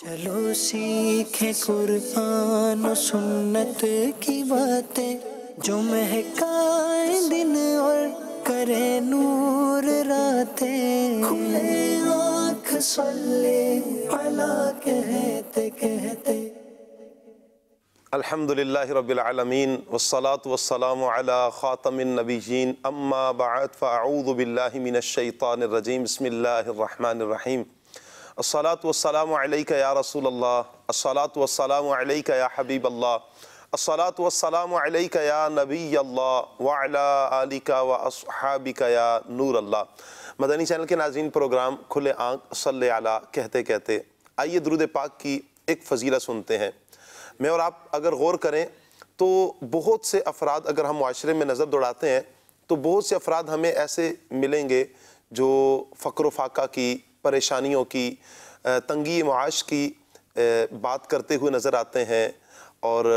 चलो सीखे कुरान सुन्नत की बातें जो महकाए दिन और करे नूर रातें खुले आँख सल्ले अला कहते कहते अल्हम्दुलिल्लाह रब्बिल आलमीन वस्सलातु वस्सलामु अला खातमिन नबीजीन अम्मा बअद फअऊदु बिल्लाहि मिनश शैतानिर रजीम बिस्मिल्लाहिर रहमानिर रहीम असलात अलैका या रसूल असलात वसलाम या हबीब अल्लाह असलात वसलाम या नबी अल्लाह वलिका व असहाबिका या नूर अल्लाह मदनी चैनल के नाज़रीन प्रोग्राम खुले आंख सल आला कहते कहते आइए दुरुद पाक की एक फजीला सुनते हैं मैं और आप अगर गौर करें तो बहुत से अफराद अगर हम माशरे में नज़र दौड़ाते हैं तो बहुत से अफराद हमें ऐसे मिलेंगे जो फ़क्र फाका की परेशानियों की तंगी माश की बात करते हुए नज़र आते हैं और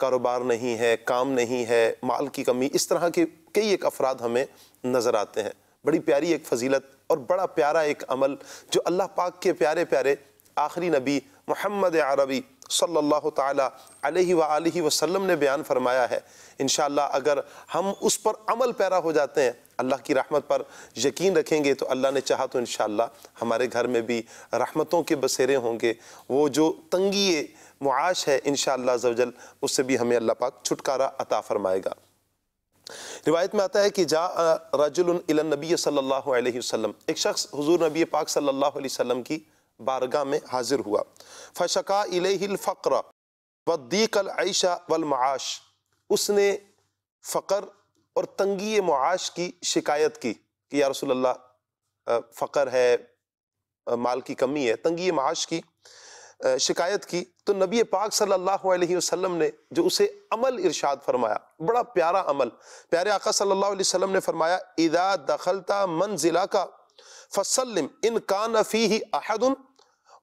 कारोबार नहीं है काम नहीं है माल की कमी इस तरह के कई एक अफराद हमें नज़र आते हैं बड़ी प्यारी एक फजीलत और बड़ा प्यारा एक अमल जो अल्लाह पाक के प्यारे प्यारे आखिरी नबी मोहम्मद अरबी सल्लल्लाहु ताला अलैहि व आलिहि वसल्लम ने बयान फरमाया है इन अगर हम उस पर अमल पैरा हो जाते हैं अल्लाह की रहमत पर यकीन रखेंगे तो अल्लाह ने चाहा तो इन हमारे घर में भी रहमतों के बसेरे होंगे वो जो तंगी मुआश है इन शजल उससे भी हमें अल्लाह पाक छुटकारा अता फरमाएगा रिवायत में आता है कि जा रजुल नबी सल्लल्लाहु अलैहि वसल्लम एक शख्स हुजूर नबी पाक सल्लल्लाहु अलैहि वसल्लम की बारगाह में हाजिर हुआ फशका इलेफ़्र वदीकल आयशा वलमाश उसने फ़कर और तंगी मुआश की शिकायत की कि या रसोल्ला फ़कर है माल की कमी है तंगी माश की शिकायत की तो नबी पाक सल्लल्लाहु अलैहि वसल्लम ने जो उसे अमल इरशाद फरमाया बड़ा प्यारा अमल प्यारे आका सल्लल्लाहु अलैहि वसल्लम ने फरमाया इदा दखलता मंजिला का फसलम इन कान फ़ी ही अहदन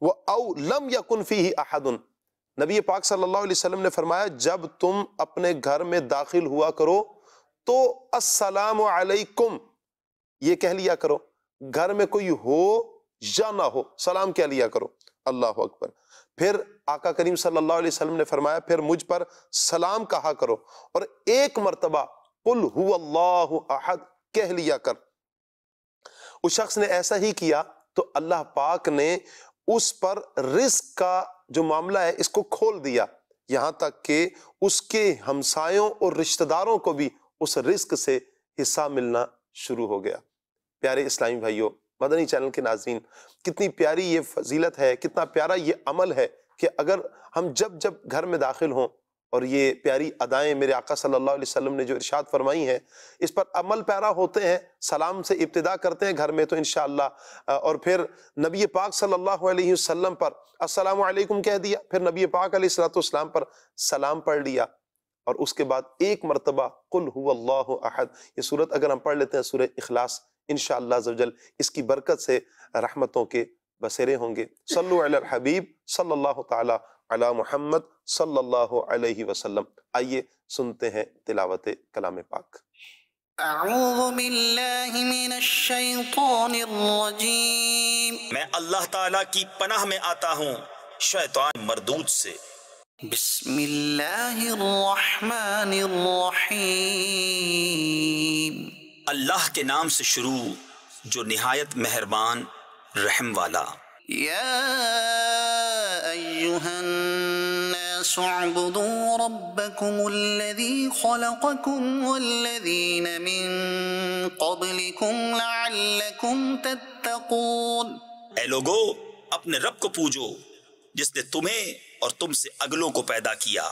व अव लम यकुन फ़ी ही अहदन नबी पाक सल्लल्लाहु अलैहि वसल्लम ने फरमाया जब तुम अपने घर में दाखिल हुआ करो तो अस्सलाम वालेकुम ये कह लिया करो घर में कोई हो या ना हो सलाम कह लिया करो अल्लाह अकबर फिर आका करीम सल्लल्लाहु अलैहि वसल्लम ने फरमाया फिर मुझ पर सलाम कहा करो और एक मरतबा कुल हु अहद कह लिया कर उस शख्स ने ऐसा ही किया तो अल्लाह पाक ने उस पर रिस्क का जो मामला है इसको खोल दिया यहां तक कि उसके हमसायों और रिश्तेदारों को भी उस रिस्क से हिस्सा मिलना शुरू हो गया प्यारे इस्लामी भाइयों मदनी चैनल के नाजीन कितनी प्यारी ये फजीलत है कितना प्यारा ये अमल है कि अगर हम जब जब घर में दाखिल हों और ये प्यारी अदाएं मेरे आका सल्लल्लाहु अलैहि वसल्लम ने जो इरशाद फरमाई हैं इस पर अमल पैरा होते हैं सलाम से इब्तदा करते हैं घर में तो इन और फिर नबी पाक सल्लल्लाहु अलैहि वसल्लम पर असलकुम कह दिया फिर नबी पाक सलाम पर सलाम पढ़ लिया और उसके बाद एक मरतबा कुल अहद ये सूरत अगर हम पढ़ लेते हैं सूर इखलास इन शजल इसकी बरकत से रहमतों के बसेरे होंगे सल्लु अल हबीब सल्लल्लाहु ताला अला मोहम्मद सल्लल्लाहु अलैहि वसल्लम आइए सुनते हैं तिलावत कलाम पाक मैं अल्लाह ताला की पनाह में आता हूँ शैतान मर्दूद से अल्लाह के नाम से शुरू जो निहायत मेहरबान रहम वाला या أيها الناس اعبدوا ربكم الذي خلقكم والذين من قبلكم لعلكم تتقون اے لوگو اپنے رب کو پوجو جس نے تمہیں اور تم سے اگلوں کو پیدا کیا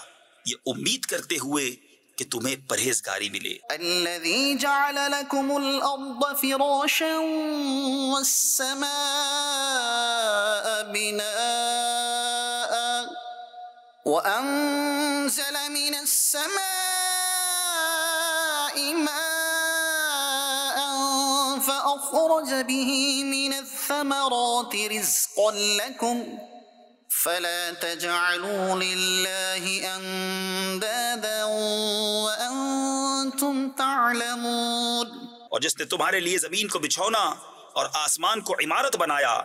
یہ امید کرتے ہوئے کہ تمہیں پرہیزگاری ملے الذي جعل لكم الارض فراشا والسماء بناء وأنزل من السماء ماء فأخرج به من الثمرات رزقا لكم فلا تجعلوا لله أندادا وأنتم تعلمون اور جس نے تمہارے لیے زمین کو بچھونا اور آسمان کو عمارت بنایا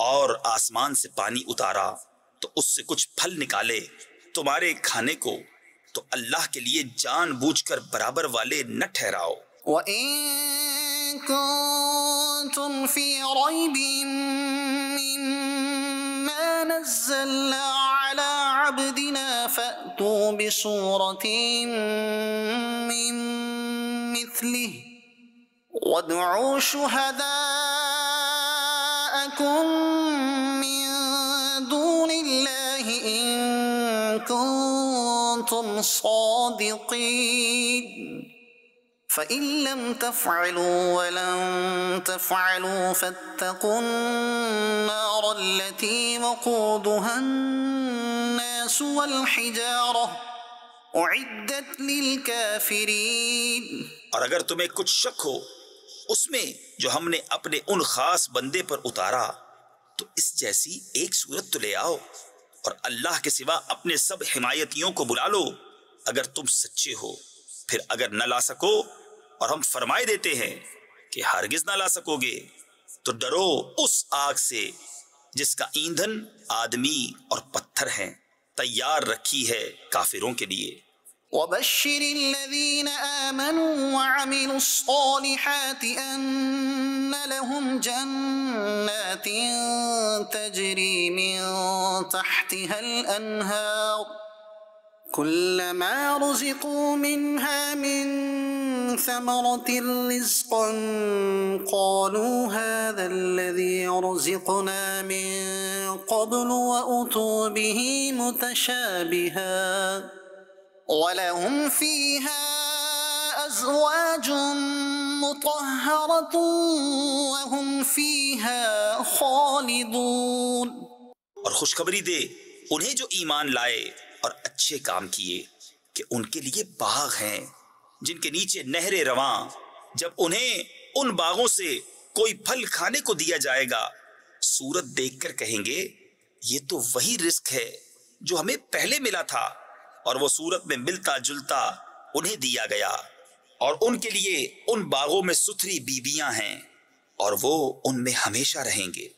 اور آسمان سے پانی اتارا तो उससे कुछ फल निकाले तुम्हारे खाने को तो अल्लाह के लिए जानबूझकर बराबर वाले न ठहराओ كنتم في ريب مما نزلنا على عبدنا فأتوا بسورة من مثله وادعوا شهداءكم كنتم صادقين فإن لم تفعلوا ولن تفعلوا فاتقوا النار التي وقودها الناس والحجارة أعدت للكافرين और अगर तुम्हें कुछ शक हो उसमें जो हमने अपने उन खास बंदे पर उतारा तो इस जैसी एक सूरत तो ले आओ और अल्लाह के सिवा अपने सब हिमायतियों को बुला लो अगर तुम सच्चे हो फिर अगर न ला सको और हम फरमाए देते हैं कि हरगिज ना ला सकोगे तो डरो उस आग से जिसका ईंधन आदमी और पत्थर है तैयार रखी है काफिरों के लिए وبشر الذين آمنوا وعملوا الصالحات أن لهم جنات تجري من تحتها الأنهار كلما رزقوا منها من ثمرة رزقا قالوا هذا الذي رزقنا من قبل وأتوا به متشابهاً ولهم فيها أزواج مطهرة وهم فيها خالدون और खुशखबरी दे उन्हें जो ईमान लाए और अच्छे काम किए कि उनके लिए बाग हैं जिनके नीचे नहरें रवां जब उन्हें उन बागों से कोई फल खाने को दिया जाएगा सूरत देखकर कहेंगे ये तो वही रिस्क है जो हमें पहले मिला था और वो सूरत में मिलता जुलता उन्हें दिया गया और उनके लिए उन बागों में सुथरी बीबियां हैं और वो उनमें हमेशा रहेंगे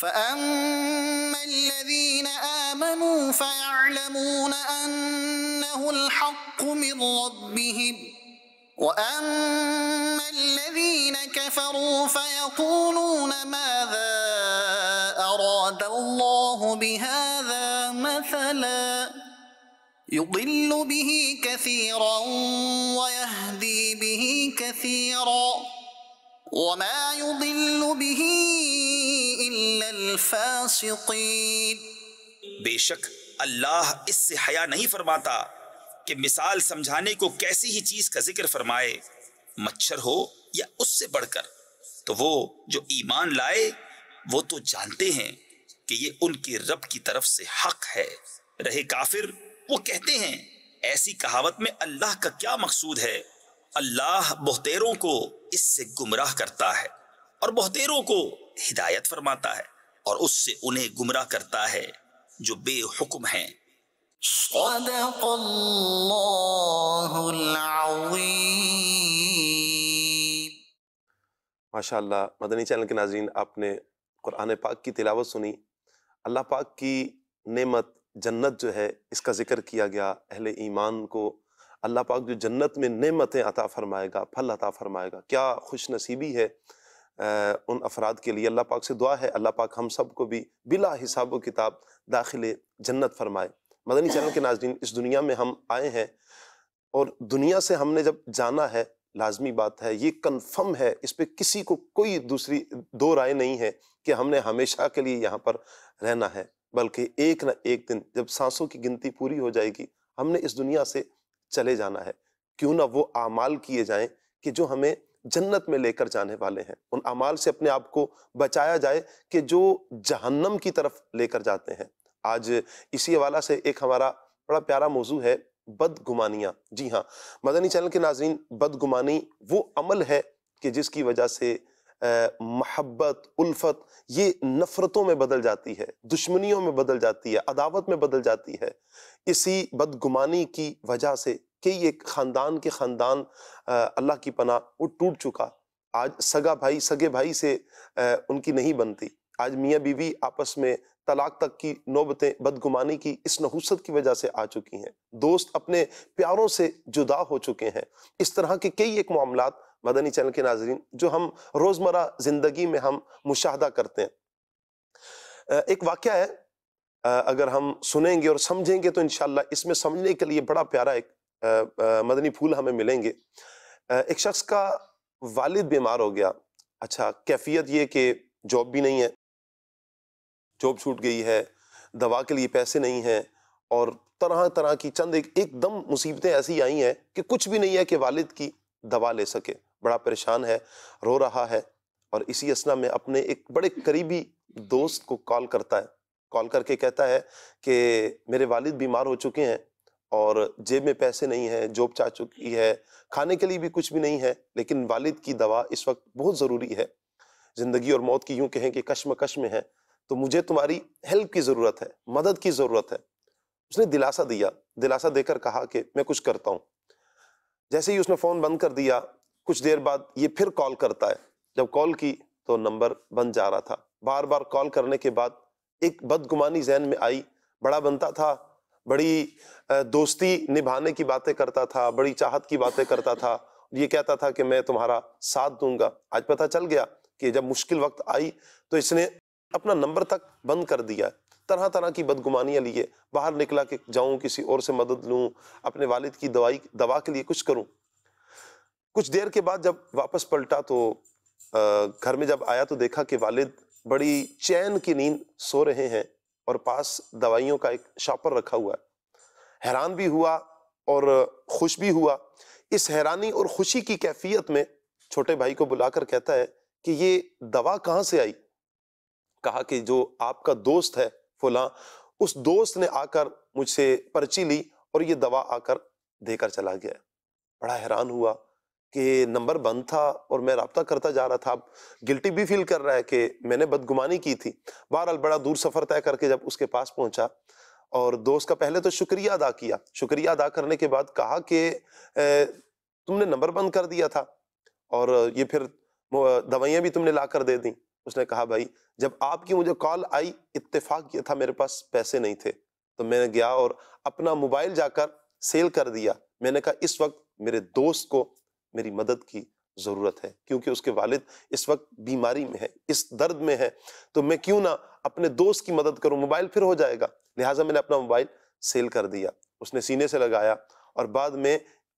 فأما الذين آمنوا فيعلمون أنه الحق من ربهم وأما الذين كفروا فيقولون ماذا أراد الله بهذا مثلا يضل به كثيرا ويهدي به كثيرا وما يضل به إلا الفاسقين बेशक अल्लाह इससे हया नहीं फरमाता कि मिसाल समझाने को कैसी ही चीज का जिक्र फरमाए मच्छर हो या उससे बढ़कर तो वो जो ईमान लाए वो तो जानते हैं कि ये उनके रब की तरफ से हक है रहे काफिर वो कहते हैं ऐसी कहावत में अल्लाह का क्या मकसूद है अल्लाह बहतेरों को इससे गुमराह करता है और बहतेरों को हिदायत फरमाता है और उससे उन्हें गुमराह करता है जो बेहुक्म हैं माशा मदनी चैनल के नाजीन आपने कुरान पाक की तिलावत सुनी अल्लाह पाक की नेमत जन्नत जो है इसका जिक्र किया गया अहले ईमान को अल्लाह पाक जो जन्नत में नेमतें अता फ़रमाएगा फल अता फ़रमाएगा क्या खुश नसीबी है आ, उन अफराद के लिए अल्लाह पाक से दुआ है अल्लाह पाक हम सब को भी बिला हिसाब किताब दाखिल जन्नत फ़रमाए मदनी चैनल के नाजरीन इस दुनिया में हम आए हैं और दुनिया से हमने जब जाना है लाजमी बात है ये कन्फर्म है इस पर किसी को कोई दूसरी दो राय नहीं है कि हमने हमेशा के लिए यहाँ पर रहना है बल्कि एक ना एक दिन जब सांसों की गिनती पूरी हो जाएगी हमने इस दुनिया से चले जाना है क्यों ना वो आमाल किए जाएं कि जो हमें जन्नत में लेकर जाने वाले हैं उन अमाल से अपने आप को बचाया जाए कि जो जहन्नम की तरफ लेकर जाते हैं आज इसी हवाला से एक हमारा बड़ा प्यारा मौजू है बदगुमानियाँ जी हाँ मदनी चैनल के नाजीन बदगुमानी वो अमल है कि जिसकी वजह से मोहब्बत उल्फत ये नफ़रतों में बदल जाती है दुश्मनियों में बदल जाती है अदावत में बदल जाती है इसी बदगुमानी की वजह से कि ये ख़ानदान के ख़ानदान अल्लाह की पना वो टूट चुका आज सगा भाई सगे भाई से आ, उनकी नहीं बनती आज मियाँ बीवी आपस में तलाक तक की नौबतें बदगुमानी की इस नहुसत की वजह से आ चुकी हैं दोस्त अपने प्यारों से जुदा हो चुके हैं इस तरह के कई एक मामला मदनी चैनल के नाजरीन जो हम रोज़मर्रा ज़िंदगी में हम मुशाह करते हैं एक वाक़ है अगर हम सुनेंगे और समझेंगे तो इन इसमें समझने के लिए बड़ा प्यारा एक मदनी फूल हमें मिलेंगे एक शख्स का वालिद बीमार हो गया अच्छा कैफियत ये कि जॉब भी नहीं है जॉब छूट गई है दवा के लिए पैसे नहीं हैं और तरह तरह की चंद एक एकदम मुसीबतें ऐसी आई हैं कि कुछ भी नहीं है कि वालिद की दवा ले सके बड़ा परेशान है रो रहा है और इसी असना में अपने एक बड़े करीबी दोस्त को कॉल करता है कॉल करके कहता है कि मेरे वालिद बीमार हो चुके हैं और जेब में पैसे नहीं हैं जॉब चाह चुकी है खाने के लिए भी कुछ भी नहीं है लेकिन वालिद की दवा इस वक्त बहुत ज़रूरी है ज़िंदगी और मौत की यूँ कहें कि कश्म में है तो मुझे तुम्हारी हेल्प की ज़रूरत है मदद की ज़रूरत है उसने दिलासा दिया दिलासा देकर कहा कि मैं कुछ करता हूँ जैसे ही उसने फ़ोन बंद कर दिया कुछ देर बाद ये फिर कॉल करता है जब कॉल की तो नंबर बन जा रहा था बार बार कॉल करने के बाद एक बदगुमानी जहन में आई बड़ा बनता था बड़ी दोस्ती निभाने की बातें करता था बड़ी चाहत की बातें करता था ये कहता था कि मैं तुम्हारा साथ दूंगा आज पता चल गया कि जब मुश्किल वक्त आई तो इसने अपना नंबर तक बंद कर दिया तरह तरह की बदगुमानियाँ लिए बाहर निकला कि जाऊँ किसी और से मदद लूँ अपने वालिद की दवाई दवा के लिए कुछ करूँ कुछ देर के बाद जब वापस पलटा तो घर में जब आया तो देखा कि वालिद बड़ी चैन की नींद सो रहे हैं और पास दवाइयों का एक शॉपर रखा हुआ है हैरान भी हुआ और खुश भी हुआ इस हैरानी और खुशी की कैफियत में छोटे भाई को बुलाकर कहता है कि ये दवा कहाँ से आई कहा कि जो आपका दोस्त है फुला उस दोस्त ने आकर मुझसे पर्ची ली और ये दवा आकर देकर चला गया बड़ा हैरान हुआ कि नंबर बंद था और मैं रबता करता जा रहा था अब गिल्टी भी फील कर रहा है कि मैंने बदगुमानी की थी बहरहाल बड़ा दूर सफ़र तय करके जब उसके पास पहुंचा और दोस्त का पहले तो शुक्रिया अदा किया शुक्रिया अदा करने के बाद कहा कि तुमने नंबर बंद कर दिया था और ये फिर दवाइयाँ भी तुमने ला कर दे दी उसने कहा भाई जब आपकी मुझे कॉल आई इतफाक किया था मेरे पास पैसे नहीं थे तो मैंने गया और अपना मोबाइल जाकर सेल कर दिया मैंने कहा इस वक्त मेरे दोस्त को मेरी मदद की ज़रूरत है क्योंकि उसके वालिद इस वक्त बीमारी में है इस दर्द में है तो मैं क्यों ना अपने दोस्त की मदद करूं मोबाइल फिर हो जाएगा लिहाजा मैंने अपना मोबाइल सेल कर दिया उसने सीने से लगाया और बाद में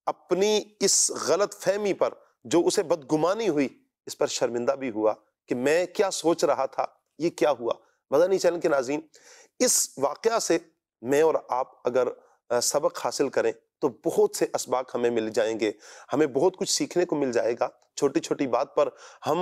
अपनी इस गलत फहमी पर जो उसे बदगुमानी हुई इस पर शर्मिंदा भी हुआ कि मैं क्या सोच रहा था ये क्या हुआ मदनी चैनल के नाजीन इस वाक़ से मैं और आप अगर सबक हासिल करें तो बहुत से इसबाक हमें मिल जाएंगे हमें बहुत कुछ सीखने को मिल जाएगा छोटी छोटी बात पर हम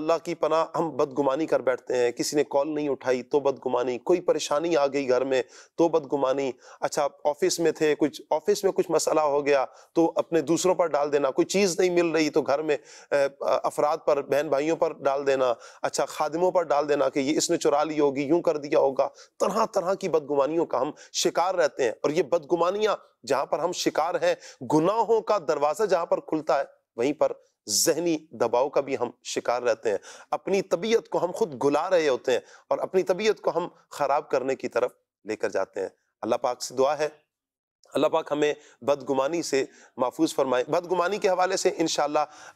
अल्लाह की पना हम बदगुमानी कर बैठते हैं किसी ने कॉल नहीं उठाई तो बदगुमानी कोई परेशानी आ गई घर में तो बदगुमानी अच्छा ऑफिस में थे कुछ ऑफिस में कुछ मसला हो गया तो अपने दूसरों पर डाल देना कोई चीज़ नहीं मिल रही तो घर में अफराद पर बहन भाइयों पर डाल देना अच्छा खादमों पर डाल देना कि ये इसने चुरा ली होगी यूं कर दिया होगा तरह तरह की बदगुमानियों का हम शिकार रहते हैं और ये बदगुमानियां जहां पर हम शिकार हैं गुनाहों का दरवाजा जहां पर खुलता है वहीं पर जहनी दबाव का भी हम शिकार रहते हैं अपनी तबीयत को हम खुद गुला रहे होते हैं और अपनी तबीयत को हम खराब करने की तरफ लेकर जाते हैं अल्लाह पाक से दुआ है अल्लाह पाक हमें बदगुमानी से महफूज फरमाए बदगुमानी के हवाले से इन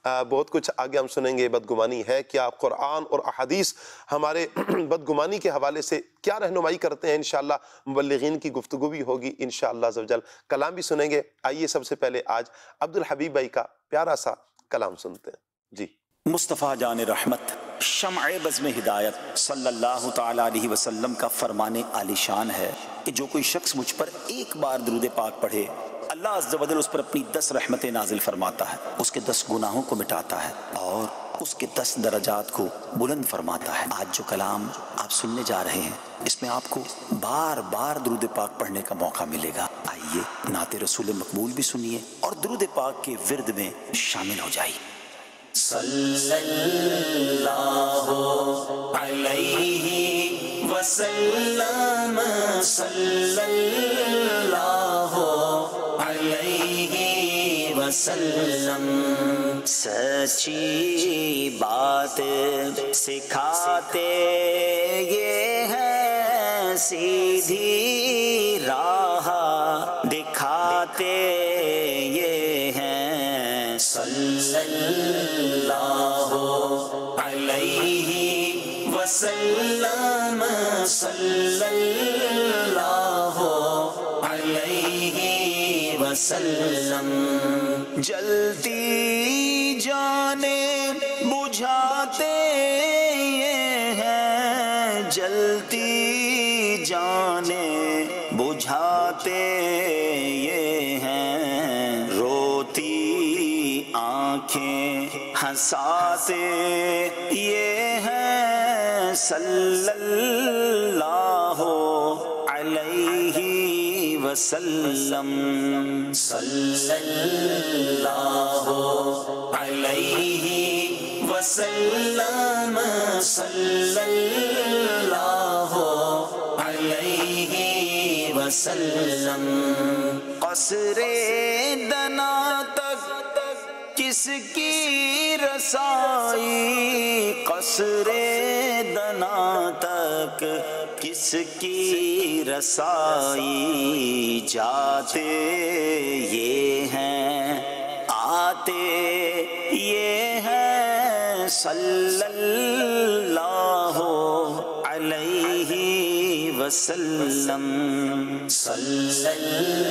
बहुत कुछ आगे हम सुनेंगे बदगुमानी है क्या क़ुरान और अहदीस हमारे बदगुमानी के हवाले से क्या रहनुमाई करते हैं इन मुबलगिन की गुफ्तु भी होगी इन शजल कलाम भी सुनेंगे आइए सबसे पहले आज अब्दुल हबीब भाई का प्यारा सा कलाम सुनते हैं जी मुस्तफ़ा जान रहमत शम बज़म हिदायत सल्लल्लाहु अलैहि वसल्लम का फरमान आलिशान है कि जो कोई शख्स मुझ पर एक बार दरूद पाक पढ़े अल्लाह उस पर अपनी दस रहमतें नाजिल फरमाता है उसके दस गुनाहों को मिटाता है और उसके दस दर्जात को बुलंद फरमाता है आज जो कलाम आप सुनने जा रहे हैं इसमें आपको बार बार द्रुद पाक पढ़ने का मौका मिलेगा आइए नाते रसूल मकबूल भी सुनिए और द्रुद पाक के विरद में शामिल हो जाइए सल्लल्लाहु अलैहि वसल्लम सल्लल्लाहु अलैहि वसल्लम सची बात सिखाते ये है सीधी हंसाते ये हैं सल्लल्लाहु अलैहि वसल्लम सल्लल्लाहु अलैहि वसल्लम सल्लल्लाहु अलैहि वसल्लम कसरे जिसकी रसाई कसरे दना तक किसकी रसाई जाते ये हैं आते ये हैं सल्लल्लाहु अलैहि वसल्लम सल्लल्लाहु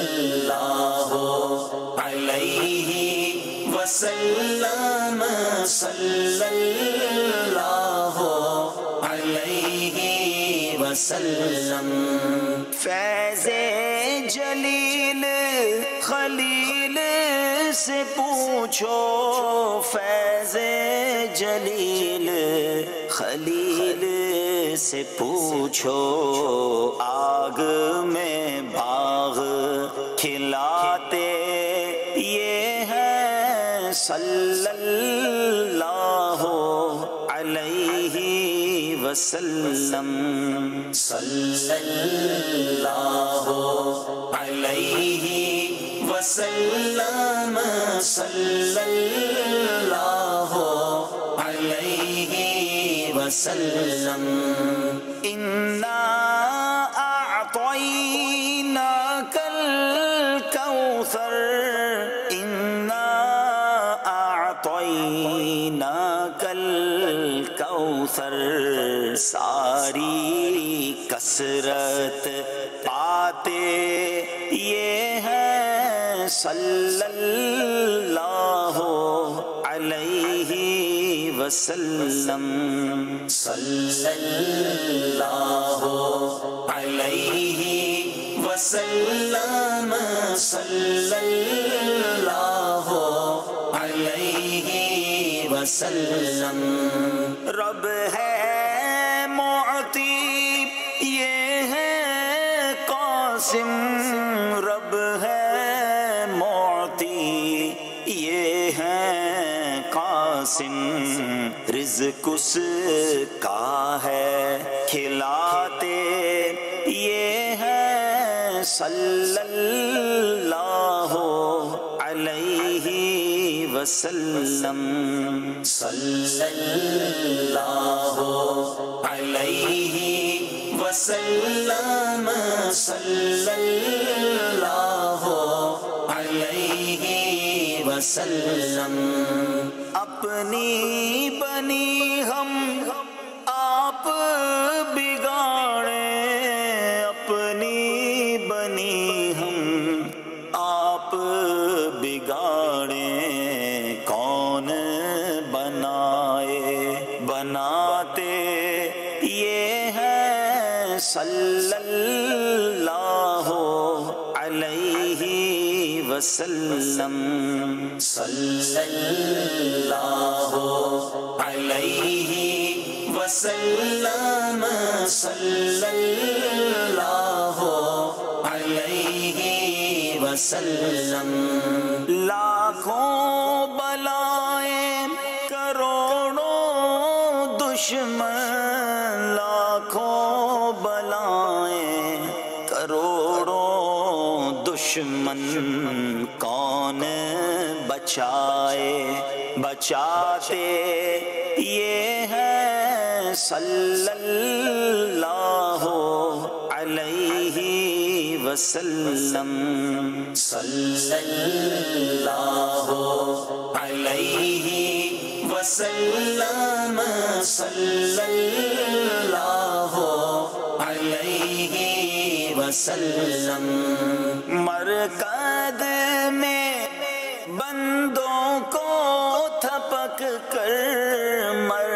وسلم صلى الله عليه وسلم फैज जलील खलील से पूछो फैज जलील खलील से पूछो आग में वसल्लम सल्लल्लाहु अलैहि वसल्लम सल्लल्लाहु अलैहि वसल्लम वसल्लम सल्लल्लाहु अलैहि वसल्लम सल्लल्लाहु अलैहि वसल्लम रब है कुछ का है खिलाते ये है सल्लल्लाहु अलैहि वसल्लम सल्लल्लाहु अलैहि वसल्लम सल्लल्लाहु अलैहि वसल्लम अपनी बदनी हम आप बिगाड़े अपनी बनी हम आप बिगाड़े कौन बनाए बनाते ये है सल्लल्लाहु अलैहि वसल्लम वसल्लम लाखों बलाए करोड़ों दुश्मन लाखों बलाए करोड़ों दुश्मन कौन बचाए बचाते ये है सल्लल्लाहु अलैहि वसल्लम सल्लल्लाहु अलैहि वसल्लम सल्लल्लाहु अलैहि वसल्लम मरकद में बंदों को थपक कर मर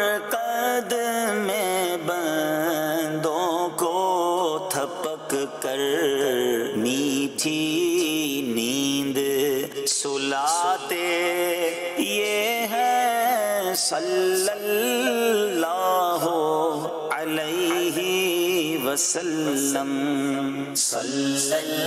वसल्लम सल्लल्लाहु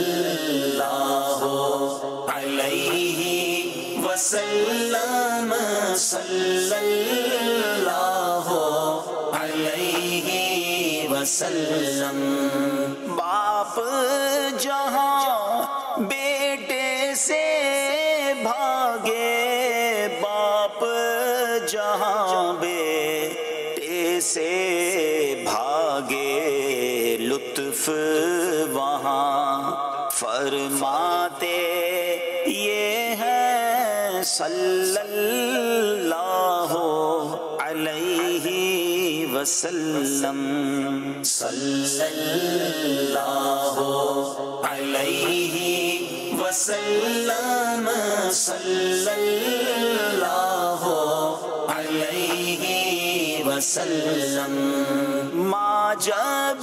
वसल्लम माँ जब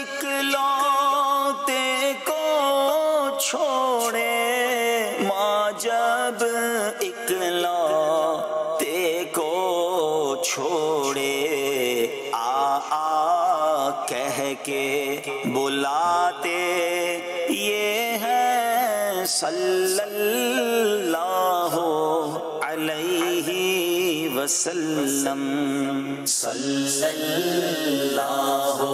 इकलौते को छोड़े माँ जब इकलौते को छोड़े आ आ कह के बुलाते ये है सल्लम वसल्लम सल्लल्लाहु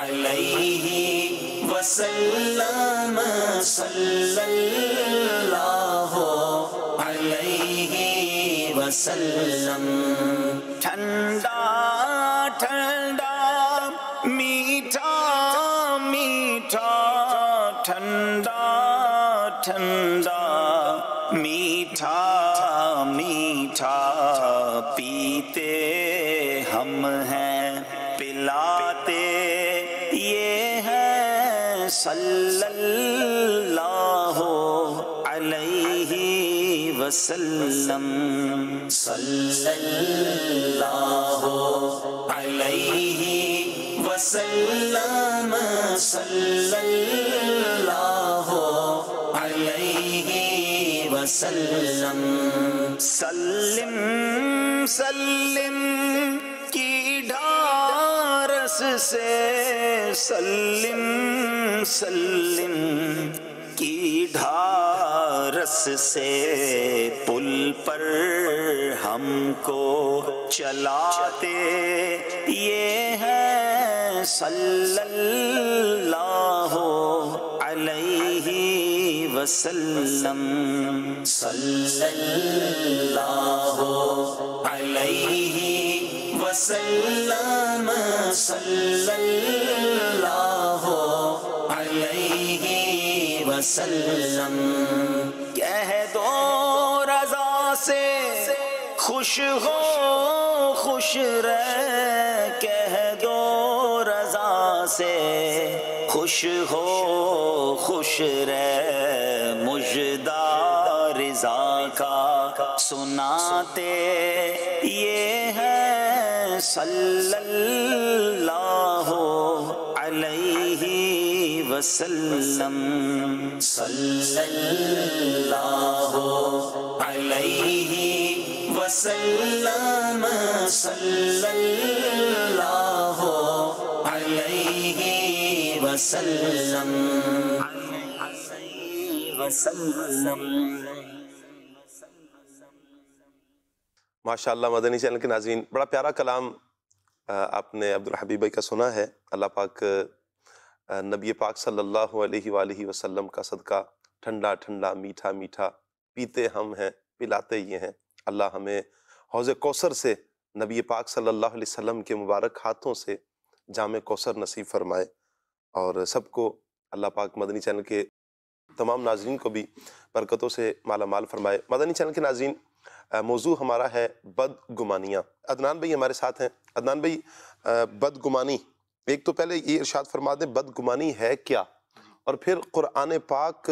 अलैहि वसल्लम सल्लल्लाहु अलैहि वसल्लम मुसलिम की ढारस से सल्लिम सल्लिम की ढारस से पुल पर हमको चलाते ये हैं सल्लल्लाहु अलैहि वसल्लम सल्लल्लाहु عليه وسلم صلى الله عليه وسلم कह दो रजा से खुश हो खुश रह कह दो रजा से खुश हो खुश रह मुझदा रजा का सुनाते सल्लल्लाहु अलैहि वसल्लम सल्लल्लाहु अलैहि वसल्लम सल्लल्लाहु अलैहि वसल्लम वसल्लम मदनी चैनल के नाजीन बड़ा प्यारा कलाम आपने अब्दुल हबीब भाई का सुना है अल्लाह पाक नबी पाक सल्लल्लाहु अलैहि वसल्लम का सदका ठंडा ठंडा मीठा मीठा पीते हम हैं पिलाते ये हैं अल्लाह हमें हौज कौसर से नबी पाक सल्लल्लाहु अलैहि वसल्लम के मुबारक हाथों से जाम कौसर नसीब फरमाए और सबको अल्लाह पाक मदनी चैनल के तमाम नाजरन को भी बरकतों से माला माल फरमाए मदनी चैनल के नाजरन मौजू हमारा है बदगुमानियाँ अदनान भाई हमारे साथ हैं अदनान भाई बदगुमानी एक तो पहले ये इर्शाद फरमा दें बदगुमानी है क्या और फिर कुरान पाक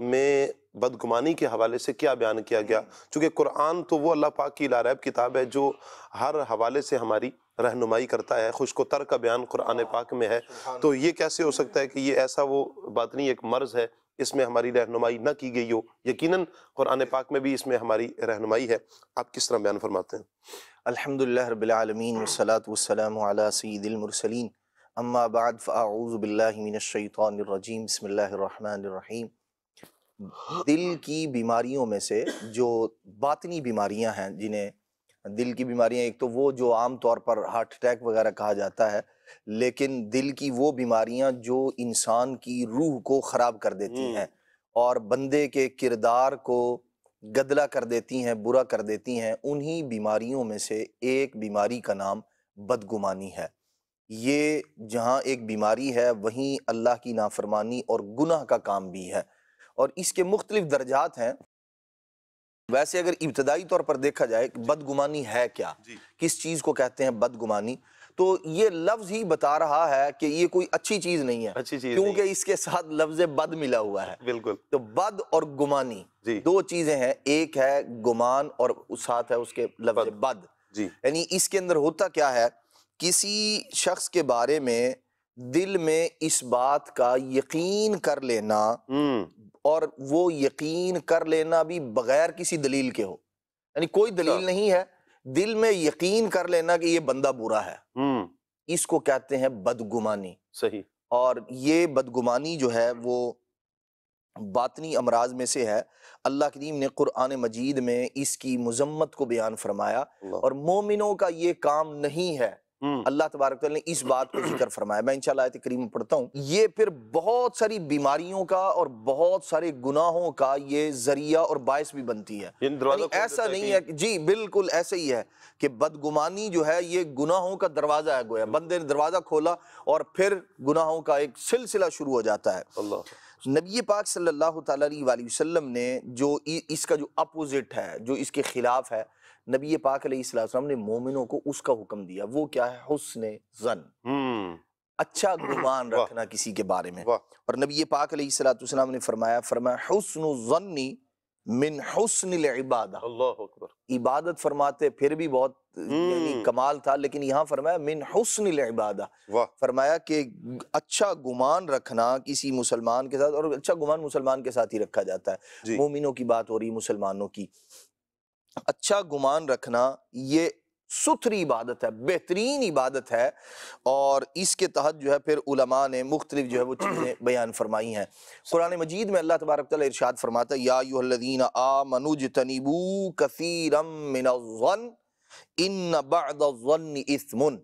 में बदगुमानी के हवाले से क्या बयान किया गया हम्म। चूँकि कुरान तो वो अल्लाह पाक की लारैब किताब है जो हर हवाले से हमारी रहनुमाई करता है खुश को तर का बयान कुरान हाँ, पाक में है तो ये कैसे हो सकता है कि ये ऐसा वो बात नहीं एक मर्ज़ है इसमें हमारी रहनुमाई ना की गई हो यकीनन कुरान पाक में भी इसमें हमारी रहनुमाई है आप किस तरह बयान फरमाते हैं अल्हम्दुलिल्लाह रब्बिल आलमीन अलहमदिल्ला रबालमीन वसलात वसलम सईदिलमरसलिन अम्मा बाद फ़ाऊज़बिल्लिनशैतरजीम बसमीम दिल की बीमारियों में से जो बातनी बीमारियां हैं जिन्हें दिल की बीमारियां एक तो वो जो आम तौर पर हार्ट अटैक वगैरह कहा जाता है लेकिन दिल की वो बीमारियां जो इंसान की रूह को ख़राब कर देती हम्म। हैं और बंदे के किरदार को गदला कर देती हैं बुरा कर देती हैं उन्हीं बीमारियों में से एक बीमारी का नाम बदगुमानी है ये जहाँ एक बीमारी है वहीं अल्लाह की नाफरमानी और गुनाह का काम भी है और इसके मुख्तलिफ दर्जात हैं वैसे अगर इब्तदाई तौर पर देखा जाए बदगुमानी है क्या किस चीज़ को कहते हैं बदगुमानी तो ये लफ्ज ही बता रहा है कि ये कोई अच्छी चीज नहीं है अच्छी चीज क्योंकि इसके साथ लफ्ज बद मिला हुआ है बिल्कुल तो बद और गुमानी जी दो चीजें हैं एक है गुमान और साथ है उसके लफ्ज बद, जी यानी इसके अंदर होता क्या है किसी शख्स के बारे में दिल में इस बात का यकीन कर लेना हम्म। और वो यकीन कर लेना भी बगैर किसी दलील के हो यानी कोई दलील अच्छा। नहीं है दिल में यकीन कर लेना कि ये बंदा बुरा है हम्म। इसको कहते हैं बदगुमानी सही और ये बदगुमानी जो है वो बातनी अमराज में से है अल्लाह करीम ने कुरान मजीद में इसकी मजम्मत को बयान फरमाया और मोमिनों का ये काम नहीं है हम्म। अल्लाह तबारक ने इस बात को जिक्र फरमाया मैं इनशाला आयत करीम पढ़ता हूँ ये फिर बहुत सारी बीमारियों का और बहुत सारे गुनाहों का ये जरिया और बायस भी बनती है ऐसा नहीं है जी बिल्कुल ऐसे ही है कि बदगुमानी जो है ये गुनाहों का दरवाजा है गोया बंदे ने दरवाजा खोला और फिर गुनाहों का एक सिलसिला शुरू हो जाता है नबी पाक सल्लल्लाहु अलैहि वसल्लम ने जो इसका जो अपोजिट है जो इसके खिलाफ है नबी पाक सलाम ने मोमिनों को उसका हुक्म दिया वो क्या है हुसन जन हम्म। अच्छा गुमान रखना किसी के बारे में और नबी पाक सलाम ने फरमाया फरमाया जन्नी मिन इबादत इबादत फरमाते फिर भी बहुत हम्म। कमाल था लेकिन यहाँ फरमाया मिन हुसन इबादा फरमाया कि अच्छा गुमान रखना किसी मुसलमान के साथ और अच्छा गुमान मुसलमान के साथ ही रखा जाता है मोमिनों की बात हो रही मुसलमानों की अच्छा गुमान रखना ये सुथरी इबादत है बेहतरीन इबादत है और इसके तहत जो है फिर उलमा ने मुख्तलिफ जो है वो चीज़ें बयान फरमाई हैं कुरान मजीद में अल्लाह तबारक ताल इरशाद फरमाता है यादीन आ मनुज तनीबू कसीरम इन बदन इसमुन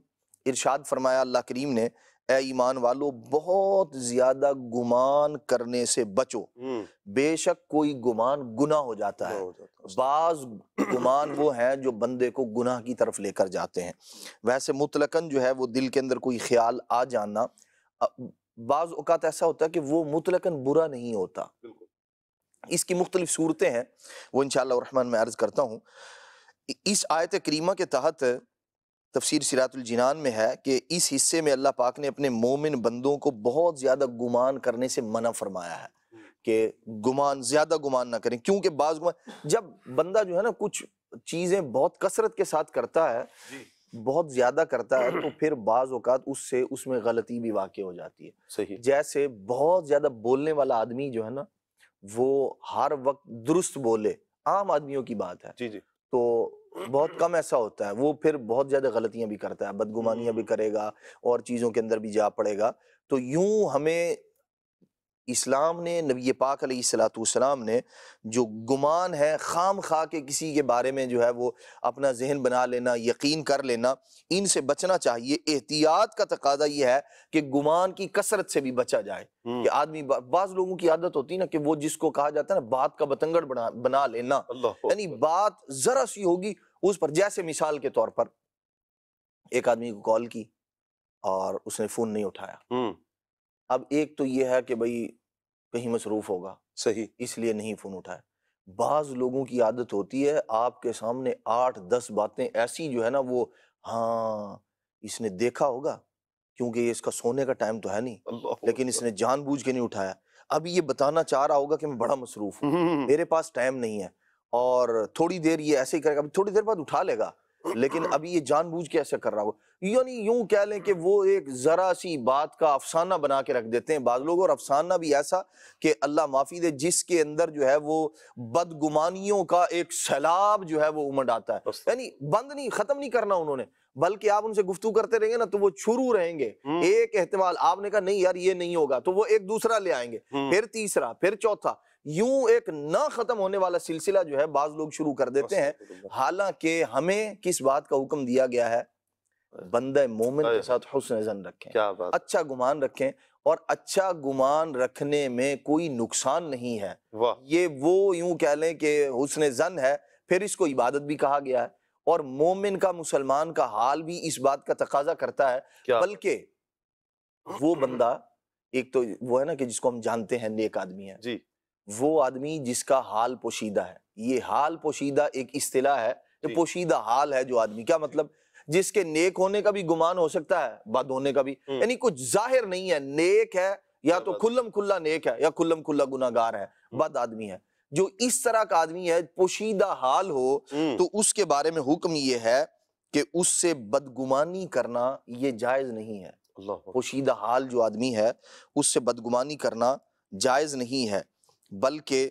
इरशाद फरमाया अल्लाह करीम ने ए ईमान वालों बहुत ज्यादा गुमान करने से बचो हम्म। बेशक कोई गुमान गुना हो जाता है बाज गुमान वो है जो बंदे को गुनाह की तरफ लेकर जाते हैं वैसे मुतलकन जो है वो दिल के अंदर कोई ख्याल आ जाना बाज़ औकात ऐसा होता है कि वो मुतलकन बुरा नहीं होता इसकी मुख्तलिफ सूरतें हैं वो इन रहमान अर्ज़ करता हूँ इस आयत करीमा के तहत तफसीर सिरातुलजनान में है कि इस हिस्से में अल्लाह पाक ने अपने मोमिन बंदों को बहुत ज़्यादा गुमान करने से मना फरमाया है हम्म। कि गुमान ज़्यादा गुमान ना करें क्योंकि बाज़ गुमान जब बंदा जो है ना कुछ चीज़ें बहुत कसरत के साथ करता है बहुत ज़्यादा करता है तो फिर बाज़ अवत उससे उसमें गलती भी वाकई हो जाती है सही जैसे बहुत ज़्यादा बोलने वाला आदमी जो है ना वो हर वक्त दुरुस्त बोले आम आदमियों की बात है जी जी तो बहुत कम ऐसा होता है वो फिर बहुत ज़्यादा गलतियां भी करता है बदगुमानियां भी करेगा और चीज़ों के अंदर भी जा पड़ेगा तो यूं हमें इस्लाम ने नबी पाक सलाम ने जो गुमान है खाम खा के किसी के बारे में जो है वो अपना जहन बना लेना यकीन कर लेना इनसे बचना चाहिए एहतियात का तकाजा ये है कि गुमान की कसरत से भी बचा जाए कि आदमी बाज लोगों की आदत होती है ना कि वो जिसको कहा जाता है ना बात का बतंगड़ बना बना लेना यानी बात जरा सी होगी उस पर जैसे मिसाल के तौर पर एक आदमी को कॉल की और उसने फोन नहीं उठाया अब एक तो ये है कि भाई कहीं मसरूफ होगा सही इसलिए नहीं फोन उठाया बाज लोगों की आदत होती है आपके सामने आठ दस बातें ऐसी जो है ना वो हाँ इसने देखा होगा क्योंकि ये इसका सोने का टाइम तो है नहीं लेकिन इसने जानबूझ के नहीं उठाया अब ये बताना चाह रहा होगा कि मैं बड़ा मसरूफ हूँ मेरे पास टाइम नहीं है और थोड़ी देर ये ऐसे ही करेगा थोड़ी देर बाद उठा लेगा लेकिन अभी ये जानबूझ के ऐसा कर रहा हो यानी यूं कह लें कि वो एक जरा सी बात का अफसाना बना के रख देते हैं बाद लोग और अफसाना भी ऐसा कि अल्लाह माफी दे जिसके अंदर जो है वो बदगुमानियों का एक सैलाब जो है वो उमड़ आता है यानी बंद नहीं खत्म नहीं करना उन्होंने बल्कि आप उनसे गुफ्तू करते रहेंगे ना तो वो शुरू रहेंगे हम्म। एक एहतमाल आपने कहा नहीं यार ये नहीं होगा तो वो एक दूसरा ले आएंगे हम्म। फिर तीसरा फिर चौथा यूं एक ना खत्म होने वाला सिलसिला जो है बाज लोग शुरू कर देते हैं हालांकि हमें किस बात का हुक्म दिया गया है बंद मोमिन के साथ हुसन जन रखें क्या बात अच्छा गुमान रखें और अच्छा गुमान रखने में कोई नुकसान नहीं है ये वो यूं कह लें कि हुसन जन है फिर इसको इबादत भी कहा गया है और मोमिन का मुसलमान का हाल भी इस बात का तकाजा करता है बल्कि वो बंदा एक तो वो है ना कि जिसको हम जानते हैं नेक आदमी है जी वो आदमी जिसका हाल पोशीदा है ये हाल पोशीदा एक इस्तेला है ये पोशीदा हाल है जो आदमी क्या मतलब जिसके नेक होने का भी गुमान हो सकता है बद होने का भी हम्म। यानी कुछ जाहिर नहीं है नेक है या तो खुल्लम खुल्ला नेक है या खुल्लम खुल्ला गुनागार है हम्म। बद आदमी है जो इस तरह का आदमी है पोशीदा हाल हो हम्म। तो उसके बारे में हुक्म ये है कि उससे बदगुमानी करना ये जायज नहीं है पोशीदा हाल जो आदमी है उससे बदगुमानी करना जायज नहीं है बल्कि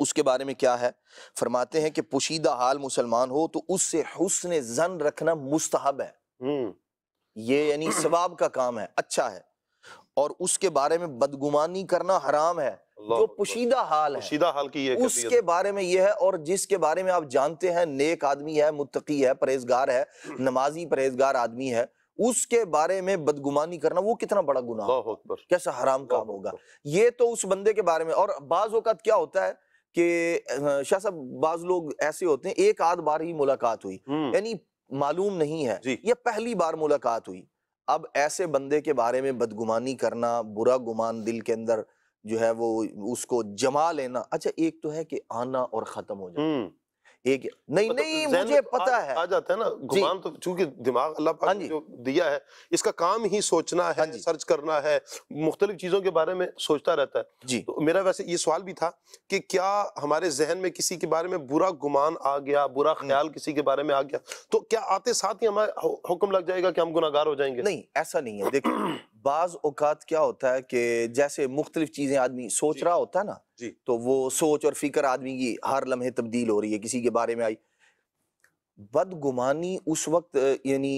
उसके बारे में क्या है फरमाते हैं कि पोशीदा हाल मुसलमान हो तो उससे हुसन जन रखना मुस्तहब है हम्म। ये यानी सवाब का काम है अच्छा है और उसके बारे में बदगुमानी करना हराम है जो पोशीदा हाल है पुशीदा हाल की ये उसके तो। बारे में ये है और जिसके बारे में आप जानते हैं नेक आदमी है मुत्तकी है परहेजगार है हम्म। नमाजी परहेजगार आदमी है उसके बारे में बदगुमानी करना वो कितना बड़ा गुना कैसा हराम काम होगा ये तो उस बंदे के बारे में और बाज अवत क्या होता है कि शाह साहब बाज लोग ऐसे होते हैं एक आध बार ही मुलाकात हुई हम्म। यानी मालूम नहीं है यह पहली बार मुलाकात हुई अब ऐसे बंदे के बारे में बदगुमानी करना बुरा गुमान दिल के अंदर जो है वो उसको जमा लेना अच्छा एक तो है कि आना और खत्म हो जाए एक नहीं मतलब नहीं मुझे पता है आ जाता है ना गुमान तो चूंकि दिमाग अल्लाह पाक ने हाँ जो दिया है इसका काम ही सोचना हाँ है सर्च करना है मुख्तलिफ चीजों के बारे में सोचता रहता है जी तो मेरा वैसे ये सवाल भी था कि क्या हमारे जहन में किसी के बारे में बुरा गुमान आ गया बुरा हाँ ख्याल किसी के बारे में आ गया तो क्या आते साथ ही हमारे हुक्म लग जाएगा कि हम गुनागार हो जाएंगे नहीं ऐसा नहीं है देखिए बाज औकात क्या होता है कि जैसे मुख्तलिफ चीज़ें आदमी सोच रहा होता है ना जी तो वो सोच और फिक्र आदमी की हर लम्हे तब्दील हो रही है किसी के बारे में आई बदगुमानी उस वक्त यानी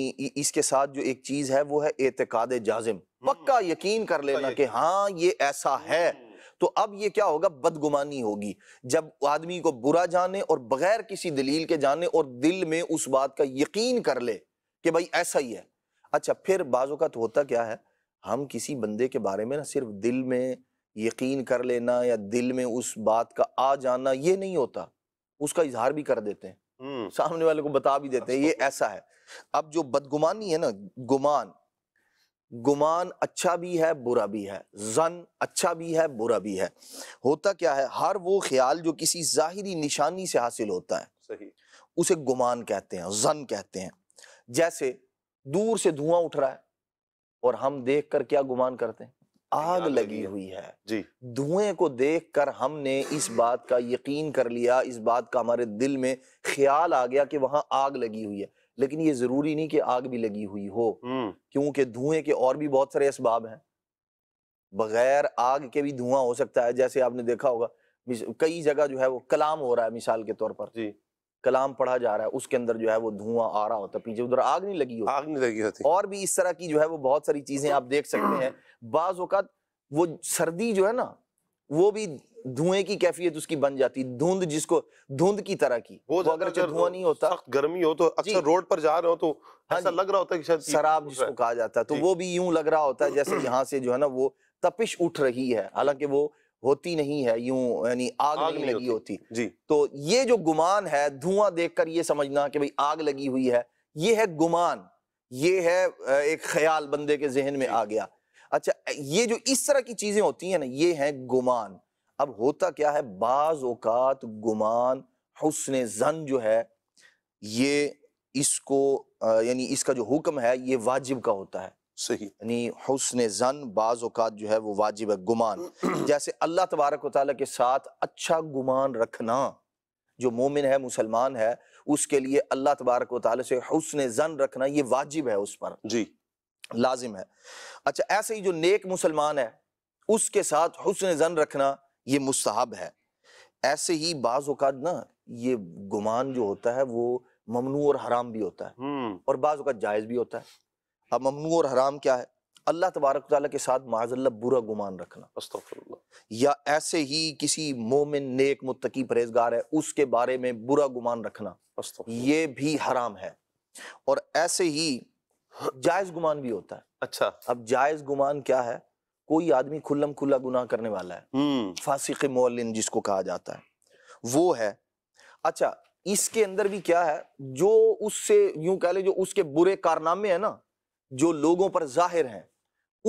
इसके साथ जो एक चीज़ है वो है एतकाद जाजिम हम्म। पक्का यकीन कर लेना कि हाँ ये ऐसा है हम्म। तो अब ये क्या होगा बदगुमानी होगी जब आदमी को बुरा जाने और बगैर किसी दलील के जाने और दिल में उस बात का यकीन कर ले कि भाई ऐसा ही है अच्छा फिर बाज़त होता क्या है हम किसी बंदे के बारे में ना सिर्फ दिल में यकीन कर लेना या दिल में उस बात का आ जाना ये नहीं होता उसका इजहार भी कर देते हैं हम्म। सामने वाले को बता भी देते हैं ये ऐसा है अब जो बदगुमानी है ना गुमान गुमान अच्छा भी है बुरा भी है जन अच्छा भी है बुरा भी है होता क्या है हर वो ख्याल जो किसी जाहिरी निशानी से हासिल होता है सही उसे गुमान कहते हैं जन कहते हैं जैसे दूर से धुआं उठ रहा है और हम देख कर क्या गुमान करते हैं आग लगी हुई है जी धुएं को देखकर हमने इस बात का यकीन कर लिया इस बात का हमारे दिल में ख्याल आ गया कि वहां आग लगी हुई है लेकिन ये जरूरी नहीं कि आग भी लगी हुई हो हम्म। क्योंकि धुएं के और भी बहुत सारे इसबाब हैं बगैर आग के भी धुआं हो सकता है जैसे आपने देखा होगा कई जगह जो है वो कलाम हो रहा है मिसाल के तौर पर जी कलाम पढ़ा जा रहा है उसके अंदर जो है वो धुआं आ रहा होता है पीछे उधर आग नहीं लगी होती आग नहीं लगी होती और भी इस तरह की जो है वो बहुत सारी चीजें आप देख सकते हैं बाज औकात वो सर्दी जो है ना वो भी धुएं की कैफियत उसकी बन जाती धुंध जिसको धुंध की तरह की वो, अगर धुआं नहीं होता गर्मी हो तो अक्सर रोड पर जा रहे हो तो हाँ ऐसा लग रहा होता है कि शराब जिसको कहा जाता है तो वो भी यूं लग रहा होता है जैसे यहाँ से जो है ना वो तपिश उठ रही है हालांकि वो होती नहीं है यूं यानी आग, आग नहीं, नहीं लगी होती, होती। जी तो ये जो गुमान है धुआं देखकर ये समझना कि भाई आग लगी हुई है ये है गुमान ये है एक ख्याल बंदे के जहन में आ गया अच्छा ये जो इस तरह की चीजें होती हैं ना ये है गुमान अब होता क्या है बाज औकात गुमान हुसन जन जो है ये इसको यानी इसका जो हुक्म है ये वाजिब का होता है सही यानी जन बाज़ जो है वो वाजिब है गुमान जैसे अल्लाह तबारक वाली के साथ अच्छा गुमान रखना जो मोमिन है मुसलमान है उसके लिए अल्लाह तबारक वाली से हुसन जन रखना ये वाजिब है उस पर जी लाजिम है अच्छा ऐसे ही जो नेक मुसलमान है उसके साथ हुसन जन रखना ये मुस्तहब है ऐसे ही बाज़ ना ये गुमान जो होता है वो ममनू और हराम भी होता है हम्म। और बाज़ जायज़ भी होता है अब ममनू और हराम क्या है अल्लाह तबारक के साथ माजल्ला बुरा गुमान रखना या ऐसे ही किसी मोमिन नेक मुतकी परहेजगार है उसके बारे में बुरा गुमान रखना ये भी हराम है और ऐसे ही जायज गुमान भी होता है अच्छा अब जायज गुमान क्या है कोई आदमी खुल्लम खुल्ला गुनाह करने वाला है हम्म। फासिक मोलिन जिसको कहा जाता है वो है अच्छा इसके अंदर भी क्या है जो उससे यूं कह ले जो उसके बुरे कारनामे है ना जो लोगों पर जाहिर हैं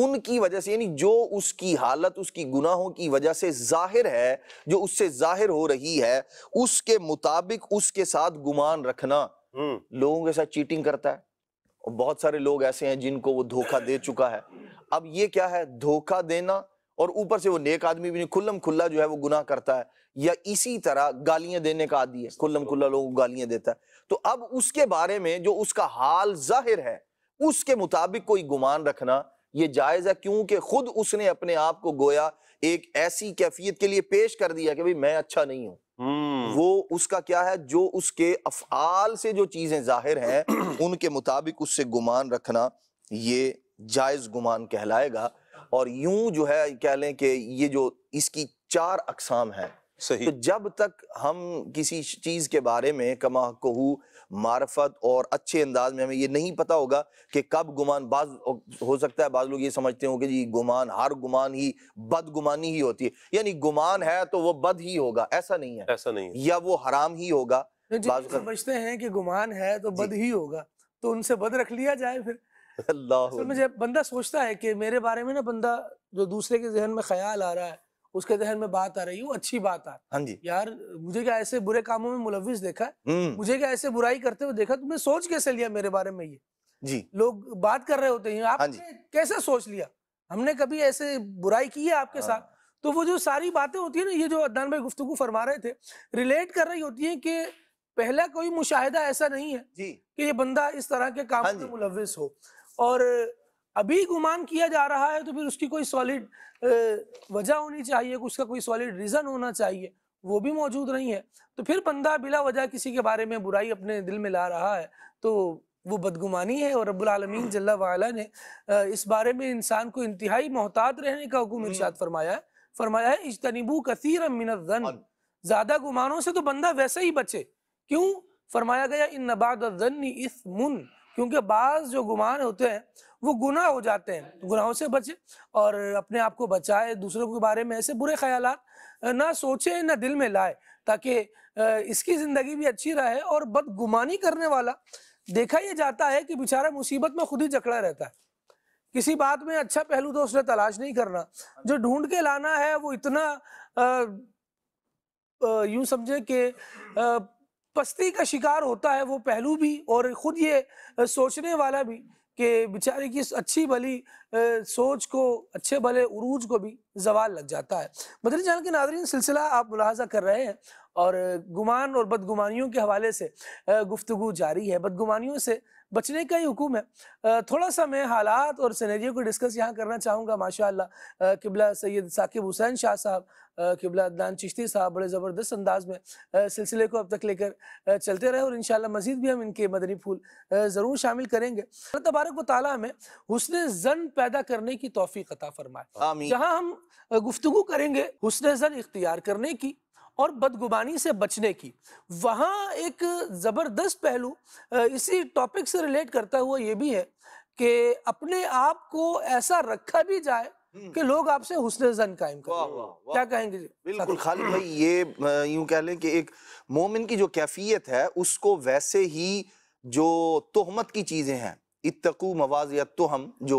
उनकी वजह से यानी जो उसकी हालत उसकी गुनाहों की वजह से जाहिर है जो उससे जाहिर हो रही है उसके मुताबिक उसके साथ गुमान रखना हम्म। लोगों के साथ चीटिंग करता है और बहुत सारे लोग ऐसे हैं जिनको वो धोखा दे चुका है अब ये क्या है धोखा देना और ऊपर से वो नेक आदमी भी नहीं खुल्लम खुल्ला जो है वो गुनाह करता है या इसी तरह गालियां देने का आदि है खुल्लम खुल्ला लोगों को गालियां देता है तो अब उसके बारे में जो उसका हाल जाहिर है उसके मुताबिक कोई गुमान रखना यह जायज़ है क्योंकि खुद उसने अपने आप को गोया एक ऐसी कैफियत के लिए पेश कर दिया कि भाई मैं अच्छा नहीं हूं हम्म। वो उसका क्या है जो उसके अफाल से जो चीज़ें जाहिर हैं उनके मुताबिक उससे गुमान रखना ये जायज़ गुमान कहलाएगा और यूं जो है कह लें कि ये जो इसकी चार अकसाम है सही तो जब तक हम किसी चीज़ के बारे में कमा कहू मार्फत और अच्छे अंदाज में हमें ये नहीं पता होगा कि कब गुमान बाज हो सकता है बाज लोग ये समझते हो कि जी गुमान हर गुमान ही बदगुमानी ही होती है यानी गुमान है तो वो बद ही होगा ऐसा नहीं है ऐसा नहीं है। या वो हराम ही होगा तो समझते हैं कि गुमान है तो बद ही होगा तो उनसे बद रख लिया जाए फिर अल्लाह मुझे बंदा सोचता है कि मेरे बारे में ना बंदा जो दूसरे के जहन में ख्याल आ रहा है उसके जहन में बात आ रही हूँ अच्छी बात आ हाँ जी यार मुझे क्या ऐसे बुरे कामों में मुलविस देखा हम्म। मुझे क्या ऐसे बुराई करते हुए देखा तुमने सोच कैसे लिया मेरे बारे में ये जी लोग बात कर रहे होते हैं हाँ आपने हाँ कैसे सोच लिया हमने कभी ऐसे बुराई की है आपके हाँ। साथ तो वो जो सारी बातें होती है ना ये जो अदनान भाई गुफ्तु फरमा रहे थे रिलेट कर रही होती है कि पहला कोई मुशाह ऐसा नहीं है जी। कि ये बंदा इस तरह के काम हाँ में मुलविस हो और अभी गुमान किया जा रहा है तो फिर उसकी कोई सॉलिड वजह होनी चाहिए उसका कोई सॉलिड रीज़न होना चाहिए वो भी मौजूद नहीं है तो फिर बंदा बिला वजह किसी के बारे में बुराई अपने दिल में ला रहा है तो वो बदगुमानी है और रबालमीन जल्ला वाला ने इस बारे में इंसान को इंतहाई मोहतात रहने का हुक्म हम्म। इर्शाद फरमाया है फरमाया है इजतनबू कसीर मिनजन ज़्यादा गुमानों से तो बंदा वैसे ही बचे क्यों फरमाया गया इन नबादन इसमुन क्योंकि बाज़ जो गुमान होते हैं वो गुनाह हो जाते हैं तो गुनाहों से बचे और अपने आप को बचाए दूसरों के बारे में ऐसे बुरे ख्याल ना सोचे ना दिल में लाए ताकि इसकी ज़िंदगी भी अच्छी रहे और बदगुमानी करने वाला देखा यह जाता है कि बेचारा मुसीबत में खुद ही जकड़ा रहता है किसी बात में अच्छा पहलू तो उसने तलाश नहीं करना जो ढूंढ के लाना है वो इतना यूं समझे कि पस्ती का शिकार होता है वो पहलू भी और खुद ये सोचने वाला भी कि बेचारे की अच्छी भली सोच को अच्छे भले उरूज को भी जवाल लग जाता है बदरी जान के नादरीन सिलसिला आप मुलाजा कर रहे हैं और गुमान और बदगुमानियों के हवाले से गुफ्तु जारी है बदगुमानियों से बचने का ही हुक्म है थोड़ा सा मैं हालात और सनेरियो को डिस्कस यहाँ करना चाहूँगा माशा किबला सैयद साकिब हुसैन शाह साहब किबला अदनान चिश्ती साहब बड़े ज़बरदस्त अंदाज में सिलसिले को अब तक लेकर चलते रहे और इन मज़ीद भी हम इनके मदनी फूल ज़रूर शामिल करेंगे तबारक वाली में हुसन जन पैदा करने की तोफ़ी अता फरमाए जहाँ हम गुफ्तु करेंगे हुसन जन इख्तियार करने की और बदगुबानी से बचने की वहाँ एक ज़बरदस्त पहलू इसी टॉपिक से रिलेट करता हुआ ये भी है कि अपने आप को ऐसा रखा भी जाए हम्म। कि लोग आपसे हुसन जन कायम करें क्या कहेंगे जी बिल्कुल खालिद भाई ये यूं कह लें कि एक मोमिन की जो कैफियत है उसको वैसे ही जो तोहमत की चीज़ें हैं इतकू मवाज या तुहम जो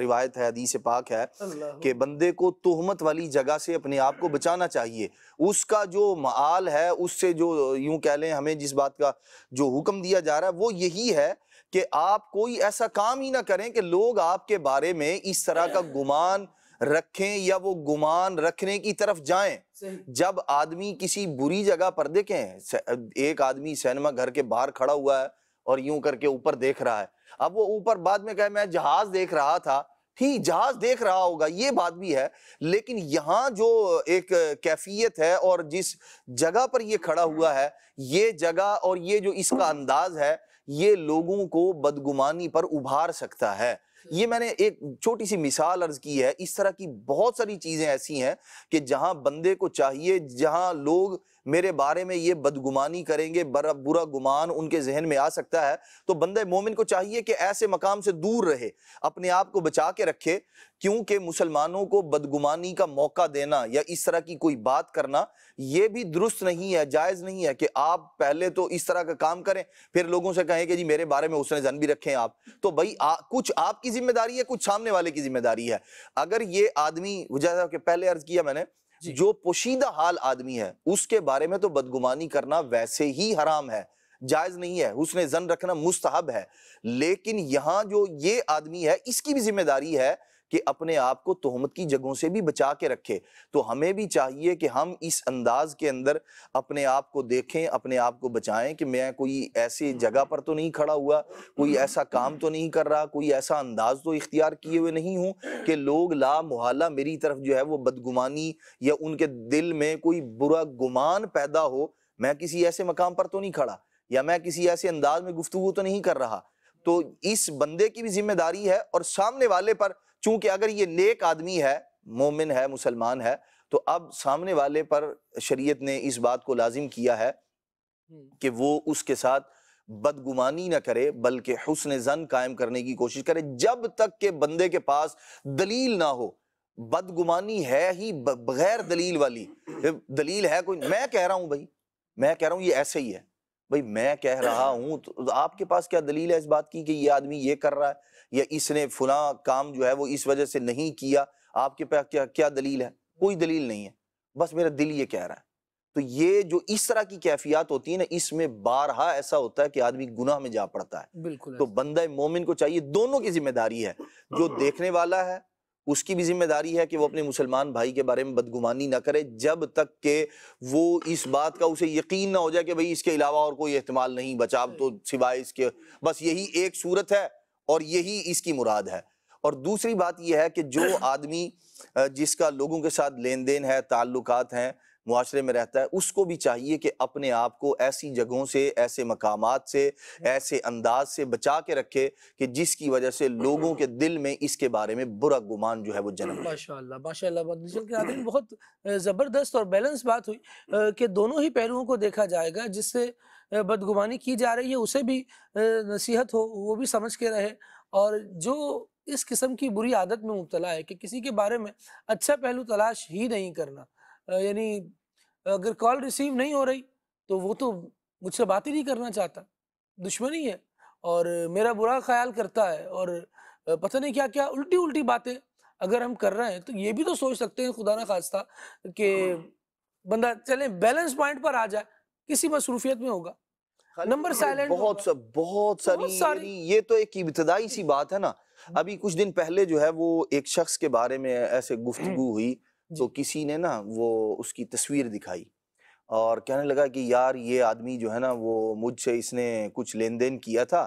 रिवायत है अदीस पाक है कि बंदे को तोहमत वाली जगह से अपने आप को बचाना चाहिए उसका जो माल है उससे जो यूं कह लें हमें जिस बात का जो हुक्म दिया जा रहा है वो यही है कि आप कोई ऐसा काम ही ना करें कि लोग आपके बारे में इस तरह का गुमान रखें या वो गुमान रखने की तरफ जाएं जब आदमी किसी बुरी जगह पर देखें एक आदमी सिनेमा घर के बाहर खड़ा हुआ है और यूं करके ऊपर देख रहा है अब वो ऊपर बाद में कहे मैं जहाज देख रहा था ही जहाज देख रहा होगा ये बात भी है लेकिन यहाँ जो एक कैफियत है और जिस जगह पर ये खड़ा हुआ है ये जगह और ये जो इसका अंदाज है ये लोगों को बदगुमानी पर उभार सकता है ये मैंने एक छोटी सी मिसाल अर्ज की है इस तरह की बहुत सारी चीजें ऐसी हैं कि जहां बंदे को चाहिए जहां लोग मेरे बारे में ये बदगुमानी करेंगे बड़ा बुरा गुमान उनके जहन में आ सकता है तो बंदे मोमिन को चाहिए कि ऐसे मकाम से दूर रहे अपने आप को बचा के रखे क्योंकि मुसलमानों को बदगुमानी का मौका देना या इस तरह की कोई बात करना ये भी दुरुस्त नहीं है जायज़ नहीं है कि आप पहले तो इस तरह का काम करें फिर लोगों से कहें कि जी मेरे बारे में उसने जन भी रखें आप तो भाई आ, कुछ आपकी जिम्मेदारी है कुछ सामने वाले की जिम्मेदारी है अगर ये आदमी जैसा कि पहले अर्ज किया मैंने जो पोशीदा हाल आदमी है उसके बारे में तो बदगुमानी करना वैसे ही हराम है जायज नहीं है उसने जन रखना मुस्तहब है लेकिन यहां जो ये आदमी है इसकी भी जिम्मेदारी है कि अपने आप को तोहमत की जगहों से भी बचा के रखे तो हमें भी चाहिए कि हम इस अंदाज के अंदर अपने आप को देखें अपने आप को बचाएं कि मैं कोई ऐसी जगह पर तो नहीं खड़ा हुआ कोई ऐसा काम तो नहीं कर रहा कोई ऐसा अंदाज तो इख्तियार किए हुए नहीं हूँ कि लोग ला मुहाला मेरी तरफ जो है वो बदगुमानी या उनके दिल में कोई बुरा गुमान पैदा हो मैं किसी ऐसे मकाम पर तो नहीं खड़ा या मैं किसी ऐसे अंदाज में गुफ्तु तो नहीं कर रहा तो इस बंदे की भी जिम्मेदारी है और सामने वाले पर चूंकि अगर ये नेक आदमी है मोमिन है मुसलमान है तो अब सामने वाले पर शरीयत ने इस बात को लाजिम किया है हम्म। कि वो उसके साथ बदगुमानी ना करे बल्कि हसन जन कायम करने की कोशिश करे जब तक के बंदे के पास दलील ना हो बदगुमानी है ही बगैर दलील वाली दलील है कोई मैं कह रहा हूं भाई मैं कह रहा हूं ये ऐसे ही है भाई मैं कह रहा हूं तो आपके पास क्या दलील है इस बात की कि ये आदमी ये कर रहा है या इसने फुला काम जो है वो इस वजह से नहीं किया आपके पास क्या क्या दलील है कोई दलील नहीं है बस मेरा दिल ये कह रहा है तो ये जो इस तरह की कैफियत होती है ना इसमें बारहा ऐसा होता है कि आदमी गुनाह में जा पड़ता है बिल्कुल तो बंदा मोमिन को चाहिए दोनों की जिम्मेदारी है जो देखने वाला है उसकी भी जिम्मेदारी है कि वो अपने मुसलमान भाई के बारे में बदगुमानी ना करे जब तक के वो इस बात का उसे यकीन ना हो जाए कि भाई इसके अलावा और कोई एहतमाल नहीं बचा तो सिवाय इसके बस यही एक सूरत है और यही इसकी मुराद है और दूसरी बात यह है कि जो आदमी जिसका लोगों के साथ लेन देन है ताल्लुक हैं माशरे में रहता है उसको भी चाहिए कि अपने आप को ऐसी जगहों से ऐसे मकाम से हम्म। ऐसे अंदाज से बचा के रखे कि जिसकी वजह से लोगों के दिल में इसके बारे में बुरा गुमान जो है वो जन्म माशा बहुत ज़बरदस्त और बैलेंस बात हुई कि दोनों ही पहलुओं को देखा जाएगा जिससे बदगुमानी की जा रही है उसे भी नसीहत हो वो भी समझ के रहे और जो इस किस्म की बुरी आदत में मुबतला है कि किसी के बारे में अच्छा पहलू तलाश ही नहीं करना यानी अगर कॉल रिसीव नहीं हो रही तो वो तो मुझसे बात ही नहीं करना चाहता दुश्मनी है और मेरा बुरा ख्याल करता है और पता नहीं क्या क्या उल्टी उल्टी बातें अगर हम कर रहे हैं तो ये भी तो सोच सकते हैं खुदा ना खास्ता कि हाँ। बंदा चले बैलेंस पॉइंट पर आ जाए किसी मसरूफियत में होगा नंबर साइलेंट बहुत सा, बहुत सारी, बहुत सारी ये तो एक इब्तदाई सी बात है ना हम्म। अभी कुछ दिन पहले जो है वो एक शख्स के बारे में ऐसे गुफ्तगु हम्म। हुई तो किसी ने ना वो उसकी तस्वीर दिखाई और कहने लगा कि यार ये आदमी जो है ना वो मुझसे इसने कुछ लेन देन किया था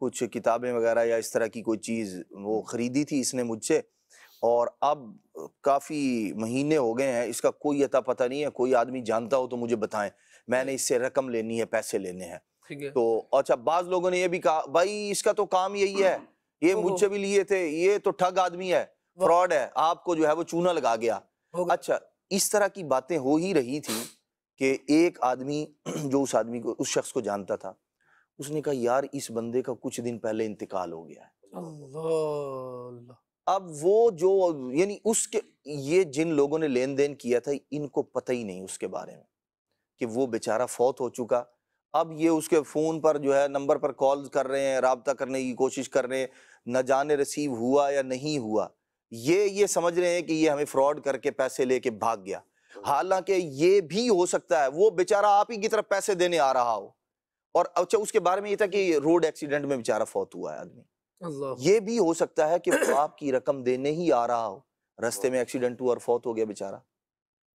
कुछ किताबें वगैरह या इस तरह की कोई चीज़ वो हम्म। ख़रीदी थी इसने मुझसे और अब काफ़ी महीने हो गए हैं इसका कोई अता पता नहीं है कोई आदमी जानता हो तो मुझे बताएं मैंने इससे रकम लेनी है पैसे लेने हैं तो अच्छा बाज लोगों ने ये भी कहा भाई इसका तो काम यही है ये मुझसे भी लिए थे ये तो ठग आदमी है फ्रॉड है आपको जो है वो चूना लगा गया अच्छा इस तरह की बातें हो ही रही थी कि एक आदमी जो उस आदमी को उस शख्स को जानता था उसने कहा यार इस बंदे का कुछ दिन पहले इंतकाल हो गया है अब वो जो यानी उसके ये जिन लोगों ने लेन देन किया था इनको पता ही नहीं उसके बारे में कि वो बेचारा फौत हो चुका अब ये उसके फ़ोन पर जो है नंबर पर कॉल कर रहे हैं रबता करने की कोशिश कर रहे हैं न जाने रिसीव हुआ या नहीं हुआ ये ये समझ रहे हैं कि ये हमें फ्रॉड करके पैसे लेके भाग गया हालांकि ये भी हो सकता है वो बेचारा आप ही की तरफ पैसे देने आ रहा हो और अच्छा उसके बारे में ये था कि रोड एक्सीडेंट में बेचारा फौत हुआ है आदमी ये भी हो सकता है कि आपकी रकम देने ही आ रहा हो रस्ते में एक्सीडेंट हुआ और फौत हो गया बेचारा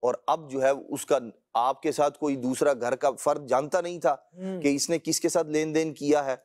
और अब जो है उसका आपके साथ कोई दूसरा घर का फर्द जानता नहीं था हम्म। कि इसने किसके साथ लेन देन किया है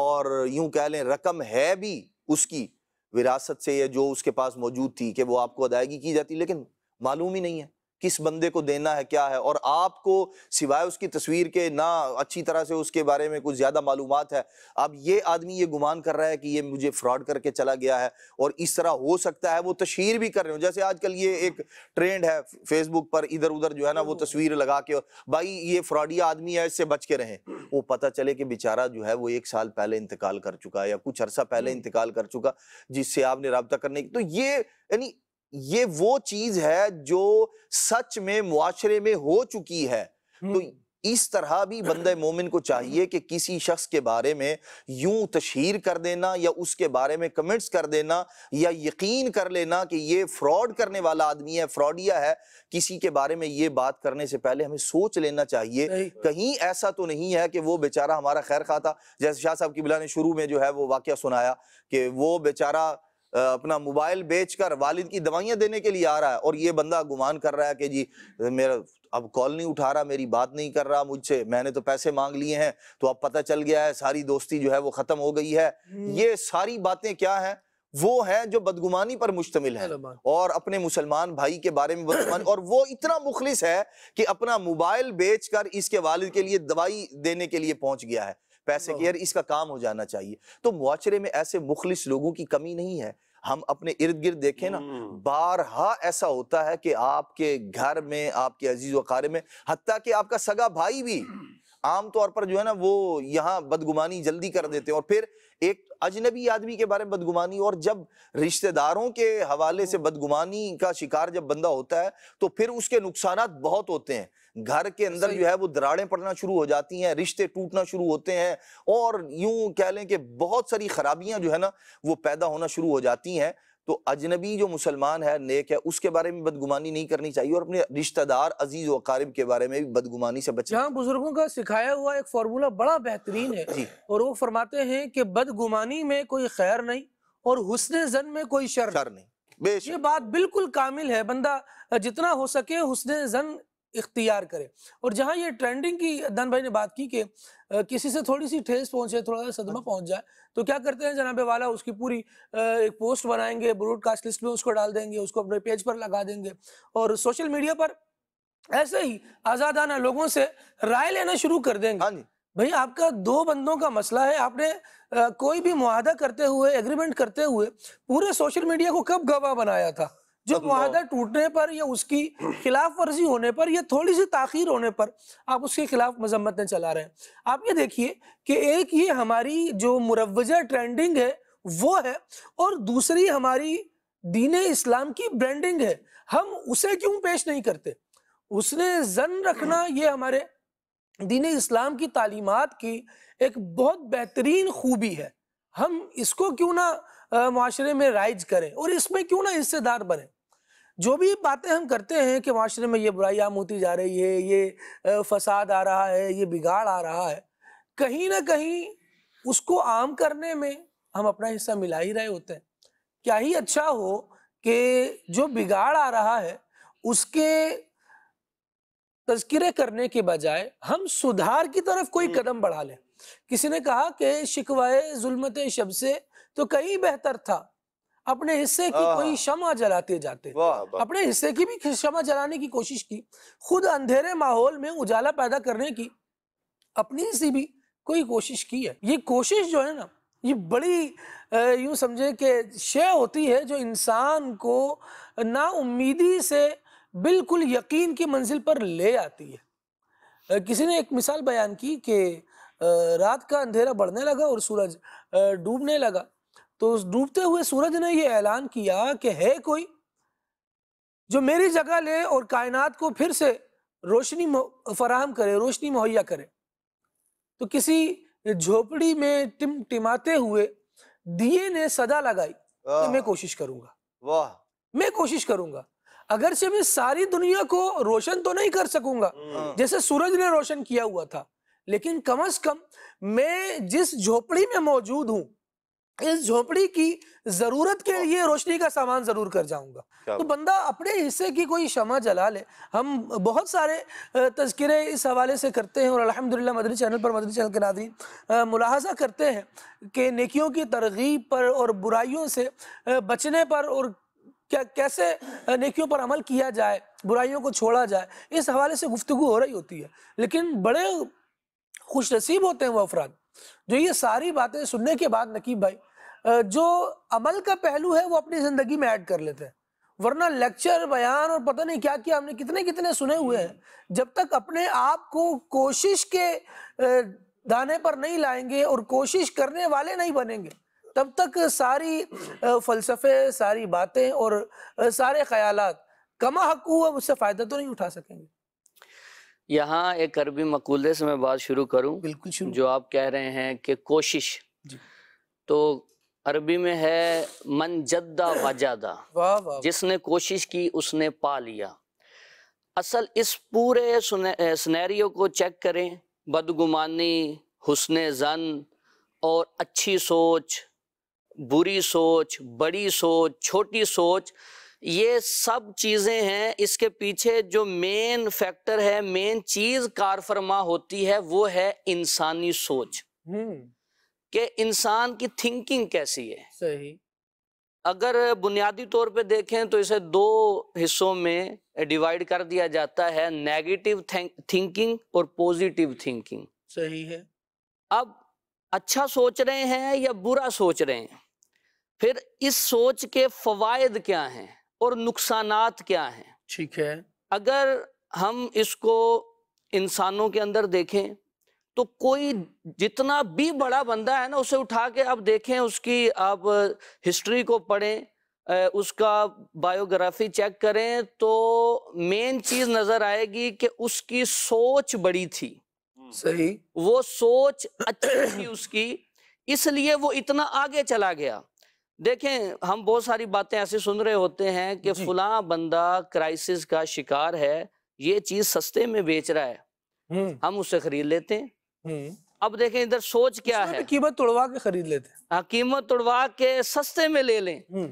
और यूं कह लें रकम है भी उसकी विरासत से या जो उसके पास मौजूद थी कि वो आपको अदायगी की जाती लेकिन मालूम ही नहीं है किस बंदे को देना है क्या है और आपको सिवाय उसकी तस्वीर के ना अच्छी तरह से उसके बारे में कुछ ज़्यादा मालूम है अब ये आदमी ये गुमान कर रहा है कि ये मुझे फ्रॉड करके चला गया है और इस तरह हो सकता है वो तस्वीर भी कर रहे हो जैसे आजकल ये एक ट्रेंड है फेसबुक पर इधर उधर जो है ना वो तस्वीर लगा के भाई ये फ्रॉडिया आदमी है इससे बच के रहें वो पता चले कि बेचारा जो है वो एक साल पहले इंतकाल कर चुका है या कुछ अरसा पहले हम्म। इंतकाल कर चुका जिससे आपने रबता करने की तो ये यानी ये वो चीज है जो सच में मुआरे में हो चुकी है तो हम्म। इस तरह भी बंद मोमिन को चाहिए कि किसी शख्स के बारे में यूं तशहर कर देना या उसके बारे में कमेंट्स कर देना या यकीन कर लेना कि ये फ्रॉड करने वाला आदमी है फ्रॉडिया है किसी के बारे में ये बात करने से पहले हमें सोच लेना चाहिए कहीं ऐसा तो नहीं है कि वो बेचारा हमारा खैर खाता जैसे शाह साहब बिला ने शुरू में जो है वो वाक्य सुनाया कि वो बेचारा अपना मोबाइल बेचकर वालिद की दवाइयाँ देने के लिए आ रहा है और ये बंदा गुमान कर रहा है कि जी मेरा अब कॉल नहीं उठा रहा मेरी बात नहीं कर रहा मुझसे मैंने तो पैसे मांग लिए हैं तो अब पता चल गया है सारी दोस्ती जो है वो ख़त्म हो गई है हम्म। ये सारी बातें क्या है वो है जो बदगुमानी पर मुश्तमिल है और अपने मुसलमान भाई के बारे में बदगुमानी और वो इतना मुखलिस है कि अपना मोबाइल बेचकर इसके वालिद के लिए दवाई देने के लिए पहुंच गया है पैसे की यार इसका काम हो जाना चाहिए तो मुआरे में ऐसे मुखलिस लोगों की कमी नहीं है हम अपने इर्द गिर्द देखें ना हम्म। बारहा ऐसा होता है कि आपके घर में आपके अजीज वकारे में हती कि आपका सगा भाई भी आमतौर पर जो है ना वो यहाँ बदगुमानी जल्दी कर देते हैं और फिर एक अजनबी आदमी के बारे में बदगुमानी और जब रिश्तेदारों के हवाले से बदगुमानी का शिकार जब बंदा होता है तो फिर उसके नुकसान बहुत होते हैं घर के अंदर जो है वो दराड़ें पड़ना शुरू हो जाती हैं रिश्ते टूटना शुरू होते हैं और यूं कह लें कि बहुत सारी खराबियां जो है ना वो पैदा होना शुरू हो जाती हैं तो अजनबी जो मुसलमान है नेक है उसके बारे में बदगुमानी नहीं करनी चाहिए और अपने रिश्तेदार अजीज वकारिब के बारे में भी बदगुमानी से बचे यहाँ बुजुर्गों का सिखाया हुआ एक फार्मूला बड़ा बेहतरीन है और वो फरमाते हैं कि बदगुमानी में कोई खैर नहीं और हुसन जन में कोई शर, शर नहीं ये बात बिल्कुल कामिल है बंदा जितना हो सके हुसन जन इख्तियार करें और जहाँ ये ट्रेंडिंग की धन भाई ने बात की कि किसी से थोड़ी सी ठेस पहुंचे थोड़ा सा सदमा अच्छा। पहुंच जाए तो क्या करते हैं जनाबे वाला उसकी पूरी एक पोस्ट बनाएंगे ब्रॉडकास्ट लिस्ट में उसको डाल देंगे उसको अपने पेज पर लगा देंगे और सोशल मीडिया पर ऐसे ही आजादाना लोगों से राय लेना शुरू कर देंगे हाँ भाई आपका दो बंदों का मसला है आपने आ, कोई भी मुआदा करते हुए एग्रीमेंट करते हुए पूरे सोशल मीडिया को कब गवाह बनाया था जो माहदा टूटने पर या उसकी खिलाफ वर्जी होने पर या थोड़ी सी ताखिर होने पर आप उसके खिलाफ मजम्मतें चला रहे हैं आप ये देखिए कि एक ये हमारी जो मुरवजा ट्रेंडिंग है वो है और दूसरी हमारी दीन इस्लाम की ब्रांडिंग है हम उसे क्यों पेश नहीं करते उसने जन रखना ये हमारे दीन इस्लाम की तालीमत की एक बहुत बेहतरीन खूबी है हम इसको क्यों ना माशरे में राइज करें और इसमें क्यों ना हिस्सेदार बने जो भी बातें हम करते हैं कि माशरे में ये बुराई आम होती जा रही है ये फसाद आ रहा है ये बिगाड़ आ रहा है कहीं ना कहीं उसको आम करने में हम अपना हिस्सा मिला ही रहे होते हैं क्या ही अच्छा हो कि जो बिगाड़ आ रहा है उसके तस्करे करने के बजाय हम सुधार की तरफ कोई हम्म। कदम बढ़ा लें किसी ने कहा कि शिकवाए जुल्मत शब से तो कहीं बेहतर था अपने हिस्से की कोई क्षमा जलाते जाते अपने हिस्से की भी क्षमा जलाने की कोशिश की खुद अंधेरे माहौल में उजाला पैदा करने की अपनी सी भी कोई कोशिश की है ये कोशिश जो है ना ये बड़ी यूँ समझे कि शय होती है जो इंसान को ना उम्मीदी से बिल्कुल यकीन की मंजिल पर ले आती है किसी ने एक मिसाल बयान की कि रात का अंधेरा बढ़ने लगा और सूरज डूबने लगा तो उस डूबते हुए सूरज ने यह ऐलान किया कि है कोई जो मेरी जगह ले और कायनात को फिर से रोशनी फराहम करे रोशनी मुहैया करे तो किसी झोपड़ी में टिमटिमाते हुए दिए ने सदा लगाई कि मैं कोशिश करूंगा वाह मैं कोशिश करूंगा अगर से मैं सारी दुनिया को रोशन तो नहीं कर सकूंगा हम्म। जैसे सूरज ने रोशन किया हुआ था लेकिन कम अज कम मैं जिस झोपड़ी में मौजूद हूं इस झोपड़ी की जरूरत के हाँ। लिए रोशनी का सामान जरूर कर जाऊंगा तो बंदा अपने हिस्से की कोई क्षमा जला ले हम बहुत सारे तस्करे इस हवाले से करते हैं और अलहमदिल्ला मदरी चैनल पर मदरी चैनल के नाजी मुलाहजा करते हैं कि नेकियों की तरगीब पर और बुराइयों से बचने पर और क्या कैसे नेकियों पर अमल किया जाए बुराइयों को छोड़ा जाए इस हवाले से गुफ्तु हो रही होती है लेकिन बड़े खुश नसीब होते हैं वह अफराद जो ये सारी बातें सुनने के बाद नकीब भाई जो अमल का पहलू है वो अपनी ज़िंदगी में ऐड कर लेते हैं वरना लेक्चर बयान और पता नहीं क्या किया हमने कितने कितने सुने हुए हैं जब तक अपने आप को कोशिश के दाने पर नहीं लाएंगे और कोशिश करने वाले नहीं बनेंगे तब तक सारी फलसफे सारी बातें और सारे ख्याल कमा हक हुआ उससे फ़ायदा तो नहीं उठा सकेंगे यहाँ एक अरबी मकूले से मैं बात शुरू करूँ बिल्कुल शुरू जो आप कह रहे हैं कि कोशिश तो अरबी में है मन जद्दा वजादा जिसने कोशिश की उसने पा लिया असल इस पूरे स्नैरियो को चेक करें बदगुमानी हुसन जन और अच्छी सोच बुरी सोच बड़ी सोच छोटी सोच ये सब चीज़ें हैं इसके पीछे जो मेन फैक्टर है मेन चीज़ कारफरमा होती है वो है इंसानी सोच हम्म। कि इंसान की थिंकिंग कैसी है सही अगर बुनियादी तौर पे देखें तो इसे दो हिस्सों में डिवाइड कर दिया जाता है नेगेटिव थिंकिंग और पॉजिटिव थिंकिंग सही है अब अच्छा सोच रहे हैं या बुरा सोच रहे हैं फिर इस सोच के फवायद क्या हैं और नुकसान क्या हैं ठीक है अगर हम इसको इंसानों के अंदर देखें तो कोई जितना भी बड़ा बंदा है ना उसे उठा के आप देखें उसकी आप हिस्ट्री को पढ़ें उसका बायोग्राफी चेक करें तो मेन चीज नजर आएगी कि उसकी सोच बड़ी थी हम्म। सही वो सोच अच्छी थी उसकी इसलिए वो इतना आगे चला गया देखें हम बहुत सारी बातें ऐसे सुन रहे होते हैं कि फुला बंदा क्राइसिस का शिकार है ये चीज सस्ते में बेच रहा है हम्म। हम उसे खरीद लेते हैं हम्म। अब देखें इधर सोच क्या है कीमत तोड़वा के खरीद लेते हैं हाँ कीमत तोड़वा के सस्ते में ले लें हम्म।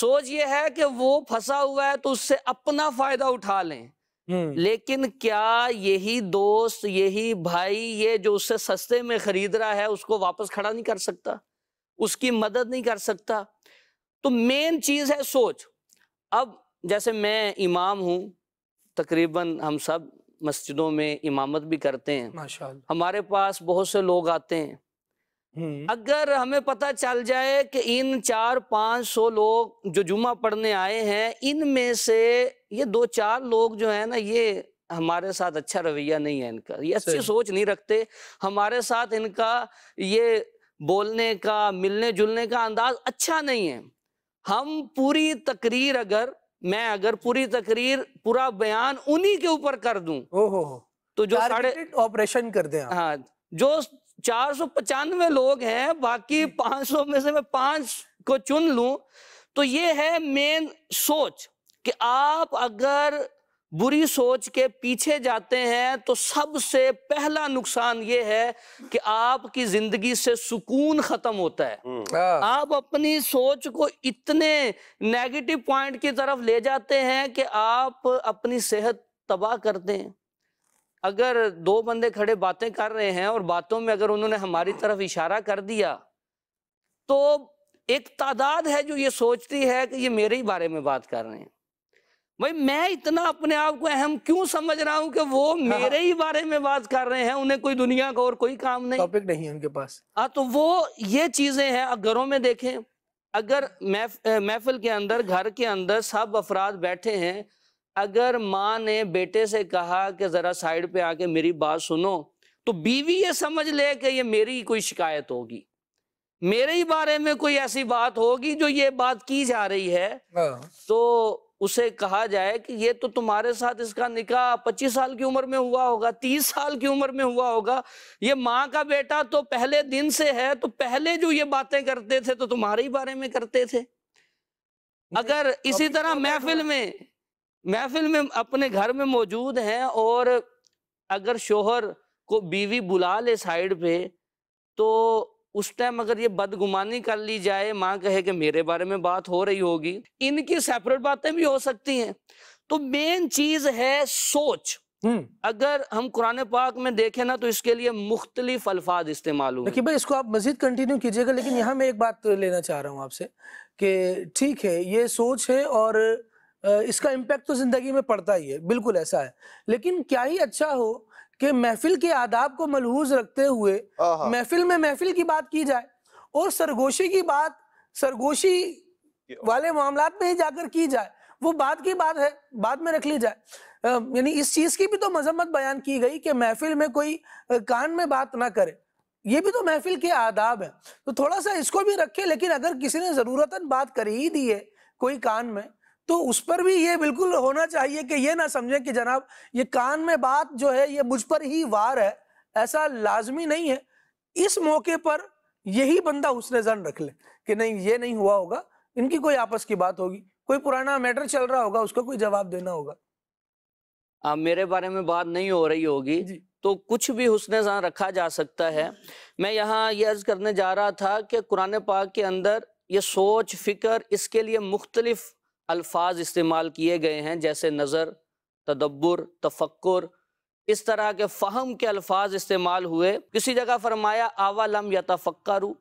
सोच ये है कि वो फंसा हुआ है तो उससे अपना फायदा उठा लें हम्म। लेकिन क्या यही दोस्त यही भाई ये जो उससे सस्ते में खरीद रहा है उसको वापस खड़ा नहीं कर सकता उसकी मदद नहीं कर सकता तो मेन चीज है सोच अब जैसे मैं इमाम हूं तकरीबन हम सब मस्जिदों में इमामत भी करते हैं हमारे पास बहुत से लोग आते हैं हम्म। अगर हमें पता चल जाए कि इन चार पाँच सौ लोग जो जुमा पढ़ने आए हैं इनमें से ये दो चार लोग जो है ना ये हमारे साथ अच्छा रवैया नहीं है इनका ये अच्छी सोच नहीं रखते हमारे साथ इनका ये बोलने का मिलने जुलने का अंदाज अच्छा नहीं है हम पूरी तकरीर अगर मैं अगर पूरी तकरीर पूरा बयान उन्हीं के ऊपर कर दूं ओहो तो जो साढ़े ऑपरेशन कर दें हाँ जो चार सौ पचानवे लोग हैं बाकी पांच सौ में से मैं पांच को चुन लूं तो ये है मेन सोच कि आप अगर बुरी सोच के पीछे जाते हैं तो सबसे पहला नुकसान ये है कि आपकी जिंदगी से सुकून खत्म होता है हम्म। हाँ। आप अपनी सोच को इतने नेगेटिव पॉइंट की तरफ ले जाते हैं कि आप अपनी सेहत तबाह करते हैं अगर दो बंदे खड़े बातें कर रहे हैं और बातों में अगर उन्होंने हमारी तरफ इशारा कर दिया तो एक तादाद है जो ये सोचती है कि ये मेरे ही बारे में बात कर रहे हैं भाई मैं इतना अपने आप को अहम क्यों समझ रहा हूँ कि वो हाँ, हाँ। मेरे ही बारे में बात कर रहे हैं उन्हें कोई दुनिया का और कोई काम नहीं टॉपिक नहीं उनके पास हाँ तो वो ये चीजें हैं घरों में देखें अगर महफिल के अंदर घर के अंदर सब अफराद बैठे हैं अगर माँ ने बेटे से कहा कि जरा साइड पे आके मेरी बात सुनो तो बीवी ये समझ ले कि ये मेरी कोई शिकायत होगी मेरे ही बारे में कोई ऐसी बात होगी जो ये बात की जा रही है हाँ। तो उसे कहा जाए कि ये तो तुम्हारे साथ इसका निकाह पच्चीस साल की उम्र में हुआ होगा तीस साल की उम्र में हुआ होगा ये माँ का बेटा तो पहले दिन से है तो पहले जो ये बातें करते थे तो तुम्हारे ही बारे में करते थे अगर इसी तरह तो महफिल में महफिल में अपने घर में मौजूद हैं और अगर शोहर को बीवी बुला ले साइड पे तो उस टाइम अगर ये बदगुमानी कर ली जाए माँ कहे कि मेरे बारे में बात हो रही होगी इनकी सेपरेट बातें भी हो सकती हैं तो मेन चीज है सोच हम्म। अगर हम कुरान पाक में देखें ना तो इसके लिए मुख्तलिफ अल्फाज इस्तेमाल हुए भाई इसको आप मजीद कंटिन्यू कीजिएगा लेकिन यहाँ मैं एक बात लेना चाह रहा हूँ आपसे कि ठीक है ये सोच है और इसका इम्पैक्ट तो ज़िंदगी में पड़ता ही है बिल्कुल ऐसा है लेकिन क्या ही अच्छा हो कि महफिल के आदाब को मलहूज रखते हुए हाँ, हाँ। महफिल में महफिल की बात की जाए और सरगोशी की बात सरगोशी वाले मामला में ही जाकर की जाए वो बाद की बात है बाद में रख ली जाए यानी इस चीज की भी तो मजम्मत बयान की गई कि महफिल में कोई कान में बात ना करे ये भी तो महफिल के आदाब है तो थोड़ा सा इसको भी रखे लेकिन अगर किसी ने जरूरतन बात कर ही दी है कोई कान में तो उस पर भी ये बिल्कुल होना चाहिए कि ये ना समझे कि जनाब ये कान में बात जो है ये मुझ पर ही वार है ऐसा लाजमी नहीं है इस मौके पर यही बंदा उसने जन रख ले कि नहीं ये नहीं हुआ होगा इनकी कोई आपस की बात होगी कोई पुराना मैटर चल रहा होगा उसका कोई जवाब देना होगा आ, मेरे बारे में बात नहीं हो रही होगी तो कुछ भी हुसने जहाँ रखा जा सकता है मैं यहाँ ये अर्ज करने जा रहा था कि कुरान पाक के अंदर ये सोच फिक्र इसके लिए मुख्तलिफ अल्फाज इस्तेमाल किए गए हैं जैसे नज़र तदब्बर तफक्र इस तरह के फ़हम के अल्फाज इस्तेमाल हुए किसी जगह फरमाया आवा लम या तफक्रू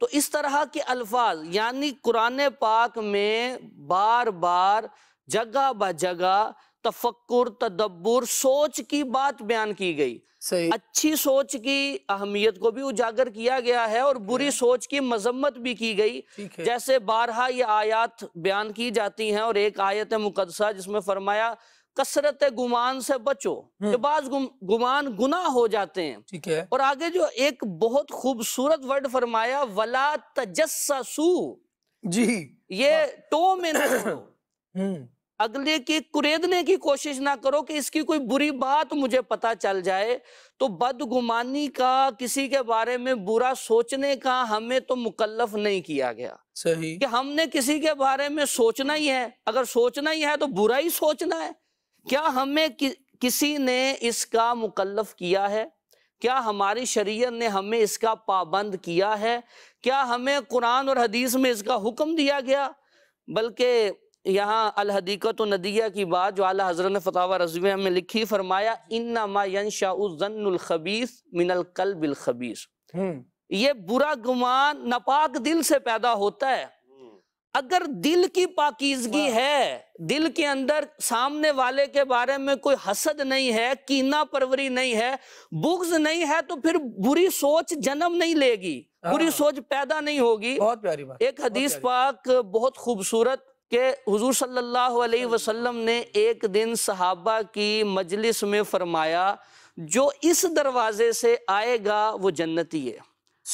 तो इस तरह के अल्फाज यानी कुरान पाक में बार बार जगह ब जगह तफक्र तदब्बर सोच की बात बयान की गई सही अच्छी सोच की अहमियत को भी उजागर किया गया है और बुरी सोच की मजम्मत भी की गई जैसे बारहा ये आयत बयान की जाती हैं और एक आयत मुकदसा जिसमें फरमाया कसरत गुमान से बचो हम्म। जो बाज गुम, गुमान गुना हो जाते हैं ठीक है और आगे जो एक बहुत खूबसूरत वर्ड फरमाया वला तजस्सू जी ये टो में अगले के कुरेदने की कोशिश ना करो कि इसकी कोई बुरी बात मुझे पता चल जाए तो बदगुमानी का किसी के बारे में बुरा सोचने का हमें तो मुकल्लफ नहीं किया गया सही कि हमने किसी के बारे में सोचना ही है अगर सोचना ही है तो बुरा ही सोचना है क्या हमें कि, किसी ने इसका मुकल्लफ किया है क्या हमारी शरीयत ने हमें इसका पाबंद किया है क्या हमें कुरान और हदीस में इसका हुक्म दिया गया बल्कि यहाँ अलहदीकत तो नदिया की बात जो अला हजरत ने फतावा में लिखी फरमाया इन्ना माशाउजनखबीस मिनल कल बिलखबीस हम्म। ये बुरा गुमान नापाक दिल से पैदा होता है हम्म। अगर दिल की पाकिजगी है दिल के अंदर सामने वाले के बारे में कोई हसद नहीं है कीना परवरी नहीं है बुग्ज नहीं है तो फिर बुरी सोच जन्म नहीं लेगी बुरी हाँ। सोच पैदा नहीं होगी बहुत प्यारी बात एक हदीस पाक बहुत खूबसूरत कि हुजूर सल्लल्लाहु अलैहि वसल्लम ने एक दिन सहाबा की मजलिस में फरमाया जो इस दरवाजे से आएगा वो जन्नती है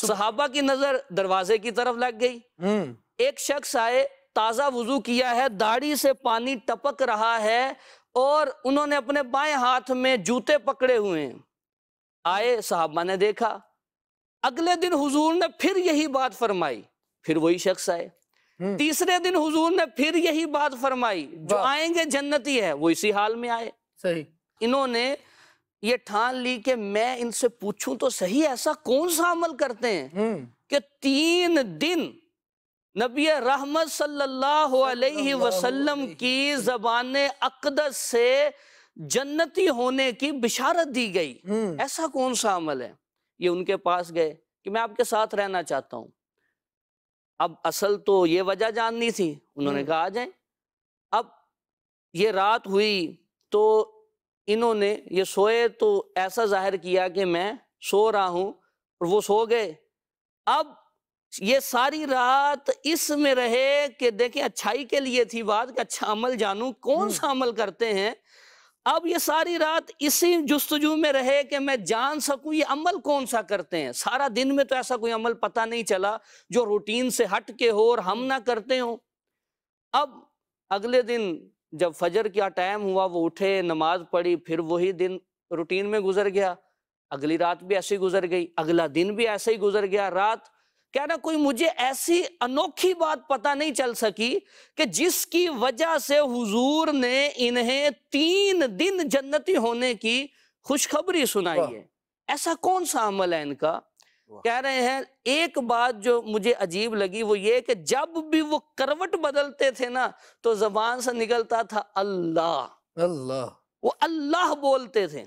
सहाबा की नजर दरवाजे की तरफ लग गई हम्म। एक शख्स आए ताजा वजू किया है दाढ़ी से पानी टपक रहा है और उन्होंने अपने बाएं हाथ में जूते पकड़े हुए हैं आए साहबा ने देखा अगले दिन हुजूर ने फिर यही बात फरमाई फिर वही शख्स आए हम्म। तीसरे दिन हुजूर ने फिर यही बात फरमाई जो आएंगे जन्नती है वो इसी हाल में आए सही इन्होंने ये ठान ली कि मैं इनसे पूछूं तो सही ऐसा कौन सा अमल करते हैं हम्म। कि तीन दिन नबी रहमत सल्लल्लाहु अलैहि वसल्लम की जबान अकदस से जन्नती होने की बिशारत दी गई हम्म। ऐसा कौन सा अमल है ये उनके पास गए कि मैं आपके साथ रहना चाहता हूँ अब असल तो ये वजह जाननी थी उन्होंने कहा आ जाए अब ये रात हुई तो इन्होंने ये सोए तो ऐसा जाहिर किया कि मैं सो रहा हूँ और वो सो गए अब ये सारी रात इसमें रहे कि देखें अच्छाई के लिए थी बात कि अच्छा अमल जानू कौन सा अमल करते हैं अब ये सारी रात इसी जस्तजू में रहे कि मैं जान सकूं ये अमल कौन सा करते हैं सारा दिन में तो ऐसा कोई अमल पता नहीं चला जो रूटीन से हट के हो और हम ना करते हो अब अगले दिन जब फजर का टाइम हुआ वो उठे नमाज पढ़ी फिर वही दिन रूटीन में गुजर गया अगली रात भी ऐसे ही गुजर गई अगला दिन भी ऐसे ही गुजर गया रात क्या ना कोई मुझे ऐसी अनोखी बात पता नहीं चल सकी कि जिसकी वजह से हुजूर ने इन्हें तीन दिन जन्नती होने की खुशखबरी सुनाई है ऐसा कौन सा अमल है इनका कह रहे हैं एक बात जो मुझे अजीब लगी वो ये कि जब भी वो करवट बदलते थे ना तो जबान से निकलता था अल्लाह अल्लाह वो अल्लाह बोलते थे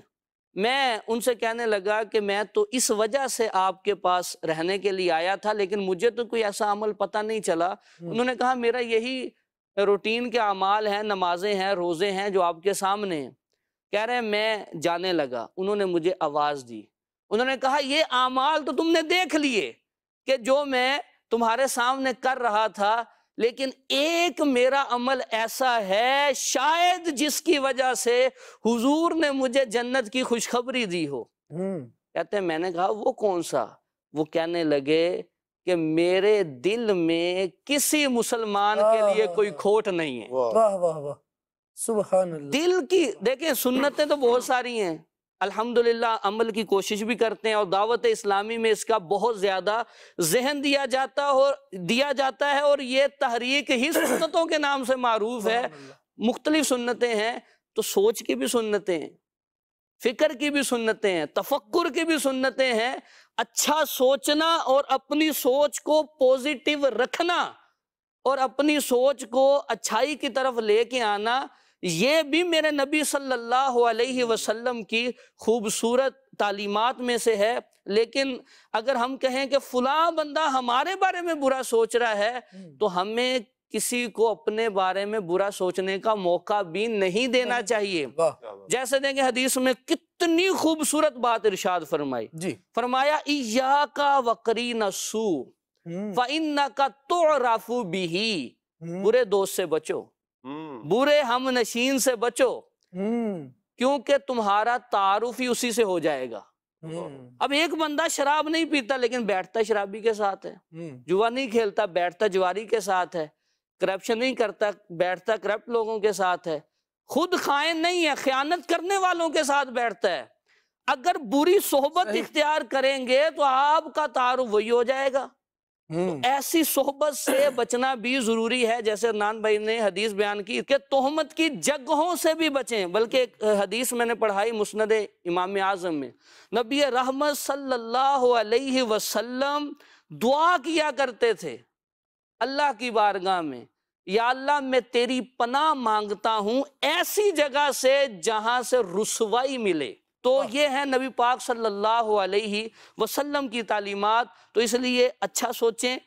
मैं उनसे कहने लगा कि मैं तो इस वजह से आपके पास रहने के लिए आया था लेकिन मुझे तो कोई ऐसा अमल पता नहीं चला उन्होंने कहा मेरा यही रूटीन के अमाल हैं नमाजें हैं रोज़े हैं जो आपके सामने हैं कह रहे हैं मैं जाने लगा उन्होंने मुझे आवाज़ दी उन्होंने कहा ये अमाल तो तुमने देख लिए कि जो मैं तुम्हारे सामने कर रहा था लेकिन एक मेरा अमल ऐसा है शायद जिसकी वजह से हुजूर ने मुझे जन्नत की खुशखबरी दी हो हम्म। कहते मैंने कहा वो कौन सा वो कहने लगे कि मेरे दिल में किसी मुसलमान के लिए कोई खोट नहीं है वाह वाह वाह सुबह दिल की देखें सुन्नतें तो बहुत सारी हैं अल्हम्दुलिल्लाह अमल की कोशिश भी करते हैं और दावत इस्लामी में इसका बहुत ज़्यादा जहन दिया जाता और दिया जाता है और ये तहरीक ही सुन्नतों के नाम से मरूफ है मुख्तलिफ सुन्नतें हैं तो सोच की भी सुन्नतें हैं फिक्र की भी सुन्नतें हैं तफक्र की भी सुन्नतें हैं अच्छा सोचना और अपनी सोच को पॉजिटिव रखना और अपनी सोच को अच्छाई की तरफ लेके आना ये भी मेरे नबी सल्लल्लाहु अलैहि वसल्लम की खूबसूरत तालीमात में से है लेकिन अगर हम कहें कि फलां बंदा हमारे बारे में बुरा सोच रहा है हम्म। तो हमें किसी को अपने बारे में बुरा सोचने का मौका भी नहीं देना चाहिए जैसे देखें हदीस में कितनी खूबसूरत बात इरशाद फरमाई जी फरमाया इया का वकरी नसू हम्म। फ़िन का तो राफू बिही हम्म। बुरे दोस्त से बचो हम्म। बुरे हम नशीन से बचो हम्म। क्योंकि तुम्हारा तारुफ ही उसी से हो जाएगा हम्म। अब एक बंदा शराब नहीं पीता लेकिन बैठता शराबी के साथ है जुआ नहीं खेलता बैठता जुआरी के साथ है करप्शन नहीं करता बैठता करप्ट लोगों के साथ है खुद खाए नहीं है ख्यानत करने वालों के साथ बैठता है अगर बुरी सोहबत इख्तियार करेंगे तो आपका तारुफ वही हो जाएगा तो हम्म। ऐसी सोहबत से बचना भी जरूरी है जैसे नान भाई ने हदीस बयान की कि तोहमत की जगहों से भी बचें बल्कि एक हदीस मैंने पढ़ाई मुस्ंद इमाम आजम में नबी रहमत सल्लल्लाहु अलैहि वसल्लम दुआ किया करते थे अल्लाह की बारगाह में या अल्लाह मैं तेरी पनाह मांगता हूँ ऐसी जगह से जहाँ से रसवाई मिले तो ये है नबी पाक सल्लल्लाहु अलैहि वसल्लम की तालीमात तो इसलिए अच्छा सोचें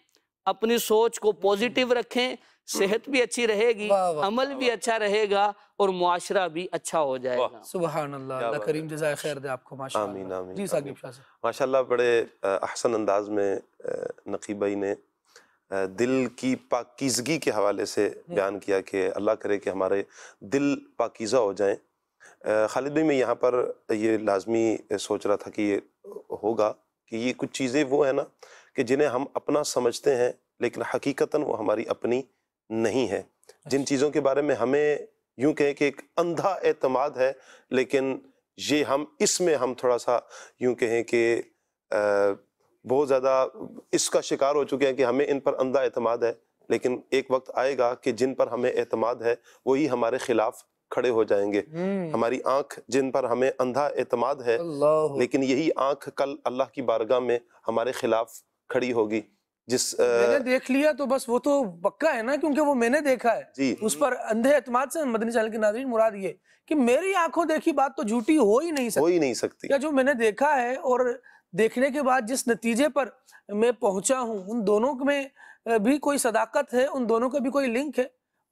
अपनी सोच को पॉजिटिव हम्म। रखें हम्म। सेहत भी अच्छी रहेगी अमल भी अच्छा रहेगा और मुआशरा भी अच्छा हो जाएगा सुबह अल्लाह करीम खैर दे आपको माशाल्लाह बड़े अहसन अंदाज में नकीबाई ने दिल की पाकिजगी के हवाले से हम्म। बयान किया कि अल्लाह करे कि हमारे दिल पाकिज़ा हो जाएं खालिद भाई मैं यहाँ पर ये लाजमी सोच रहा था कि ये होगा कि ये कुछ चीज़ें वो है ना कि जिन्हें हम अपना समझते हैं लेकिन हकीकता वो हमारी अपनी नहीं है जिन अच्छा। चीज़ों के बारे में हमें यूं कहें कि एक अंधा एतमाद है लेकिन ये हम इसमें हम थोड़ा सा यूं कहें कि बहुत ज़्यादा इसका शिकार हो चुके हैं कि हमें इन पर अंधा एतमाद है लेकिन एक वक्त आएगा कि जिन पर हमें एतमाद है वही हमारे ख़िलाफ़ खड़े हो जाएंगे हम्म। हमारी आंख जिन पर हमें अंधा एतमाद है लेकिन यही आंख कल अल्लाह की बारगाह में हमारे खिलाफ खड़ी होगी जिस आ... मैंने देख लिया तो बस वो तो पक्का है ना क्योंकि वो मैंने देखा है जी उस पर अंधे एतमाद से मदनी चैनल के नाजरीन मुराद ये कि मेरी आंखों देखी बात तो झूठी हो ही नहीं सकती हो ही नहीं सकती जो मैंने देखा है और देखने के बाद जिस नतीजे पर मैं पहुंचा हूं उन दोनों में भी कोई सदाकत है उन दोनों का भी कोई लिंक है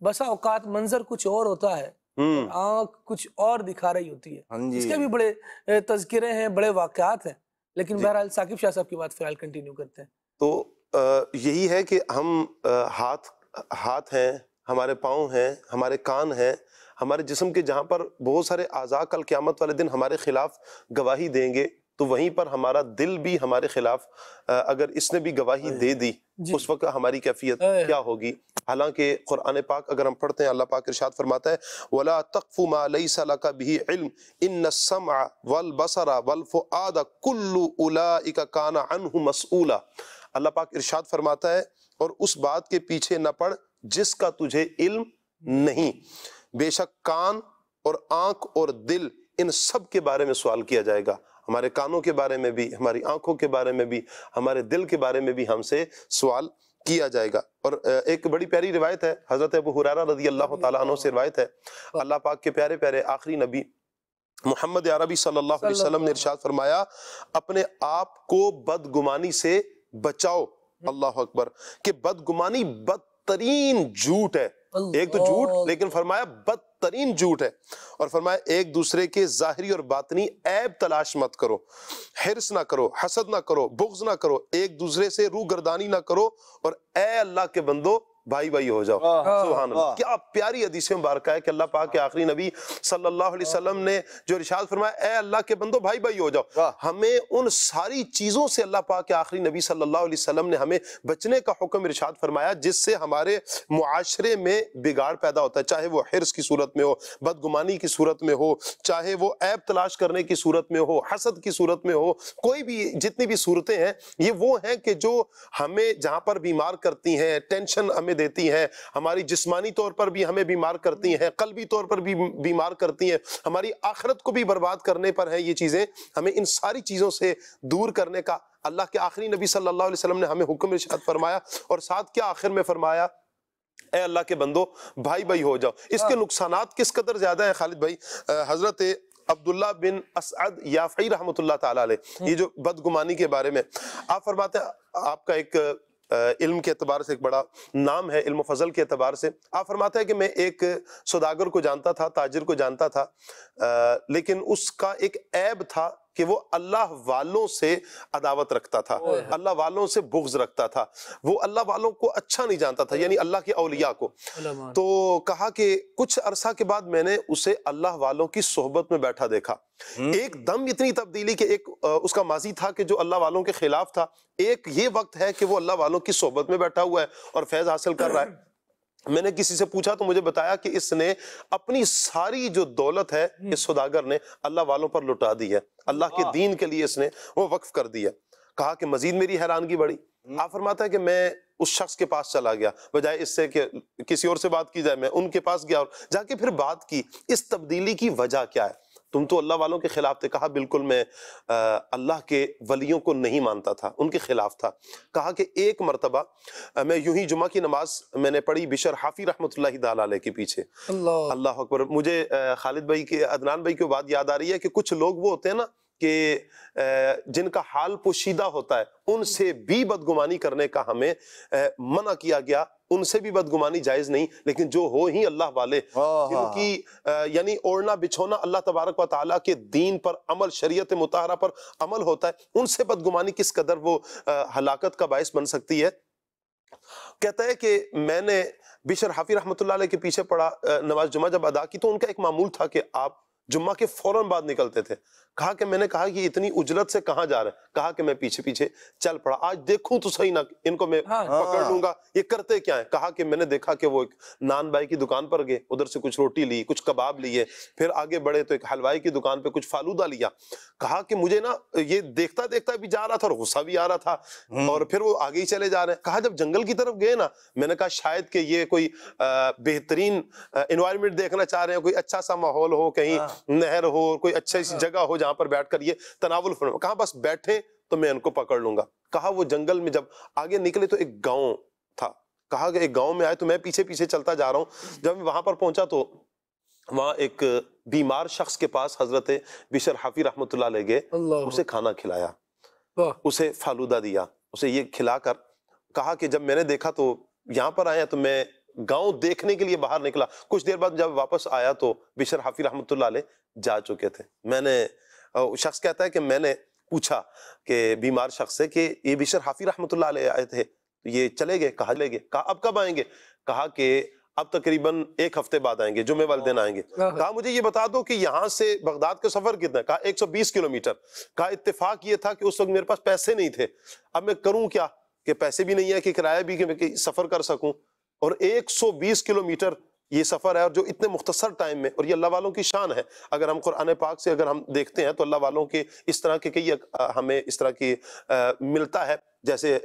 बसा औकात मंजर कुछ और होता है हम्म। आंख कुछ और दिखा रही होती है हाँ इसके भी बड़े तस्करे हैं बड़े वाकत हैं लेकिन बहरहाल साकिब शाह साहब की बात फिलहाल कंटिन्यू करते हैं तो यही है कि हम हाथ हाथ हैं हमारे पाँव हैं हमारे कान हैं हमारे जिसम के जहाँ पर बहुत सारे आज़ा कल क़्यामत वाले दिन हमारे ख़िलाफ़ गवाही देंगे तो वहीं पर हमारा दिल भी हमारे खिलाफ अगर इसने भी गवाही दे दी उस वक्त हमारी कैफियत क्या होगी हालांकि कुरान पाक अगर हम पढ़ते हैं अल्लाह पाक इरशाद फरमाता है वला तक्फु मा लैसा लका बिही इल्म इन समअ वल बसरा वल फुआद कुल्लु उलाइका काना अनहु मसऊला अल्लाह पाक इरशाद फरमाता है और उस बात के पीछे न पड़ जिसका तुझे इल्म नहीं बेशक कान और आंख और दिल इन सब के बारे में सवाल किया जाएगा हमारे कानों के बारे में भी हमारी आंखों के बारे में भी हमारे दिल के बारे में भी हमसे सवाल किया जाएगा और एक बड़ी प्यारी रिवायत है हजरत अबू हुरारा रजी अल्लाह तु से रिवायत है अल्लाह पाक के प्यारे प्यारे आखिरी नबी मोहम्मद अरबी सल्लल्लाहु अलैहि वसल्लम ने इरशाद फरमाया अपने आप को बदगुमानी से बचाओ हम्म। अल्लाह अकबर कि बदगुमानी बदतरीन झूठ है एक तो झूठ लेकिन फरमाया बदतरीन झूठ है और फरमाया एक दूसरे के जाहरी और बातनी ऐब तलाश मत करो हिरस ना करो हसद ना करो बुग्ज ना करो एक दूसरे से रू गर्दानी ना करो और ए अल्लाह के बंदो भाई भाई हो जाओ हाँ, हाँ, सुबहान क्या प्यारी हदीस मुबारक है कि अल्लाह पाक के आखिरी नबी सल्लल्लाहु अलैहि वसल्लम ने जो इरशाद फरमाया ए अल्लाह के बंदो भाई भाई हो जाओ हमें उन सारी चीज़ों से अल्लाह पाक के आखिरी नबी सल्लल्लाहु अलैहि वसल्लम ने हमें बचने का हुक्म इरशाद फरमाया जिससे हमारे मुआशरे में बिगाड़ पैदा होता है चाहे वो हिरस की सूरत में हो बदगुमानी की सूरत में हो चाहे वो ऐप तलाश करने की सूरत में हो हसद की सूरत में हो कोई भी जितनी भी सूरतें हैं ये वो हैं कि जो हमें जहाँ पर बीमार करती हैं टेंशन हमें देती हैं हमारी जिस्मानी तौर पर भी हमें बीमार करती हैं कलबी तौर पर भी बीमार करती हैं हमारी आखरत को भी बर्बाद करने पर है ये चीज़ें हमें इन सारी चीज़ों से दूर करने का अल्लाह के आखिरी नबी सल्लल्लाहु अलैहि वसल्लम ने हमें हुक्म इरशाद फरमाया और साथ क्या आखिर में फरमाया ए अल्लाह के बंदो भाई भाई हो जाओ इसके हाँ। नुकसान किस कदर ज़्यादा है खालिद भाई हज़रत अब्दुल्ला बिन असद याफ़ी रहमतुल्लाह ताला हाँ। ये जो बदगुमानी के बारे में आप फरमाते हैं आपका एक इल्म के अतबार से एक बड़ा नाम है इल्म फजल के अतबार से आप फरमाता है कि मैं एक सौदागर को जानता था ताजिर को जानता था आ, लेकिन उसका एक ऐब था कि वो अल्लाह वालों से अदावत रखता था अल्लाह वालों से बुग्ज रखता था वो अल्लाह वालों को अच्छा नहीं जानता था यानी अल्लाह के अलिया को तो कहा कि कुछ अरसा के बाद मैंने उसे अल्लाह वालों की सोहबत में बैठा देखा हम्म। एक दम इतनी तब्दीली कि एक उसका माजी था कि जो अल्लाह वालों के खिलाफ था एक ये वक्त है कि वो अल्लाह वालों की सोहबत में बैठा हुआ है और फैज हासिल कर रहा है मैंने किसी से पूछा तो मुझे बताया कि इसने अपनी सारी जो दौलत है हम्म। इस सौदागर ने अल्लाह वालों पर लुटा दी है अल्लाह के दीन के लिए इसने वो वक्फ कर दिया कहा कि मजीद मेरी हैरानगी बढ़ी हम्म। आप फरमाता है कि मैं उस शख्स के पास चला गया बजाय इससे कि किसी और से बात की जाए मैं उनके पास गया और जाके फिर बात की इस तब्दीली की वजह क्या है तुम तो अल्लाह वालों के खिलाफ थे कहा बिल्कुल मैं अल्लाह के वलियों को नहीं मानता था उनके खिलाफ था कहा कि एक मरतबा मैं यूं ही जुमा की नमाज मैंने पढ़ी बिशर हाफी रहमत के पीछे अल्लाह अल्लाह अकबर मुझे खालिद भाई के अदनान भाई की बात याद आ रही है कि कुछ लोग वो होते हैं ना कि जिनका हाल पोशीदा होता है उनसे भी बदगुमानी करने का हमें मना किया गया उनसे भी बदगुमानी जायज नहीं लेकिन जो हो ही अल्लाह वाले जिनकी यानी ओढ़ना बिछोना अल्लाह तबारक व के दीन पर अमल शरीयत मुताहरा पर अमल होता है उनसे बदगुमानी किस कदर वो हलाकत का बायस बन सकती है कहता है कि मैंने बिशर हाफी रहमत के पीछे पड़ा नमाज जुमा जब अदा की तो उनका एक मामूल था कि आप जुम्मा के फौरन बाद निकलते थे कहा कि मैंने कहा कि इतनी उजलत से कहा जा रहे कहा कि मैं पीछे पीछे चल पड़ा आज देखूं तो सही ना इनको मैं हाँ, पकड़ हाँ। लूंगा ये करते क्या है कहा कि मैंने देखा कि वो एक नान भाई की दुकान पर गए उधर से कुछ रोटी ली कुछ कबाब लिए फिर आगे बढ़े तो एक हलवाई की दुकान पर कुछ फालूदा लिया कहा कि मुझे ना ये देखता देखता भी जा रहा था और गुस्सा भी आ रहा था हम्म। और फिर वो आगे ही चले जा रहे हैं कहा जब जंगल की तरफ गए ना मैंने कहा शायद कि ये कोई बेहतरीन इन्वायरमेंट देखना चाह रहे हैं कोई अच्छा सा माहौल हो कहीं हाँ। नहर हो कोई अच्छी सी जगह हो जहां पर बैठकर ये तनावल फरमा कहा बस बैठे तो मैं उनको पकड़ लूंगा कहा वो जंगल में जब आगे निकले तो एक गांव था कहा कि एक गांव में आए तो मैं पीछे पीछे चलता जा रहा हूँ जब मैं वहां पर पहुंचा तो वहाँ एक बीमार शख्स के पास हजरत बिशर हाफी रहमत ले गए उसे खाना खिलाया उसे फालूदा दिया उसे ये खिलाकर कहा कि जब मैंने देखा तो यहाँ पर आया तो मैं गांव देखने के लिए बाहर निकला कुछ देर बाद जब वापस आया तो बिशर हाफी रहमत जा चुके थे मैंने शख्स कहता है कि मैंने पूछा कि बीमार शख्स से कि ये बिशर हाफी रहमत आए थे तो ये चले गए कहा चले गए कहा अब कब आएंगे कहा कि अब तकरीबन एक हफ्ते बाद आएंगे जुम्मे वाले दिन आएंगे कहा मुझे ये बता दो कि यहाँ से बगदाद का सफर कितना कहा 120 किलोमीटर कहा इतफाक ये था कि उस वक्त मेरे पास पैसे नहीं थे अब मैं करूँ क्या कि पैसे भी नहीं है कि किराया भी कि, कि सफर कर सकूं और 120 किलोमीटर ये सफ़र है और जो इतने मुख्तसर टाइम में और ये अल्लाह वालों की शान है अगर हम कुरान पाक से अगर हम देखते हैं तो अल्लाह वालों के इस तरह के कई हमें इस तरह की आ, मिलता है जैसे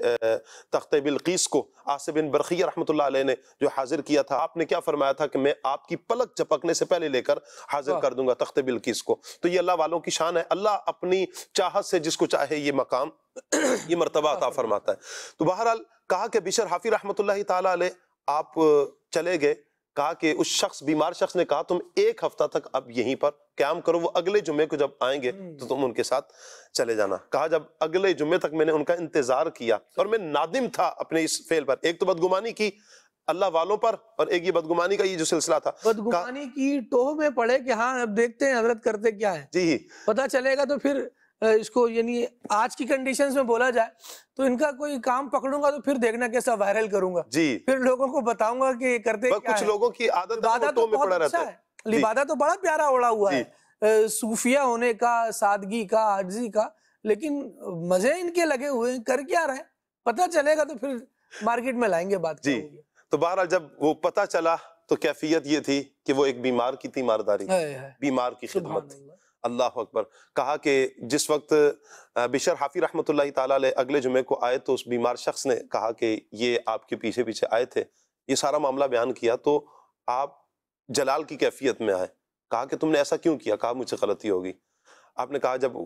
तख्त बिलकीस को आसिब बिन बरखिया रहमत ने जो हाजिर किया था आपने क्या फरमाया था कि मैं आपकी पलक झपकने से पहले लेकर हाजिर कर दूंगा तख्त बिलकीस को तो ये अल्लाह वालों की शान है अल्लाह अपनी चाहत से जिसको चाहे ये मकाम ये मरतबा अता फरमाता है तो बहरहाल कहा कि बिशर हाफी रहमत आप चले गए कहा कि उस शख्स बीमार शख्स ने कहा तुम एक हफ्ता तक अब यहीं पर क्याम करो वो अगले जुम्मे को जब आएंगे हम्म। तो तुम उनके साथ चले जाना कहा जब अगले जुम्मे तक मैंने उनका इंतजार किया और मैं नादिम था अपने इस फेल पर एक तो बदगुमानी की अल्लाह वालों पर और एक ये बदगुमानी का ये जो सिलसिला था बदगुमानी की टोह में पड़े कि हाँ अब देखते हैं हजरत करते क्या है जी पता चलेगा तो फिर इसको यानी आज की कंडीशंस में बोला जाए तो इनका कोई काम पकड़ूंगा तो फिर देखना कैसा वायरल करूंगा जी फिर लोगों को बताऊंगा कि ये करते क्या कुछ है। लोगों की आदत लिबादा तो, तो में पड़ा रहता अच्छा है लिबादा तो बड़ा प्यारा ओड़ा हुआ है सूफिया होने का सादगी का आर्जी का लेकिन मजे इनके लगे हुए हैं कर क्या रहे पता चलेगा तो फिर मार्केट में लाएंगे बात जी तो बहरहाल जब वो पता चला तो कैफियत ये थी कि वो एक बीमार की थी मारदारी बीमार की खिदमत अल्लाह अकबर कहा कि जिस वक्त बिशर हाफी रहमत ताली अगले जुमे को आए तो उस बीमार शख्स ने कहा कि ये आपके पीछे पीछे आए थे ये सारा मामला बयान किया तो आप जलाल की कैफियत में आए कहा कि तुमने ऐसा क्यों किया कहा मुझसे गलती होगी आपने कहा जब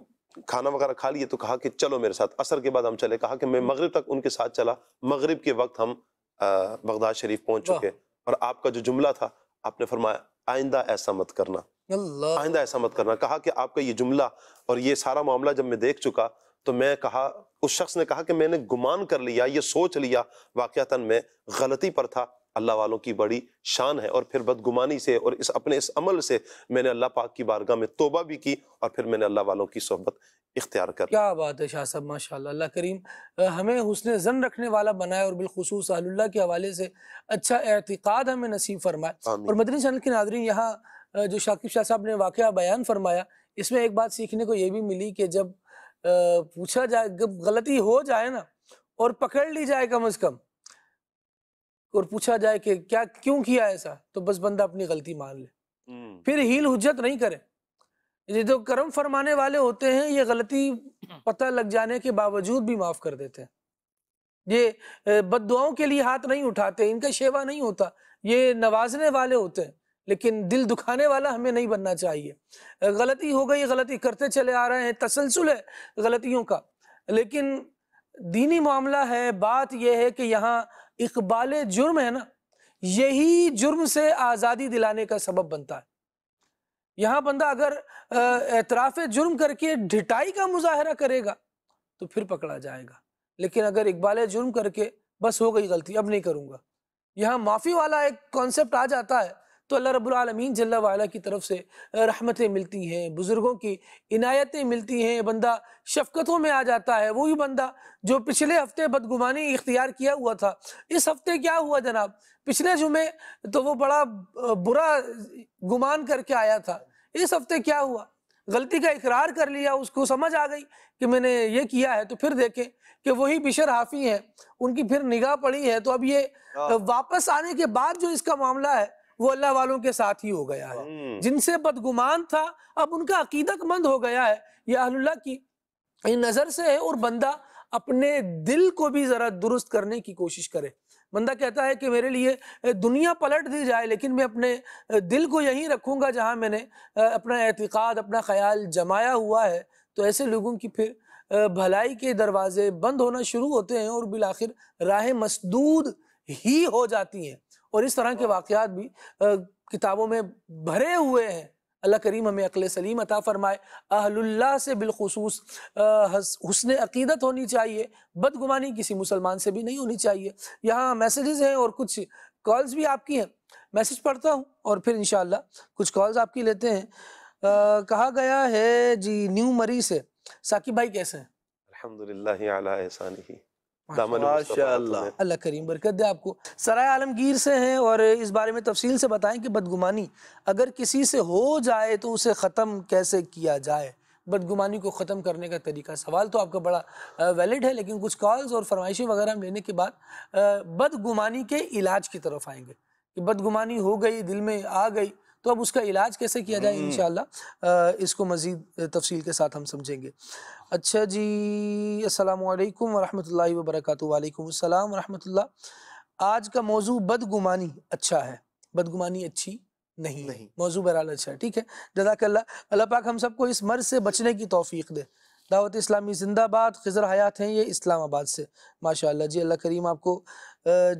खाना वगैरह खा लिए तो कहा कि चलो मेरे साथ असर के बाद हम चले कहा कि मैं हम्म। मगरब तक उनके साथ चला मगरब के वक्त हम बगदाद शरीफ पहुंच चुके और आपका जो जुमला था आपने फरमाया आइंदा ऐसा मत करना आइंदा ऐसा मत करना कहा कि आपका ये जुमला और ये सारा मामला जब मैं देख चुका तो मैं कहा उस शख्स ने कहा कि मैंने गुमान कर लिया ये सोच लिया वाक़ता मैं गलती पर था अल्लाह वालों की बड़ी शान है और फिर बदगुमानी से और इस अपने इस अमल से मैंने अल्लाह पाक की बारगाह में तोबा भी की और फिर मैंने अल्लाह वालों की सोहबत इख्तियार कर क्या बात है शाह साहब माशा अल्लाह करीम हमें हुसन जन रखने वाला बनाए और बिलखसूस अल्लाह के हवाले से अच्छा एतिकाद हमें नसीब फरमाए और मदनी चैनल के नादरीन यहाँ जो शाकिब शाह साहब ने वाक़ बयान फरमाया इसमें एक बात सीखने को यह भी मिली कि जब पूछा जाए जब गलती हो जाए ना और पकड़ ली जाए कम अज़ कम और पूछा जाए कि क्या क्यों किया ऐसा तो बस बंदा अपनी गलती मान ले हम्म। फिर हील हुज्जत नहीं करे ये जो कर्म फरमाने वाले होते हैं ये गलती पता लग जाने के बावजूद भी माफ कर देते हैं ये बदुआओं के लिए हाथ नहीं उठाते इनका शेवा नहीं होता ये नवाजने वाले होते हैं लेकिन दिल दुखाने वाला हमें नहीं बनना चाहिए गलती हो गई गलती करते चले आ रहे हैं तसलसल है गलतियों का लेकिन दीनी मामला है बात यह है कि यहाँ इकबाल जुर्म है ना यही जुर्म से आज़ादी दिलाने का सबब बनता है यहाँ बंदा अगर एतराफ़ जुर्म करके ढिटाई का मुजाहरा करेगा तो फिर पकड़ा जाएगा लेकिन अगर इकबाल जुर्म करके बस हो गई गलती अब नहीं करूँगा यहाँ माफ़ी वाला एक कॉन्सेप्ट आ जाता है तो अल्लाह रबालमीन जल्ला वाला की तरफ से रहमतें मिलती हैं बुज़ुर्गों की इनायतें मिलती हैं बंदा शफकतों में आ जाता है वही बंदा जो पिछले हफ्ते बदगुमानी इख्तियार किया हुआ था इस हफ्ते क्या हुआ जनाब पिछले जुमे तो वो बड़ा बुरा गुमान करके आया था इस हफ्ते क्या हुआ गलती का इकरार कर लिया उसको समझ आ गई कि मैंने ये किया है तो फिर देखें कि वही बिशर हाफी हैं उनकी फिर निगाह पड़ी है तो अब ये हाँ। वापस आने के बाद जो इसका मामला है वो अल्लाह वालों के साथ ही हो गया है हम्म। जिनसे बदगुमान था अब उनका अकीदतमंद हो गया है यह अल्लाह की नज़र से है और बंदा अपने दिल को भी ज़रा दुरुस्त करने की कोशिश करे बंदा कहता है कि मेरे लिए दुनिया पलट दी जाए लेकिन मैं अपने दिल को यहीं रखूँगा जहाँ मैंने अपना एतिकाद अपना ख्याल जमाया हुआ है तो ऐसे लोगों की फिर भलाई के दरवाजे बंद होना शुरू होते हैं और बिलाखिर राहें मसदूद ही हो जाती हैं और इस तरह के वाकयात भी किताबों में भरे हुए हैं अल्लाह करीम हमें अकल सलीम अता फ़रमाए अहल्ला से बिलखसूस हसन अकीदत होनी चाहिए बदगुमानी किसी मुसलमान से भी नहीं होनी चाहिए यहाँ मैसेजेस हैं और कुछ कॉल्स भी आपकी हैं मैसेज पढ़ता हूँ और फिर इन कुछ कॉल्स आपकी लेते हैं आ, कहा गया है जी न्यू मरी से साकिब भाई कैसे हैं अलहमदिल्ला माशाल्लाह अल्लाह करीम बरकत दे आपको सराय आलमगीर से हैं और इस बारे में तफसील से बताएं कि बदगुमानी अगर किसी से हो जाए तो उसे ख़त्म कैसे किया जाए बदगुमानी को ख़त्म करने का तरीका सवाल तो आपका बड़ा वैलिड है लेकिन कुछ कॉल्स और फरमाइशें वगैरह हम लेने के बाद बदगुमानी के इलाज की तरफ आएंगे कि बदगुमानी हो गई दिल में आ गई तो अब उसका इलाज कैसे किया जाए हम्म। इन इसको मज़ीद तफसील के साथ हम समझेंगे अच्छा जी असलकम वरहमल वबरक वालेकाम वरहमल आज का मौजू बदगुमानी अच्छा है बदगुमानी अच्छी नहीं नहीं मौजू बहर अच्छा है ठीक है जजाक अल्लाह पाक हम सबको इस मर्ज से बचने की तोफ़ी दे दावत इस्लामी जिंदाबाद खजर हयात हैं ये इस्लामाबाद से माशा जी अल्लाह करीम आपको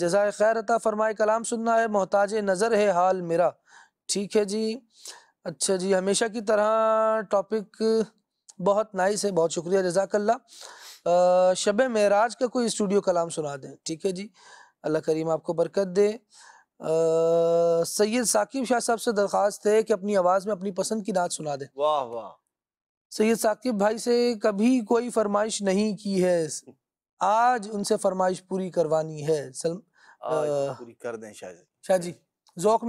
जजाय खैरता फरमाए कलाम सुनना है मोहताज नज़र है हाल मेरा ठीक है जी अच्छा जी हमेशा की तरह टॉपिक बहुत नाइस है बहुत शुक्रिया जजाकल्ला शब महराज का कोई स्टूडियो कलाम सुना दें ठीक है जी अल्लाह करीम आपको बरकत दे सैयद साकिब शाह साहब से दरख्वास्त है कि अपनी आवाज़ में अपनी पसंद की नात सुना दें वाह वाह सैयद साकिब भाई से कभी कोई फरमाइश नहीं की है आज उनसे फरमाइश पूरी करवानी है सलम पूरी कर दें शाह जी शाह जी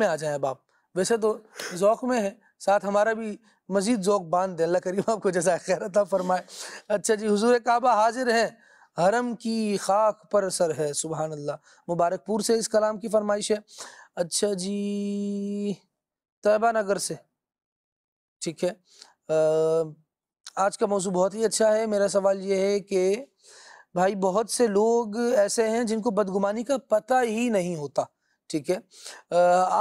में आ जाए अब आप वैसे तो जौक में है साथ हमारा भी मजीद जौक बांध दें अल्लाह करीम आपको जैसा था फरमाए अच्छा जी हुजूर काबा हाजिर है हरम की खाक पर सर है सुबहान अल्लाह मुबारकपुर से इस कलाम की फरमाइश है अच्छा जी तैबा नगर से ठीक है आ, आज का मौजू बहुत ही अच्छा है मेरा सवाल ये है कि भाई बहुत से लोग ऐसे हैं जिनको बदगुमानी का पता ही नहीं होता ठीक है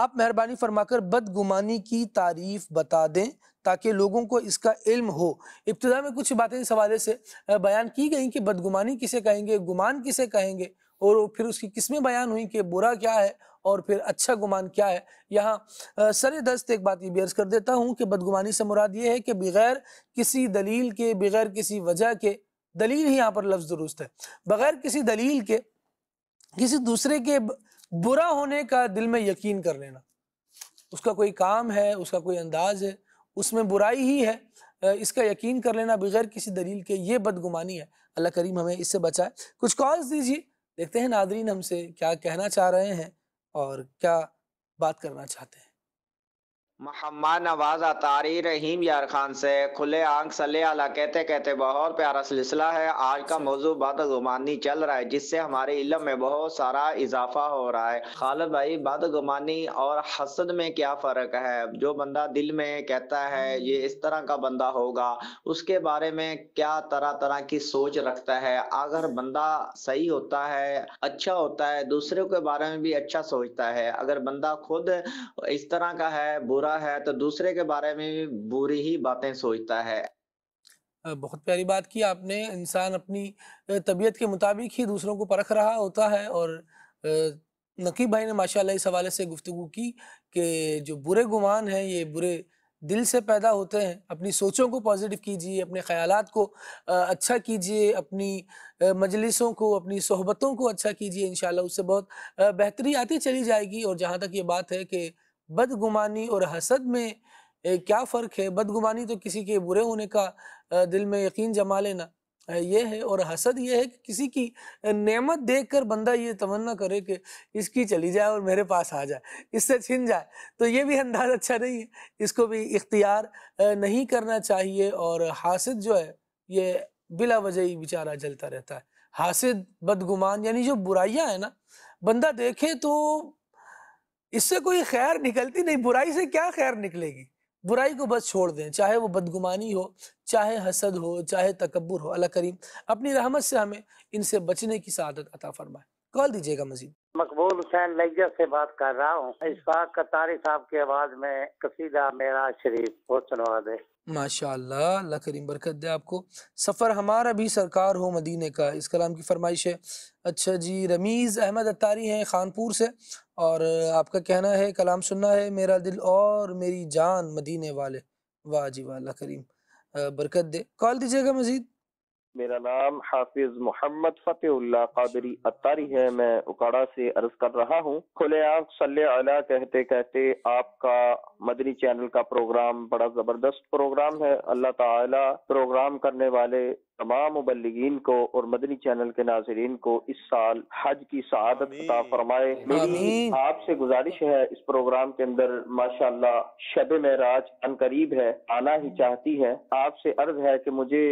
आप मेहरबानी फरमाकर बदगुमानी की तारीफ बता दें ताकि लोगों को इसका इल्म हो इब्तदा में कुछ बातें इस हवाले से बयान की गई कि बदगुमानी किसे कहेंगे गुमान किसे कहेंगे और फिर उसकी किस्में बयान हुई कि बुरा क्या है और फिर अच्छा गुमान क्या है यहाँ सर दस्त एक बात ये बेर्ज कर देता हूँ कि बदगुमानी से मुराद ये है कि बगैर किसी दलील के बगैर किसी वजह के दलील ही यहाँ पर लफ्ज़ दुरुस्त है बगैर किसी दलील के किसी दूसरे के बुरा होने का दिल में यकीन कर लेना उसका कोई काम है उसका कोई अंदाज है उसमें बुराई ही है इसका यकीन कर लेना बगैर किसी दलील के ये बदगुमानी है अल्लाह करीम हमें इससे बचाए कुछ कॉल्स दीजिए देखते हैं नादरीन हमसे क्या कहना चाह रहे हैं और क्या बात करना चाहते हैं महम्मद नवाजा तारी रहीम यार खान से खुले आंख सले आला कहते कहते बहुत प्यारा सिलसिला है आज का मौजू बदगुमानी चल रहा है जिससे हमारे इलम में बहुत सारा इजाफा हो रहा है खालद भाई बदगुमानी और हसद में क्या फ़र्क है जो बंदा दिल में कहता है ये इस तरह का बंदा होगा उसके बारे में क्या तरह तरह की सोच रखता है अगर बंदा सही होता है अच्छा होता है दूसरे के बारे में भी अच्छा सोचता है अगर बंदा खुद इस तरह का है बुरा बुरा है तो दूसरे के बारे में बुरी ही बातें सोचता है बहुत प्यारी बात की आपने इंसान अपनी तबीयत के मुताबिक ही दूसरों को परख रहा होता है और नकीब भाई ने माशाल्लाह इस हवाले से गुफ्तु की कि जो बुरे गुमान हैं ये बुरे दिल से पैदा होते हैं अपनी सोचों को पॉजिटिव कीजिए अपने ख्यालात को अच्छा कीजिए अपनी मजलिसों को अपनी सोहबतों को अच्छा कीजिए इन उससे बहुत बेहतरी आती चली जाएगी और जहाँ तक ये बात है कि बदगुमानी और हसद में क्या फ़र्क है बदगुमानी तो किसी के बुरे होने का दिल में यकीन जमा लेना यह है और हसद यह है कि किसी की नेमत देखकर बंदा ये तमन्ना करे कि इसकी चली जाए और मेरे पास आ जाए इससे छिन जाए तो ये भी अंदाज अच्छा नहीं है इसको भी इख्तियार नहीं करना चाहिए और हासिद जो है ये बिला वजह ही बेचारा जलता रहता है हासिद बदगुमान यानी जो बुराइयाँ है ना बंदा देखे तो इससे कोई खैर निकलती नहीं बुराई से क्या खैर निकलेगी बुराई को बस छोड़ दें चाहे वो बदगुमानी हो चाहे हसद हो चाहे तकबर हो अल्लाह करीम अपनी रहमत से हमें इनसे बचने की सदत अता फरमाए कॉल दीजिएगा मजीद मकबूल हुसैन लैजा से बात कर रहा हूँ इस बात कतारी साहब की आवाज़ में कसीदा मेरा शरीफ बहुत सुनवा दे माशा अल्लाह करीम बरकत दे आपको सफ़र हमारा भी सरकार हो मदीने का इस कलाम की फरमाइश है अच्छा जी रमीज़ अहमद अतारी हैं खानपुर से और आपका कहना है कलाम सुनना है मेरा दिल और मेरी जान मदीने वाले वाह जी वाह करीम बरकत दे कॉल दीजिएगा मज़ीद मेरा नाम हाफिज मोहम्मद फतेहुल्ला कादरी अतारी है मैं उकाड़ा से अर्ज कर रहा हूँ खुले सल अला कहते कहते आपका मदनी चैनल का प्रोग्राम बड़ा जबरदस्त प्रोग्राम है अल्लाह ताला प्रोग्राम करने वाले तमाम मुबलगिन को और मदनी चैनल के नाजरीन को इस साल हज की शहादत फरमाए आपसे गुजारिश है इस प्रोग्राम के अंदर माशा शब महराज अनकरीब है आना ही चाहती है आपसे अर्ज है की मुझे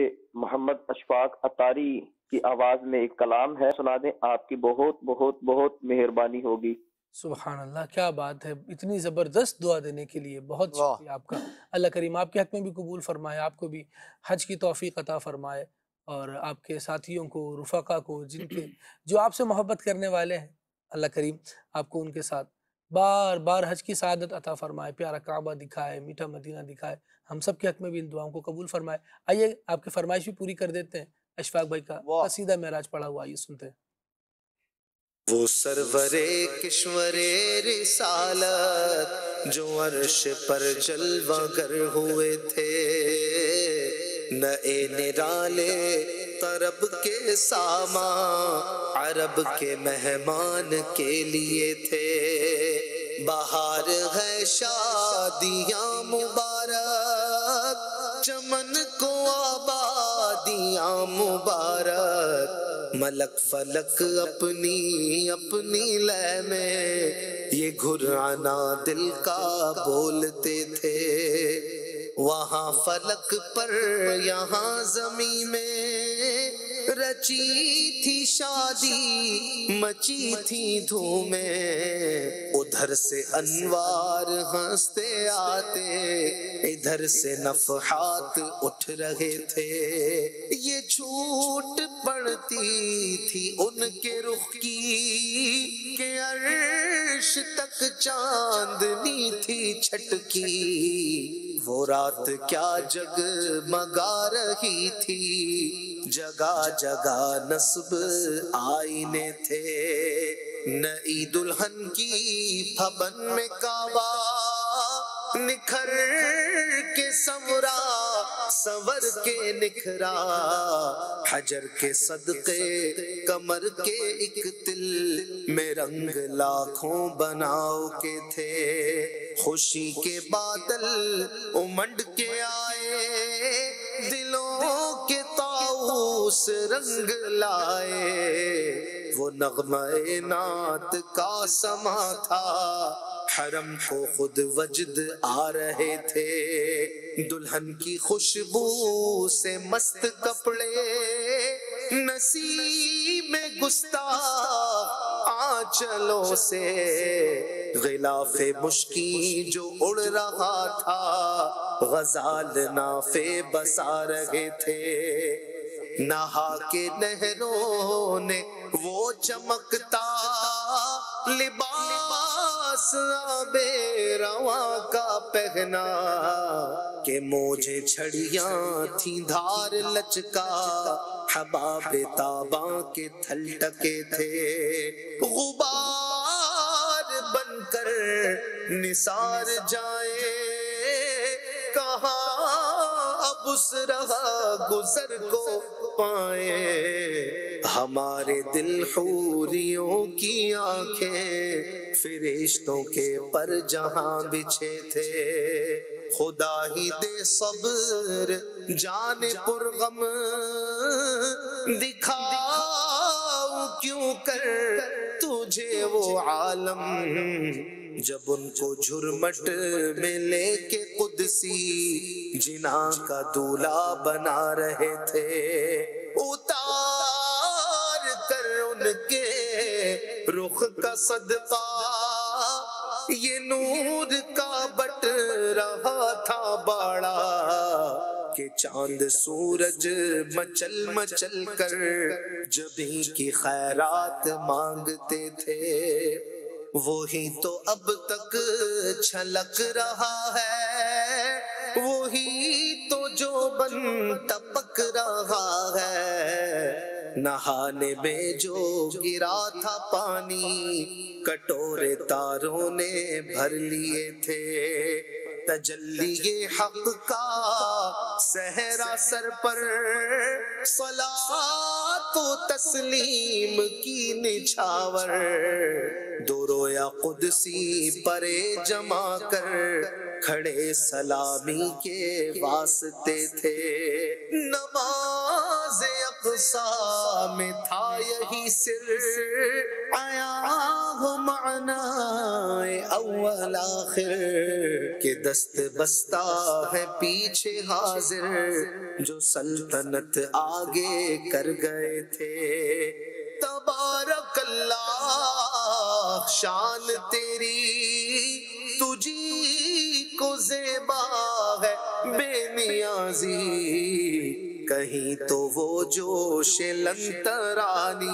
मोहम्मद अशफाक अतारी की आवाज में एक कलाम है सुना दे आपकी बहुत बहुत बहुत मेहरबानी होगी सुबह अल्लाह क्या बात है इतनी ज़बरदस्त दुआ देने के लिए बहुत शुक्रिया आपका अल्लाह करीम आपके हक में भी कबूल फरमाए आपको भी हज की तोफ़ी अता फरमाए और आपके साथियों को रुफका को जिनके जो आपसे मोहब्बत करने वाले हैं अल्लाह करीम आपको उनके साथ बार बार हज की सादत अता फरमाए प्यारा काबा दिखाए मीठा मदीना दिखाए हम सब के हक में भी इन दुआओं को कबूल फरमाए आइए आपकी फरमाइश भी पूरी कर देते हैं अशफाक भाई का सीधा महराज पड़ा हुआ आइए सुनते हैं वो सरवरे किश्वरे रिसालत जो अर्श पर जलवा हुए थे नए निराले तरब के सामा अरब के मेहमान के लिए थे बाहर है शादिया मुबारक चमन को आबादिया मुबारक मलक फलक अपनी अपनी लय में ये घुराना दिल का बोलते थे वहाँ फलक पर यहाँ जमी में रची थी शादी मची थी धूमे उधर से अनवार हंसते आते इधर से नफहात उठ रहे थे ये झूठ पड़ती थी उनके रुख की के अर्श तक चांदनी थी छटकी वो रात क्या जग मगा रही थी जगा जगह नस्ब आईने थे नई दुल्हन की फबन में काबा निखर के समरा सवर के निखरा हजर के सदके कमर के एक तिल में रंग लाखों बनाओ के थे खुशी के बादल उमंड के आए उस रंग लाए वो नगमा नात का समा था हरम को खुद वजद आ रहे थे दुल्हन की खुशबू से मस्त कपड़े नसीब में गुस्ता आंचलों से गिलाफे मुश्किल जो उड़ रहा था गजाल नाफे बसा रहे थे नहा के नहरों ने वो चमकता लिबास आबे रवा का पहना के मोजे छड़िया थी धार लचका हबाब ताबा के थल टके थे गुबार बनकर निसार जाए उस रहा गुजर को पाए हमारे दिल खूरियों की आंखें फिरिश्तों के पर जहां बिछे थे खुदा ही दे सब्र जान गम दिखा क्यों कर तुझे वो आलम जब उनको झुरमट में लेके कुदसी जिना का दूल्हा बना रहे थे उतार कर उनके रुख का सदका ये नूर का बट रहा था बाड़ा के चांद सूरज मचल मचल कर जबी की खैरात मांगते थे वो ही तो अब तक छलक रहा है वो ही तो जो बन टपक रहा है नहाने में जो गिरा था पानी कटोरे तारों ने भर लिए थे तजल्ली ये हक का सहरा सर पर सला तो तस्लीम की निछावर रोया या सी परे जमा कर खड़े सलामी के वास्ते थे नमाज अफसा में था यही सिर आया हो मानाए अव्वल आखिर के दस्त बस्ता है पीछे हाजिर जो सल्तनत आगे कर गए थे तबारक अल्लाह शान तेरी तुझी को जेबा है बेनियाजी कहीं तो वो जोश लंतरानी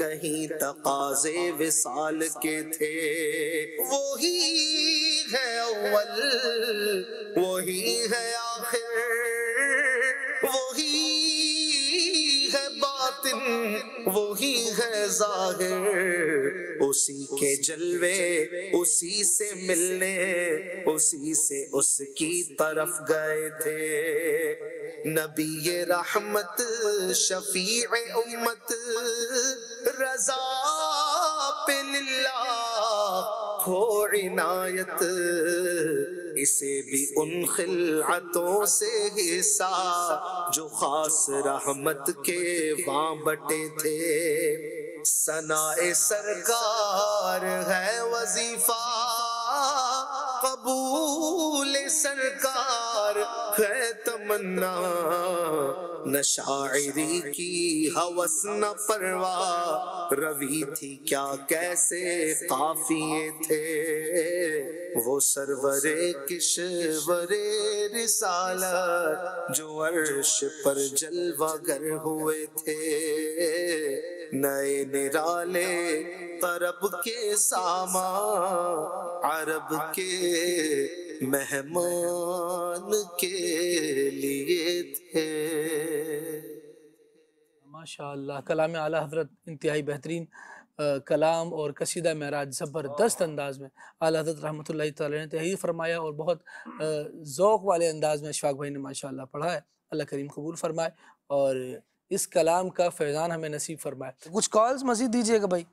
कहीं तकाजे विसाल के थे वही है अव्वल वही है आखिर वही है जाहिर उसी के जलवे उसी से मिलने उसी से उसकी तरफ गए थे नबी रहमत शफी उम्मत रजा पिल्ला खो इनायत इसे भी उन खिलतों से हिस्सा जो खास रहमत के वहाँ बटे थे सनाए सरकार है वजीफा कबूल सरकार है तो तमन्ना न शायरी की हवस न परवा रवि थी क्या कैसे काफिए थे वो सरवरे किशवरे रिसालत जो अर्श पर जलवागर हुए थे नए निराले तरब के सामा अरब के मेहमान के लिए थे माशा कलाम आला हजरत इंतहाई बेहतरीन कलाम और कसीदा महराज ज़बरदस्त अंदाज में आला हजरत रहमत ने तहरीर फरमाया और बहुत ओक़ वाले अंदाज में अशफाक भाई ने माशा पढ़ा है अल्लाह करीम कबूल फरमाए और इस कलाम का फैज़ान हमें नसीब फरमाए कुछ कॉल्स मजीद दीजिएगा भाई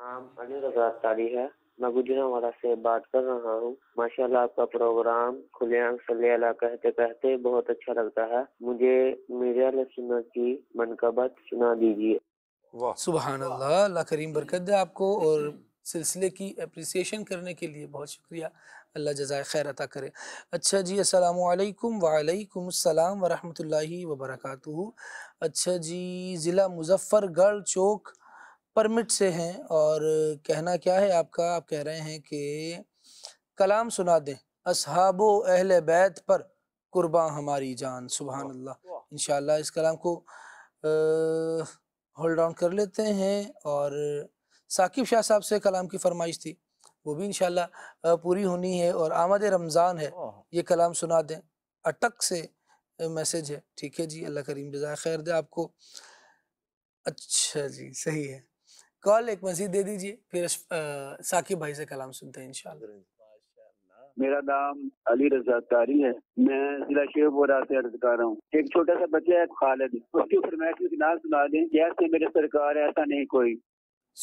हाँ, है मैं गुजरावाला से बात कर रहा हूँ माशाल्लाह आपका प्रोग्राम खुलेआम सलेला कहते कहते बहुत अच्छा लगता है मुझे मीरा लक्ष्मण की मनकबत सुना दीजिए सुबह अल्लाह करीम बरकत दे आपको और सिलसिले की अप्रिसिएशन करने के लिए बहुत शुक्रिया अल्लाह जजाय खैर अता करे अच्छा जी अस्सलाम वालेकुम वालेकुम सलाम वरहमतुल्लाहि वबरकातुहू अच्छा जी ज़िला मुजफ्फरगढ़ चौक परमिट से हैं और कहना क्या है आपका आप कह रहे हैं कि कलाम सुना दें असहाबो अहल बैत पर कुर्बा हमारी जान सुबह अल्लाह इन इस कलाम को होल्ड ऑन कर लेते हैं और साकिब शाह साहब से कलाम की फरमाइश थी वो भी इनशाला पूरी होनी है और आमद रमज़ान है ये कलाम सुना दें अटक से मैसेज है ठीक है जी अल्लाह करीम जजा खैर दे आपको अच्छा जी सही है कॉल एक मजीद दे दीजिए फिर साकिब भाई से कलाम सुनते हैं इन मेरा नाम अली रजा तारी है मैं जिला शेखपुरा से अर्ज कर रहा हूँ एक छोटा सा बच्चा है खालिद उसकी फरमाइश की ना सुना दें जैसे मेरे सरकार है ऐसा नहीं कोई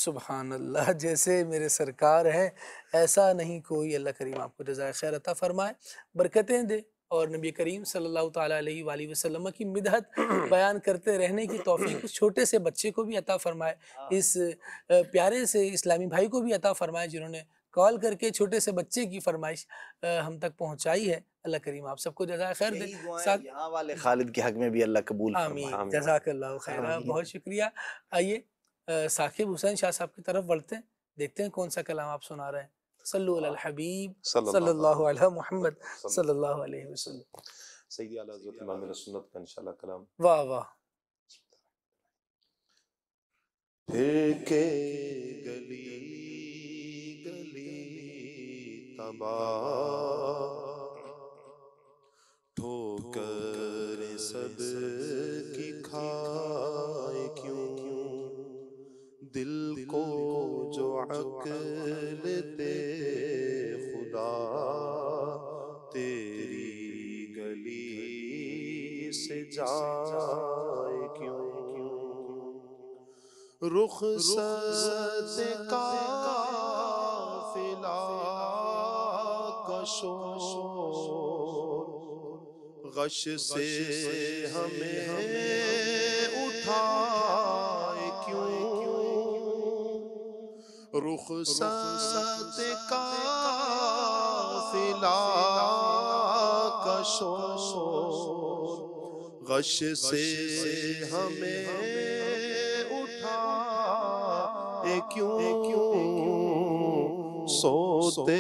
सुबहान अल्लाह जैसे मेरे सरकार है ऐसा नहीं कोई अल्लाह करीम आपको रजा खैर अता फरमाए बरकतें दे और नबी करीम सल्लल्लाहु अलैहि वसल्लम की मिदहत बयान करते रहने की तोफ़ी उस छोटे से बच्चे को भी अता फरमाए हाँ। इस प्यारे से इस्लामी भाई को भी अता फरमाए जिन्होंने कॉल करके छोटे से बच्चे की फरमाइश हम तक पहुंचाई है अल्लाह करीम आप सबको जजा खैर दे खालिद के हक में भी अल्लाह कबूल आमीन जजाकल्लाह खैर हाँ, बहुत शुक्रिया आइए साकिब हुसैन शाह साहब की तरफ बढ़ते हैं देखते हैं कौन सा कलाम आप सुना रहे हैं صلوا على آه. الحبيب صلى, صلى الله على محمد صلى الله عليه وسلم سيدي على حضرت امام إن شاء الله كلام واہ واہ پھیکے گلی گلی تباہ ٹھوکر سب کی کھائے کیوں دل کو जो अकल दे खुदा तेरी गली से जाए क्यों रुख सद का फिला कशोर गश से हमें उठा रुख सत का सिला गश से हमें उठा क्यों क्यों सोते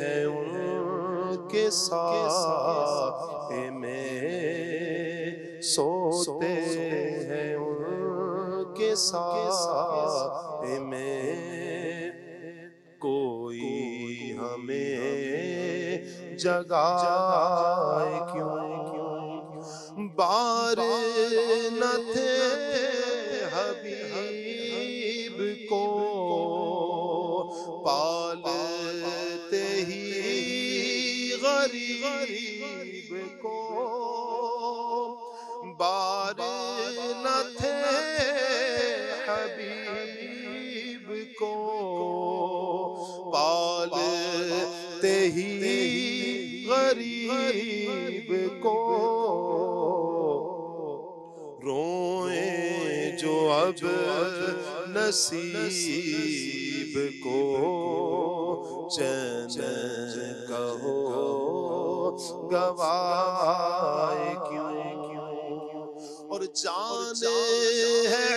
हैं उनके साथ में सोते हैं उनके साथ में हमें जगाए क्यों बार न थे हबीब को पालते ही गरीब को बार को रोए जो अब नसीब को चैन कहो गवाए क्यों और जाने है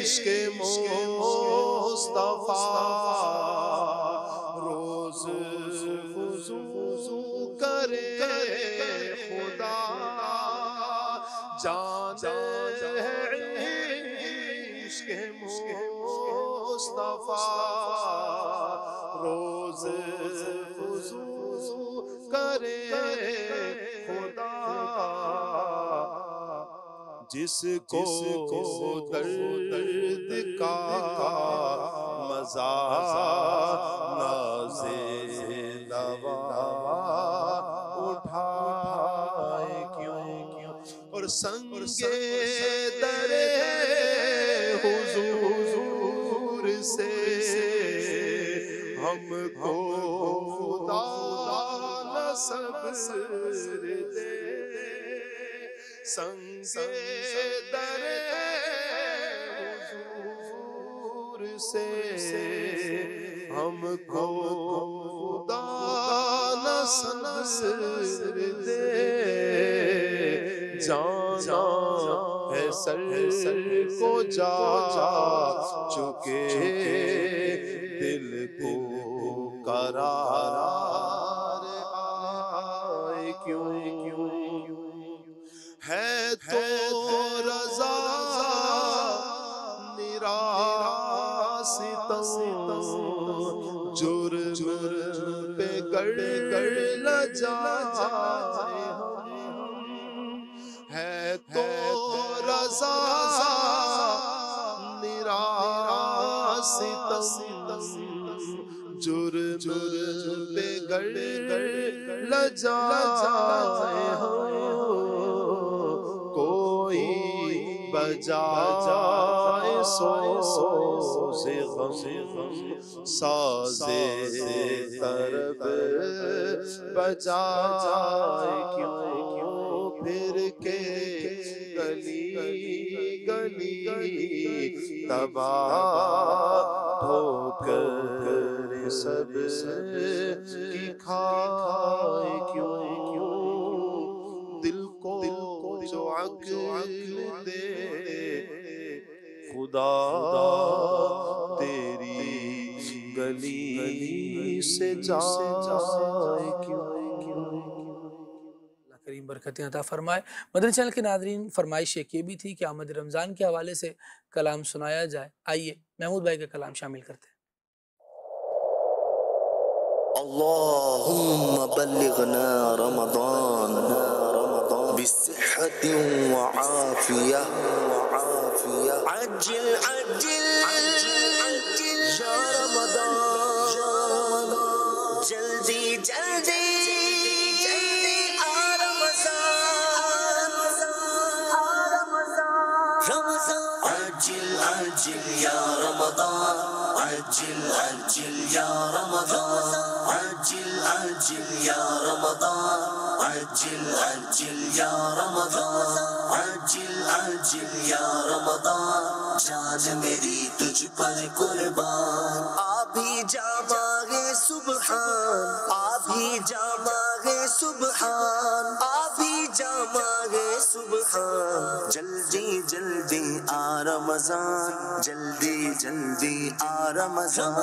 इसके मोस्तफा मुस्तफ़ा रोज वजू करे खुदा जिसको दर्द का मजा ना नाजे दवा उठाए क्यों क्यों और संगे हमको खुदा न दे संगे दर हुजूर से हमको गो न सब्र दे जाना है सर सर को जा चुके कर ल जाए हो कोई बजा बजाए सो से गम साजे तरब बजाए क्यों फिर के गली गली तबाह खुदा तेरी गली से जाए क्यों करीम बरकतें अता फरमाए मदर चैनल के नादरीन फरमाइश एक ये भी थी कि आमद रमज़ान के हवाले से कलाम सुनाया जाए आइए महमूद भाई का कलाम शामिल करते हैं اللهم بلغنا رمضان بصحة وعافية عجل عجل يا رمضان جلدي جلدي رمضان رمضان عجل عجل يا رمضان عجل عجل يا رمضان عجل عجل يا رمضان عجل عجل يا رمضان عجل عجل يا रमदान जान मेरी तुझ पर कुर्बान आ भी जा गे सुबहान आ जामा गे मागे सुबहान आ भी जा सुबहान जल्दी जल्दी आ रमजान जल्दी जल्दी आ रमजान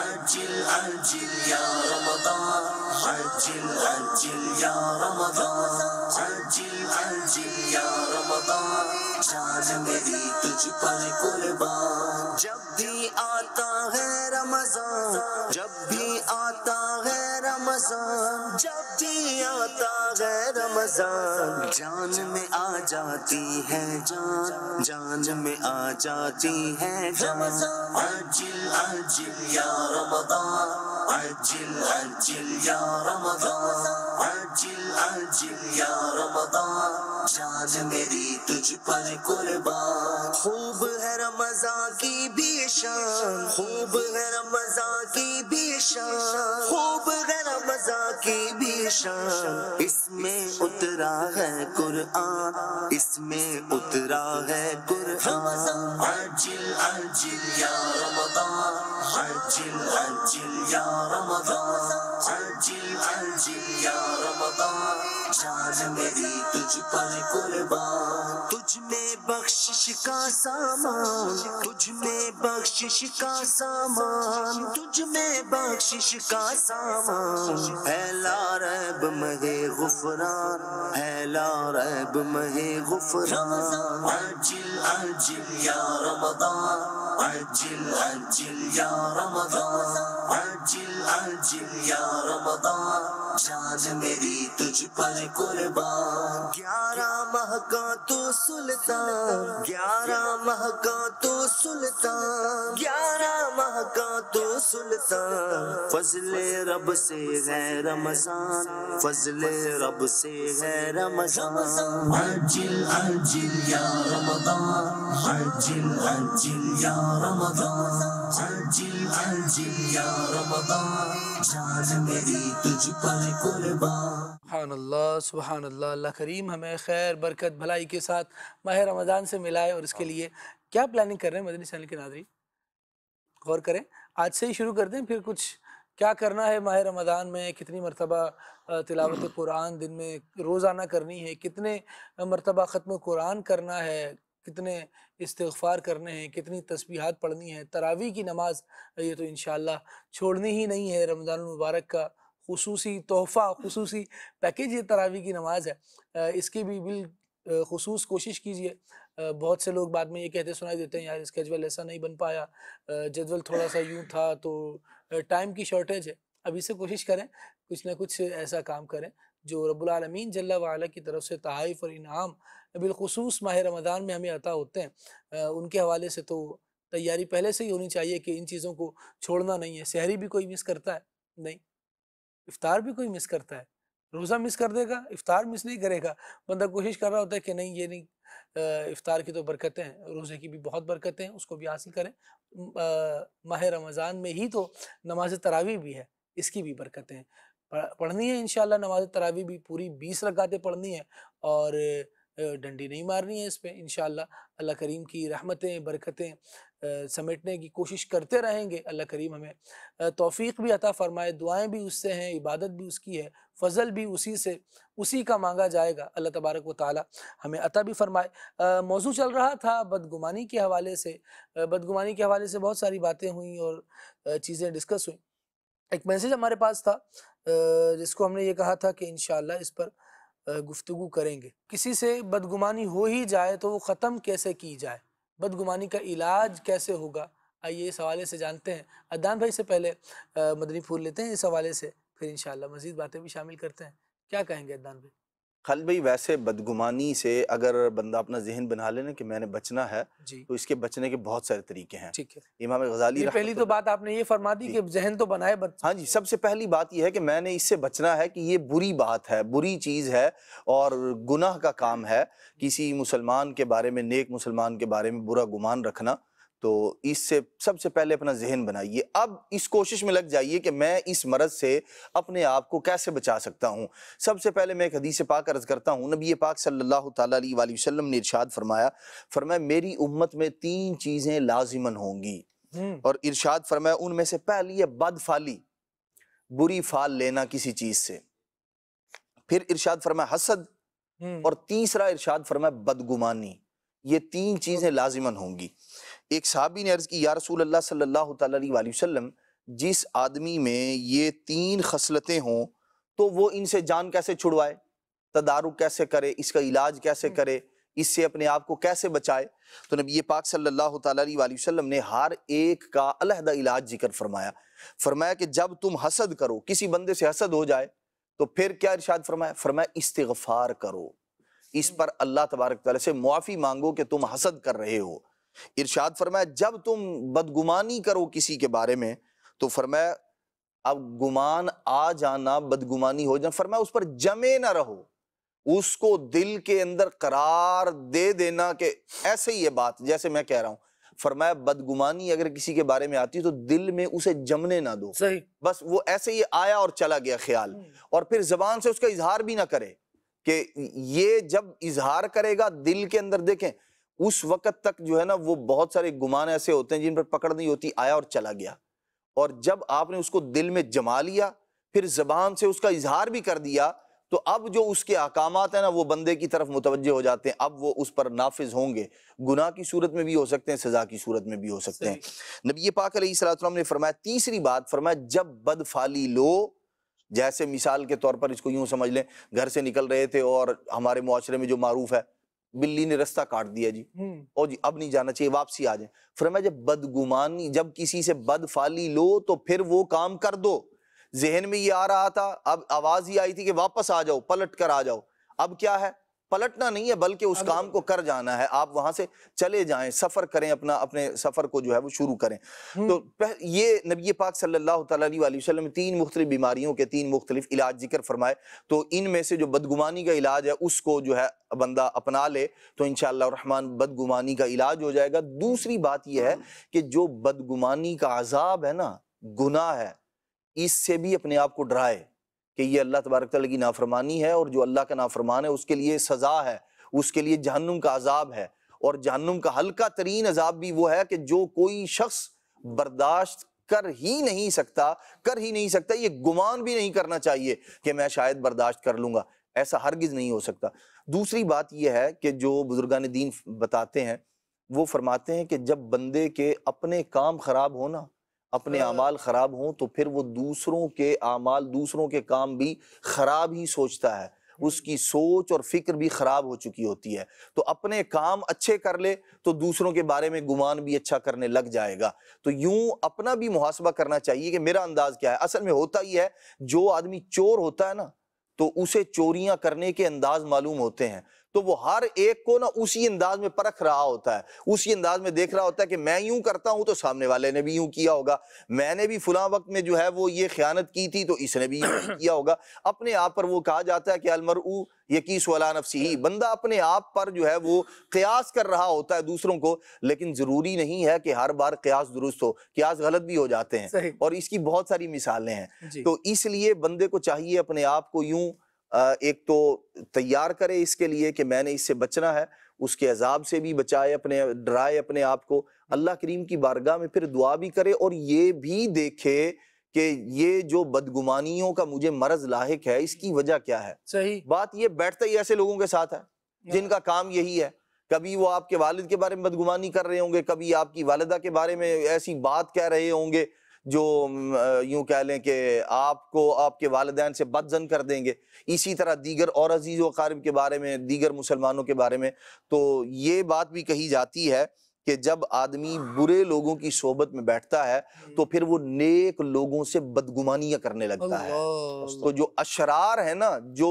अजिल अजिल या रमजान अजिल अजिल या रमजान अजिल अजिल या रमजान जान मेरी तुझ पर कुर्बान जब भी आता है रमजान जब भी आता है रमजान जब भी आता है रमजान जान में आ जाती है जान जान में आ जाती है जान अजिल अजिल या रमजान अजिल अजिल या रमजान अजिल अजिल या रमजान जान मेरी तुझ पर कुर्बान खूब है रमजा की भी शान खूब है रमजा की भी शान खूब है रमजा की भी शान इसमें उतरा है कुरआन इसमें उतरा है कुरआन अजिल अजिल या रमजान अजिल अजिल या रमजान अजिल अजिल या रमजान जान मेरी तुझ पर तुझ में बख्शिश का सामान तुझ में बख्शिश का सामान तुझ में बख्शिश का सामान है लारब महे गुफरान है लारब महे गुफरान अजिल अजिल या रमदान अजिल अजिल या रमदान अजिल अजिल या रमदान जान मेरी तुझ पर कुर्बान ग्यारह माह का तू तो सुल्तान ग्यारह माह का तो सुल्तान ग्यारह माह का तू तो सुल्तान फजले रब से है रमजान फजले रब से है रमजान अजिल अजिल या रमदान अजिल अजिल या रमदान आजिल या रमदान जान मेरी तुझ पर कुर्बान सुबहान करीम हमें खैर बरकत भलाई के साथ माह रमज़ान से मिलाए और इसके लिए क्या प्लानिंग कर रहे हैं मदनी चैनल के नादरी गौर करें आज से ही शुरू कर दें फिर कुछ क्या करना है माह रमज़ान में कितनी मरतबा तिलावत कुरान दिन में रोज़ाना करनी है कितने मरतबा ख़त्म कुरान करना है कितने इस्तफ़ार करने हैं कितनी तस्बीहात पढ़नी है तरावी की नमाज ये तो इन छोड़नी ही नहीं है रमज़ान मुबारक का खसूसी तोहफ़ा खसूसी पैकेज ये तरावी की नमाज है इसकी भी बिल खसूस कोशिश कीजिए बहुत से लोग बाद में ये कहते सुनाई देते हैं यार इसका ऐसा नहीं बन पाया जदवल थोड़ा सा यूँ था तो टाइम की शॉर्टेज है अभी से कोशिश करें कुछ ना कुछ ऐसा काम करें जो रबालमीन जल्ला वाला की तरफ से तहफ़ और इनाम बिलखसूस माह रमदान में हमें अता होते हैं उनके हवाले से तो तैयारी पहले से ही होनी चाहिए कि इन चीज़ों को छोड़ना नहीं है शहरी भी कोई मिस करता है नहीं इफ्तार भी कोई मिस करता है रोज़ा मिस कर देगा इफ्तार मिस नहीं करेगा बंदा कोशिश कर रहा होता है कि नहीं ये नहीं इफ्तार की तो बरकतें हैं रोज़े की भी बहुत बरकतें हैं उसको भी हासिल करें माह रमज़ान में ही तो नमाज तरावी भी है इसकी भी बरकतें हैं पढ़नी है इन शमाज तरावी भी पूरी बीस रकातें पढ़नी है और डंडी नहीं मारनी है इस पर इन अल्लाह करीम की रहमतें बरकतें समेटने की कोशिश करते रहेंगे अल्लाह करीम हमें तोफ़ी भी अता फ़रमाए दुआएँ भी उससे हैं इबादत भी उसकी है फ़जल भी उसी से उसी का मांगा जाएगा अल्लाह तबारक व ताली हमें अता भी फ़रमाए मौजू चल रहा था बदगुमानी के हवाले से बदगुमानी के हवाले से बहुत सारी बातें हुई और चीज़ें डिस्कस हुई एक मैसेज हमारे पास था जिसको हमने ये कहा था कि इन इस पर गुफ्तु करेंगे किसी से बदगुमानी हो ही जाए तो वो ख़त्म कैसे की जाए बदगुमानी का इलाज कैसे होगा आइए इस हवाले से जानते हैं अदान भाई से पहले मदनी फूल लेते हैं इस हवाले से फिर इन मज़ीद बातें भी शामिल करते हैं क्या कहेंगे अदान भाई खल भाई वैसे बदगुमानी से अगर बंदा अपना जहन बना लेना कि मैंने बचना है तो इसके बचने के बहुत सारे तरीके हैं ठीक है इमाम गजाली पहली तो बात आपने ये फरमा दी कि जहन तो बनाए बच... हाँ जी सबसे पहली बात यह है कि मैंने इससे बचना है कि ये बुरी बात है बुरी चीज़ है और गुनाह का काम है किसी मुसलमान के बारे में नेक मुसलमान के बारे में बुरा गुमान रखना तो इससे सबसे पहले अपना जहन बनाइए अब इस कोशिश में लग जाइए कि मैं इस मरज़ से अपने आप को कैसे बचा सकता हूँ सबसे पहले मैं एक हदीस पाक अर्ज़ करता हूँ नबी पाक सल्लल्लाहु अलैहि वसल्लम ने इरशाद फरमाया फरमाया मेरी उम्मत में तीन चीज़ें लाजिमन होंगी हम्म। और इरशाद फरमाया उनमें से पहली है फाली बुरी फाल लेना किसी चीज़ से फिर इरशाद फरमाया हसद हम्म। और तीसरा इरशाद फरमाया बदगुमानी ये तीन तो चीज़ें लाजिमन होंगी एक सहाबी ने अर्ज़ की या रसूल अल्लाह सल्लल्लाहु अलैहि वसल्लम जिस आदमी में ये तीन खसलतें हों तो वो इनसे जान कैसे छुड़वाए तदारुक कैसे करे इसका इलाज कैसे हम्म। करे इससे अपने आप को कैसे बचाए तो नबी पाक सल्लल्लाहु अलैहि वसल्लम ने हर एक का अलहदा इलाज जिक्र फरमाया फरमाया कि जब तुम हसद करो किसी बंदे से हसद हो जाए तो फिर क्या इर्शाद फरमाया फरमाया इस्तगफार करो इस हम्म। पर अल्लाह तबारक ताली से मुआफ़ी मांगो कि तुम हसद कर रहे हो इरशाद फरमाया जब तुम बदगुमानी करो किसी के बारे में तो फरमाया अब गुमान आ जाना बदगुमानी हो जाना फरमाया उस पर जमे ना रहो उसको दिल के अंदर करार दे देना कि ऐसे ही ये बात जैसे मैं कह रहा हूं फरमाया बदगुमानी अगर किसी के बारे में आती है तो दिल में उसे जमने ना दो सही बस वो ऐसे ही आया और चला गया ख्याल हम्म। और फिर जबान से उसका इजहार भी ना करे कि ये जब इजहार करेगा दिल के अंदर देखें उस वक्त तक जो है ना वो बहुत सारे गुमान ऐसे होते हैं जिन पर पकड़ नहीं होती आया और चला गया और जब आपने उसको दिल में जमा लिया फिर जबान से उसका इजहार भी कर दिया तो अब जो उसके अहकाम हैं ना वो बंदे की तरफ मुतवजह हो जाते हैं अब वो उस पर नाफिज होंगे गुनाह की सूरत में भी हो सकते हैं सजा की सूरत में भी हो सकते हैं नबी पाक सलाम ने फरमाया तीसरी बात फरमाया जब बदफाली लो जैसे मिसाल के तौर पर इसको यूं समझ लें घर से निकल रहे थे और हमारे मुआरे में जो मारूफ है बिल्ली ने रास्ता काट दिया जी हम्म। और जी अब नहीं जाना चाहिए वापसी आ जाए फिर मैं जब बदगुमानी जब किसी से बदफाली लो तो फिर वो काम कर दो जहन में ये आ रहा था अब आवाज ही आई थी कि वापस आ जाओ पलट कर आ जाओ अब क्या है पलटना नहीं है बल्कि उस काम को कर जाना है आप वहां से चले जाएं सफर करें अपना अपने सफर को जो है वो शुरू करें हम्म। तो ये नबी पाक सल्लल्लाहु अलैहि वसल्लम तीन मुख्त बीमारियों के तीन मुख्तलिफ इलाज जिक्र फरमाए तो इनमें से जो बदगुमानी का इलाज है उसको जो है बंदा अपना ले तो इन रहमान बदगुमानी का इलाज हो जाएगा दूसरी बात यह है हम्म। कि जो बदगुमानी का आजाब है ना गुना है इससे भी अपने आप को डराए कि ये अल्लाह तबारक ताली की नाफरमानी है और जो अल्लाह का नाफरमान है उसके लिए सज़ा है उसके लिए जहन्नुम का अजाब है और जहन्नुम का हल्का तरीन अजाब भी वो है कि जो कोई शख्स बर्दाश्त कर ही नहीं सकता कर ही नहीं सकता ये गुमान भी नहीं करना चाहिए कि मैं शायद बर्दाश्त कर लूँगा ऐसा हरगिज़ नहीं हो सकता दूसरी बात यह है कि जो बुजुर्गान दीन बताते हैं वो फरमाते हैं कि जब बंदे के अपने काम ख़राब होना अपने हाँ। अमाल ख़राब हों तो फिर वो दूसरों के अमाल दूसरों के काम भी ख़राब ही सोचता है हम्म। उसकी सोच और फिक्र भी ख़राब हो चुकी होती है तो अपने काम अच्छे कर ले तो दूसरों के बारे में गुमान भी अच्छा करने लग जाएगा तो यूं अपना भी मुहासबा करना चाहिए कि मेरा अंदाज़ क्या है असल में होता ही है जो आदमी चोर होता है ना तो उसे चोरियां करने के अंदाज मालूम होते हैं तो वो हर एक को ना उसी अंदाज में परख रहा होता है उसी अंदाज में देख रहा होता है कि मैं यूं करता हूं तो सामने वाले ने भी यूं किया होगा मैंने भी फुला वक्त में जो है वो ये ख्यानत की थी तो इसने भी यूं किया होगा अपने आप पर वो कहा जाता है कि अलमर यकीस वाला नफसी ही बंदा अपने आप पर जो है वो क्यास कर रहा होता है दूसरों को लेकिन ज़रूरी नहीं है कि हर बार क्यास दुरुस्त हो क्यास गलत भी हो जाते हैं और इसकी बहुत सारी मिसालें हैं तो इसलिए बंदे को चाहिए अपने आप को यूं एक तो तैयार करे इसके लिए कि मैंने इससे बचना है उसके अजाब से भी बचाए अपने डराए अपने आप को अल्लाह करीम की बारगाह में फिर दुआ भी करे और ये भी देखे कि ये जो बदगुमानियों का मुझे मर्ज लाक है इसकी वजह क्या है सही बात ये बैठते ही ऐसे लोगों के साथ है जिनका काम यही है कभी वो आपके वालिद के बारे में बदगुमानी कर रहे होंगे कभी आपकी वालदा के बारे में ऐसी बात कह रहे होंगे जो यूं कह लें कि आपको आपके वालदेन से बदजन कर देंगे इसी तरह दीगर और अजीज़ वकारब के बारे में दीगर मुसलमानों के बारे में तो ये बात भी कही जाती है कि जब आदमी बुरे लोगों की सोबत में बैठता है तो हम्म। फिर वो नेक लोगों से बदगुमानियाँ करने लगता है तो जो अशरार है ना जो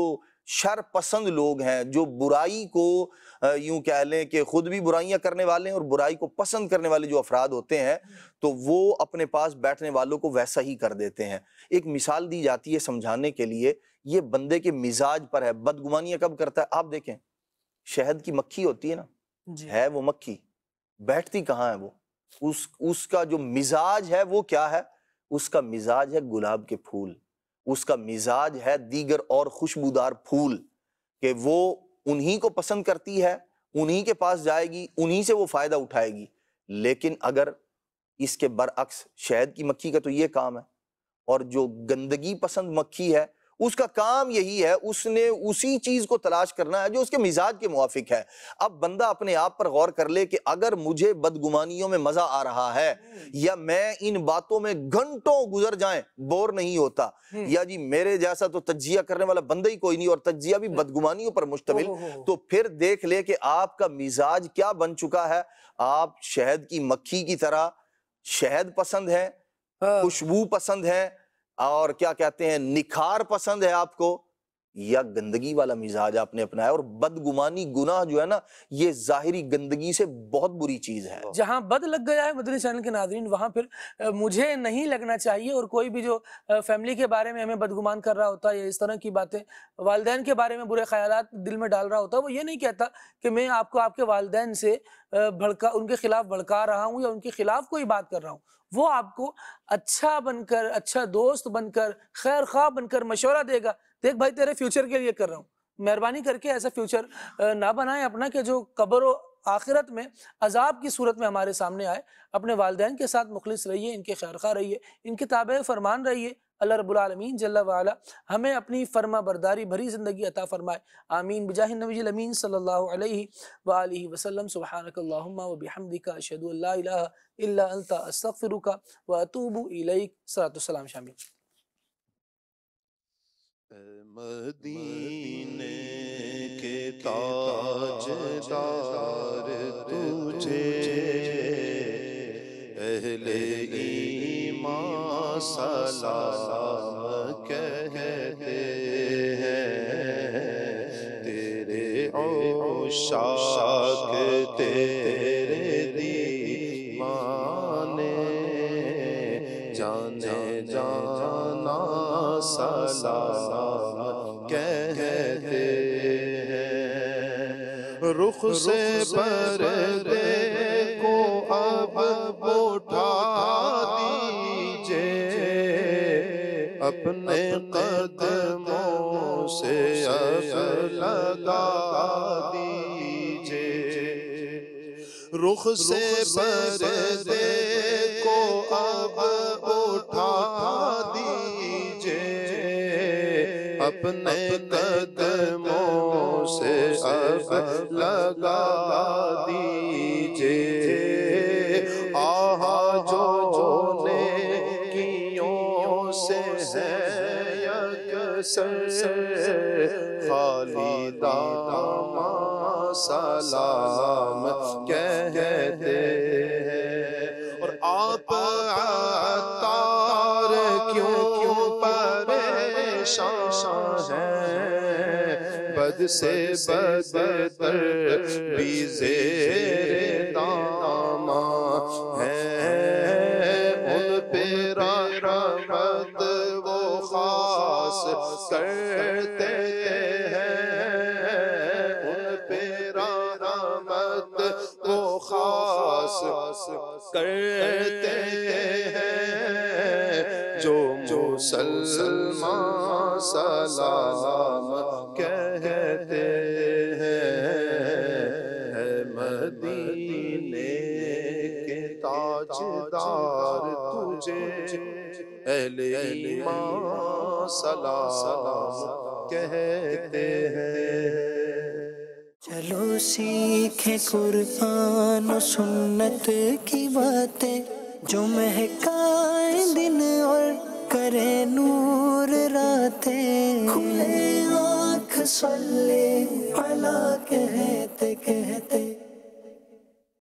शरपसंद लोग हैं जो बुराई को यूं कह लें कि खुद भी बुराइयां करने वाले हैं और बुराई को पसंद करने वाले जो अफराद होते हैं तो वो अपने पास बैठने वालों को वैसा ही कर देते हैं एक मिसाल दी जाती है समझाने के लिए ये बंदे के मिजाज पर है बदगुमानियां कब करता है आप देखें शहद की मक्खी होती है ना है वो मक्खी बैठती कहाँ है वो उस उसका जो मिजाज है वो क्या है उसका मिजाज है गुलाब के फूल उसका मिजाज है दीगर और खुशबूदार फूल कि वो उन्हीं को पसंद करती है उन्हीं के पास जाएगी उन्हीं से वो फ़ायदा उठाएगी लेकिन अगर इसके बरअक्स शहद की मक्खी का तो ये काम है और जो गंदगी पसंद मक्खी है उसका काम यही है उसने उसी चीज को तलाश करना है जो उसके मिजाज के मुआफिक है अब बंदा अपने आप पर गौर कर ले कि अगर मुझे बदगुमानियों में मजा आ रहा है हम्म। या मैं इन बातों में घंटों गुजर जाए बोर नहीं होता हम्म। या जी मेरे जैसा तो तजिया करने वाला बंदा ही कोई नहीं और तजिया भी हम्म। बदगुमानियों पर मुश्तमिल तो फिर देख ले कि आपका मिजाज क्या बन चुका है आप शहद की मक्खी की तरह शहद पसंद है हाँ। खुशबू पसंद है और क्या कहते हैं निखार पसंद है आपको या गंदगी वाला मिजाज आपने अपनाया और बदगुमानी गुनाह जो है ना ये जाहिरी गंदगी से बहुत बुरी चीज है जहां बद लग गया है मदनी चैनल के नाजरीन वहां फिर मुझे नहीं लगना चाहिए और कोई भी जो फैमिली के बारे में हमें बदगुमान कर रहा होता है या इस तरह की बातें वालदेन के बारे में बुरे ख्याल दिल में डाल रहा होता है वो ये नहीं कहता कि मैं आपको आपके वालदेन से भड़का उनके खिलाफ भड़का रहा हूँ या उनके खिलाफ कोई बात कर रहा हूँ वो आपको अच्छा बनकर अच्छा दोस्त बनकर खैर खा बनकर मशवरा देगा देख भाई तेरे फ्यूचर के लिए कर रहा हूँ मेहरबानी करके ऐसा फ्यूचर ना बनाए अपना कि जो कब्र आखिरत में अजाब की सूरत में हमारे सामने आए अपने वाले के साथ मुखलिस रहिए इनके खैर खा रहिए इनके ताब फरमान रहिए अल्लाह रबालमीन जल्ला हमें अपनी फर्मा बरदारी भरी ज़िंदगी अता फ़रमाए आमीन बजाह नबीमीन सल्ला वसलम सुबहानकल्ला वबिहमदिका अशदुल्ला अस्तफ़िरुका व शामिल मदीने के ताज तार तुझे अहले ईमा सलाम कहते हैं तेरे ओ औशाक तेरे दीवाने जाने जाना सलाम रुख से पर्दे को अब उठा दीजे अपने कदमों से अब लगा दीजे रुख से पर्दे को अब अपने कदमों से अब लगा दीजे आहा जो ने कियों से है यकसर खाली दामा सलाम कहते हैं और आप आ से बदतर बीजे दामा है उन पे रहमत वो खास करते हैं उन वो खास करते हैं जो जो सलाम कहते हैं मदीने के ताजदार तुझे अहले सलाम कहते हैं चलो सीखे कुरान सुन्नत की बातें जो महकाए दिन और करे नूर राते खुले आँख सल्ले अला कहते कहते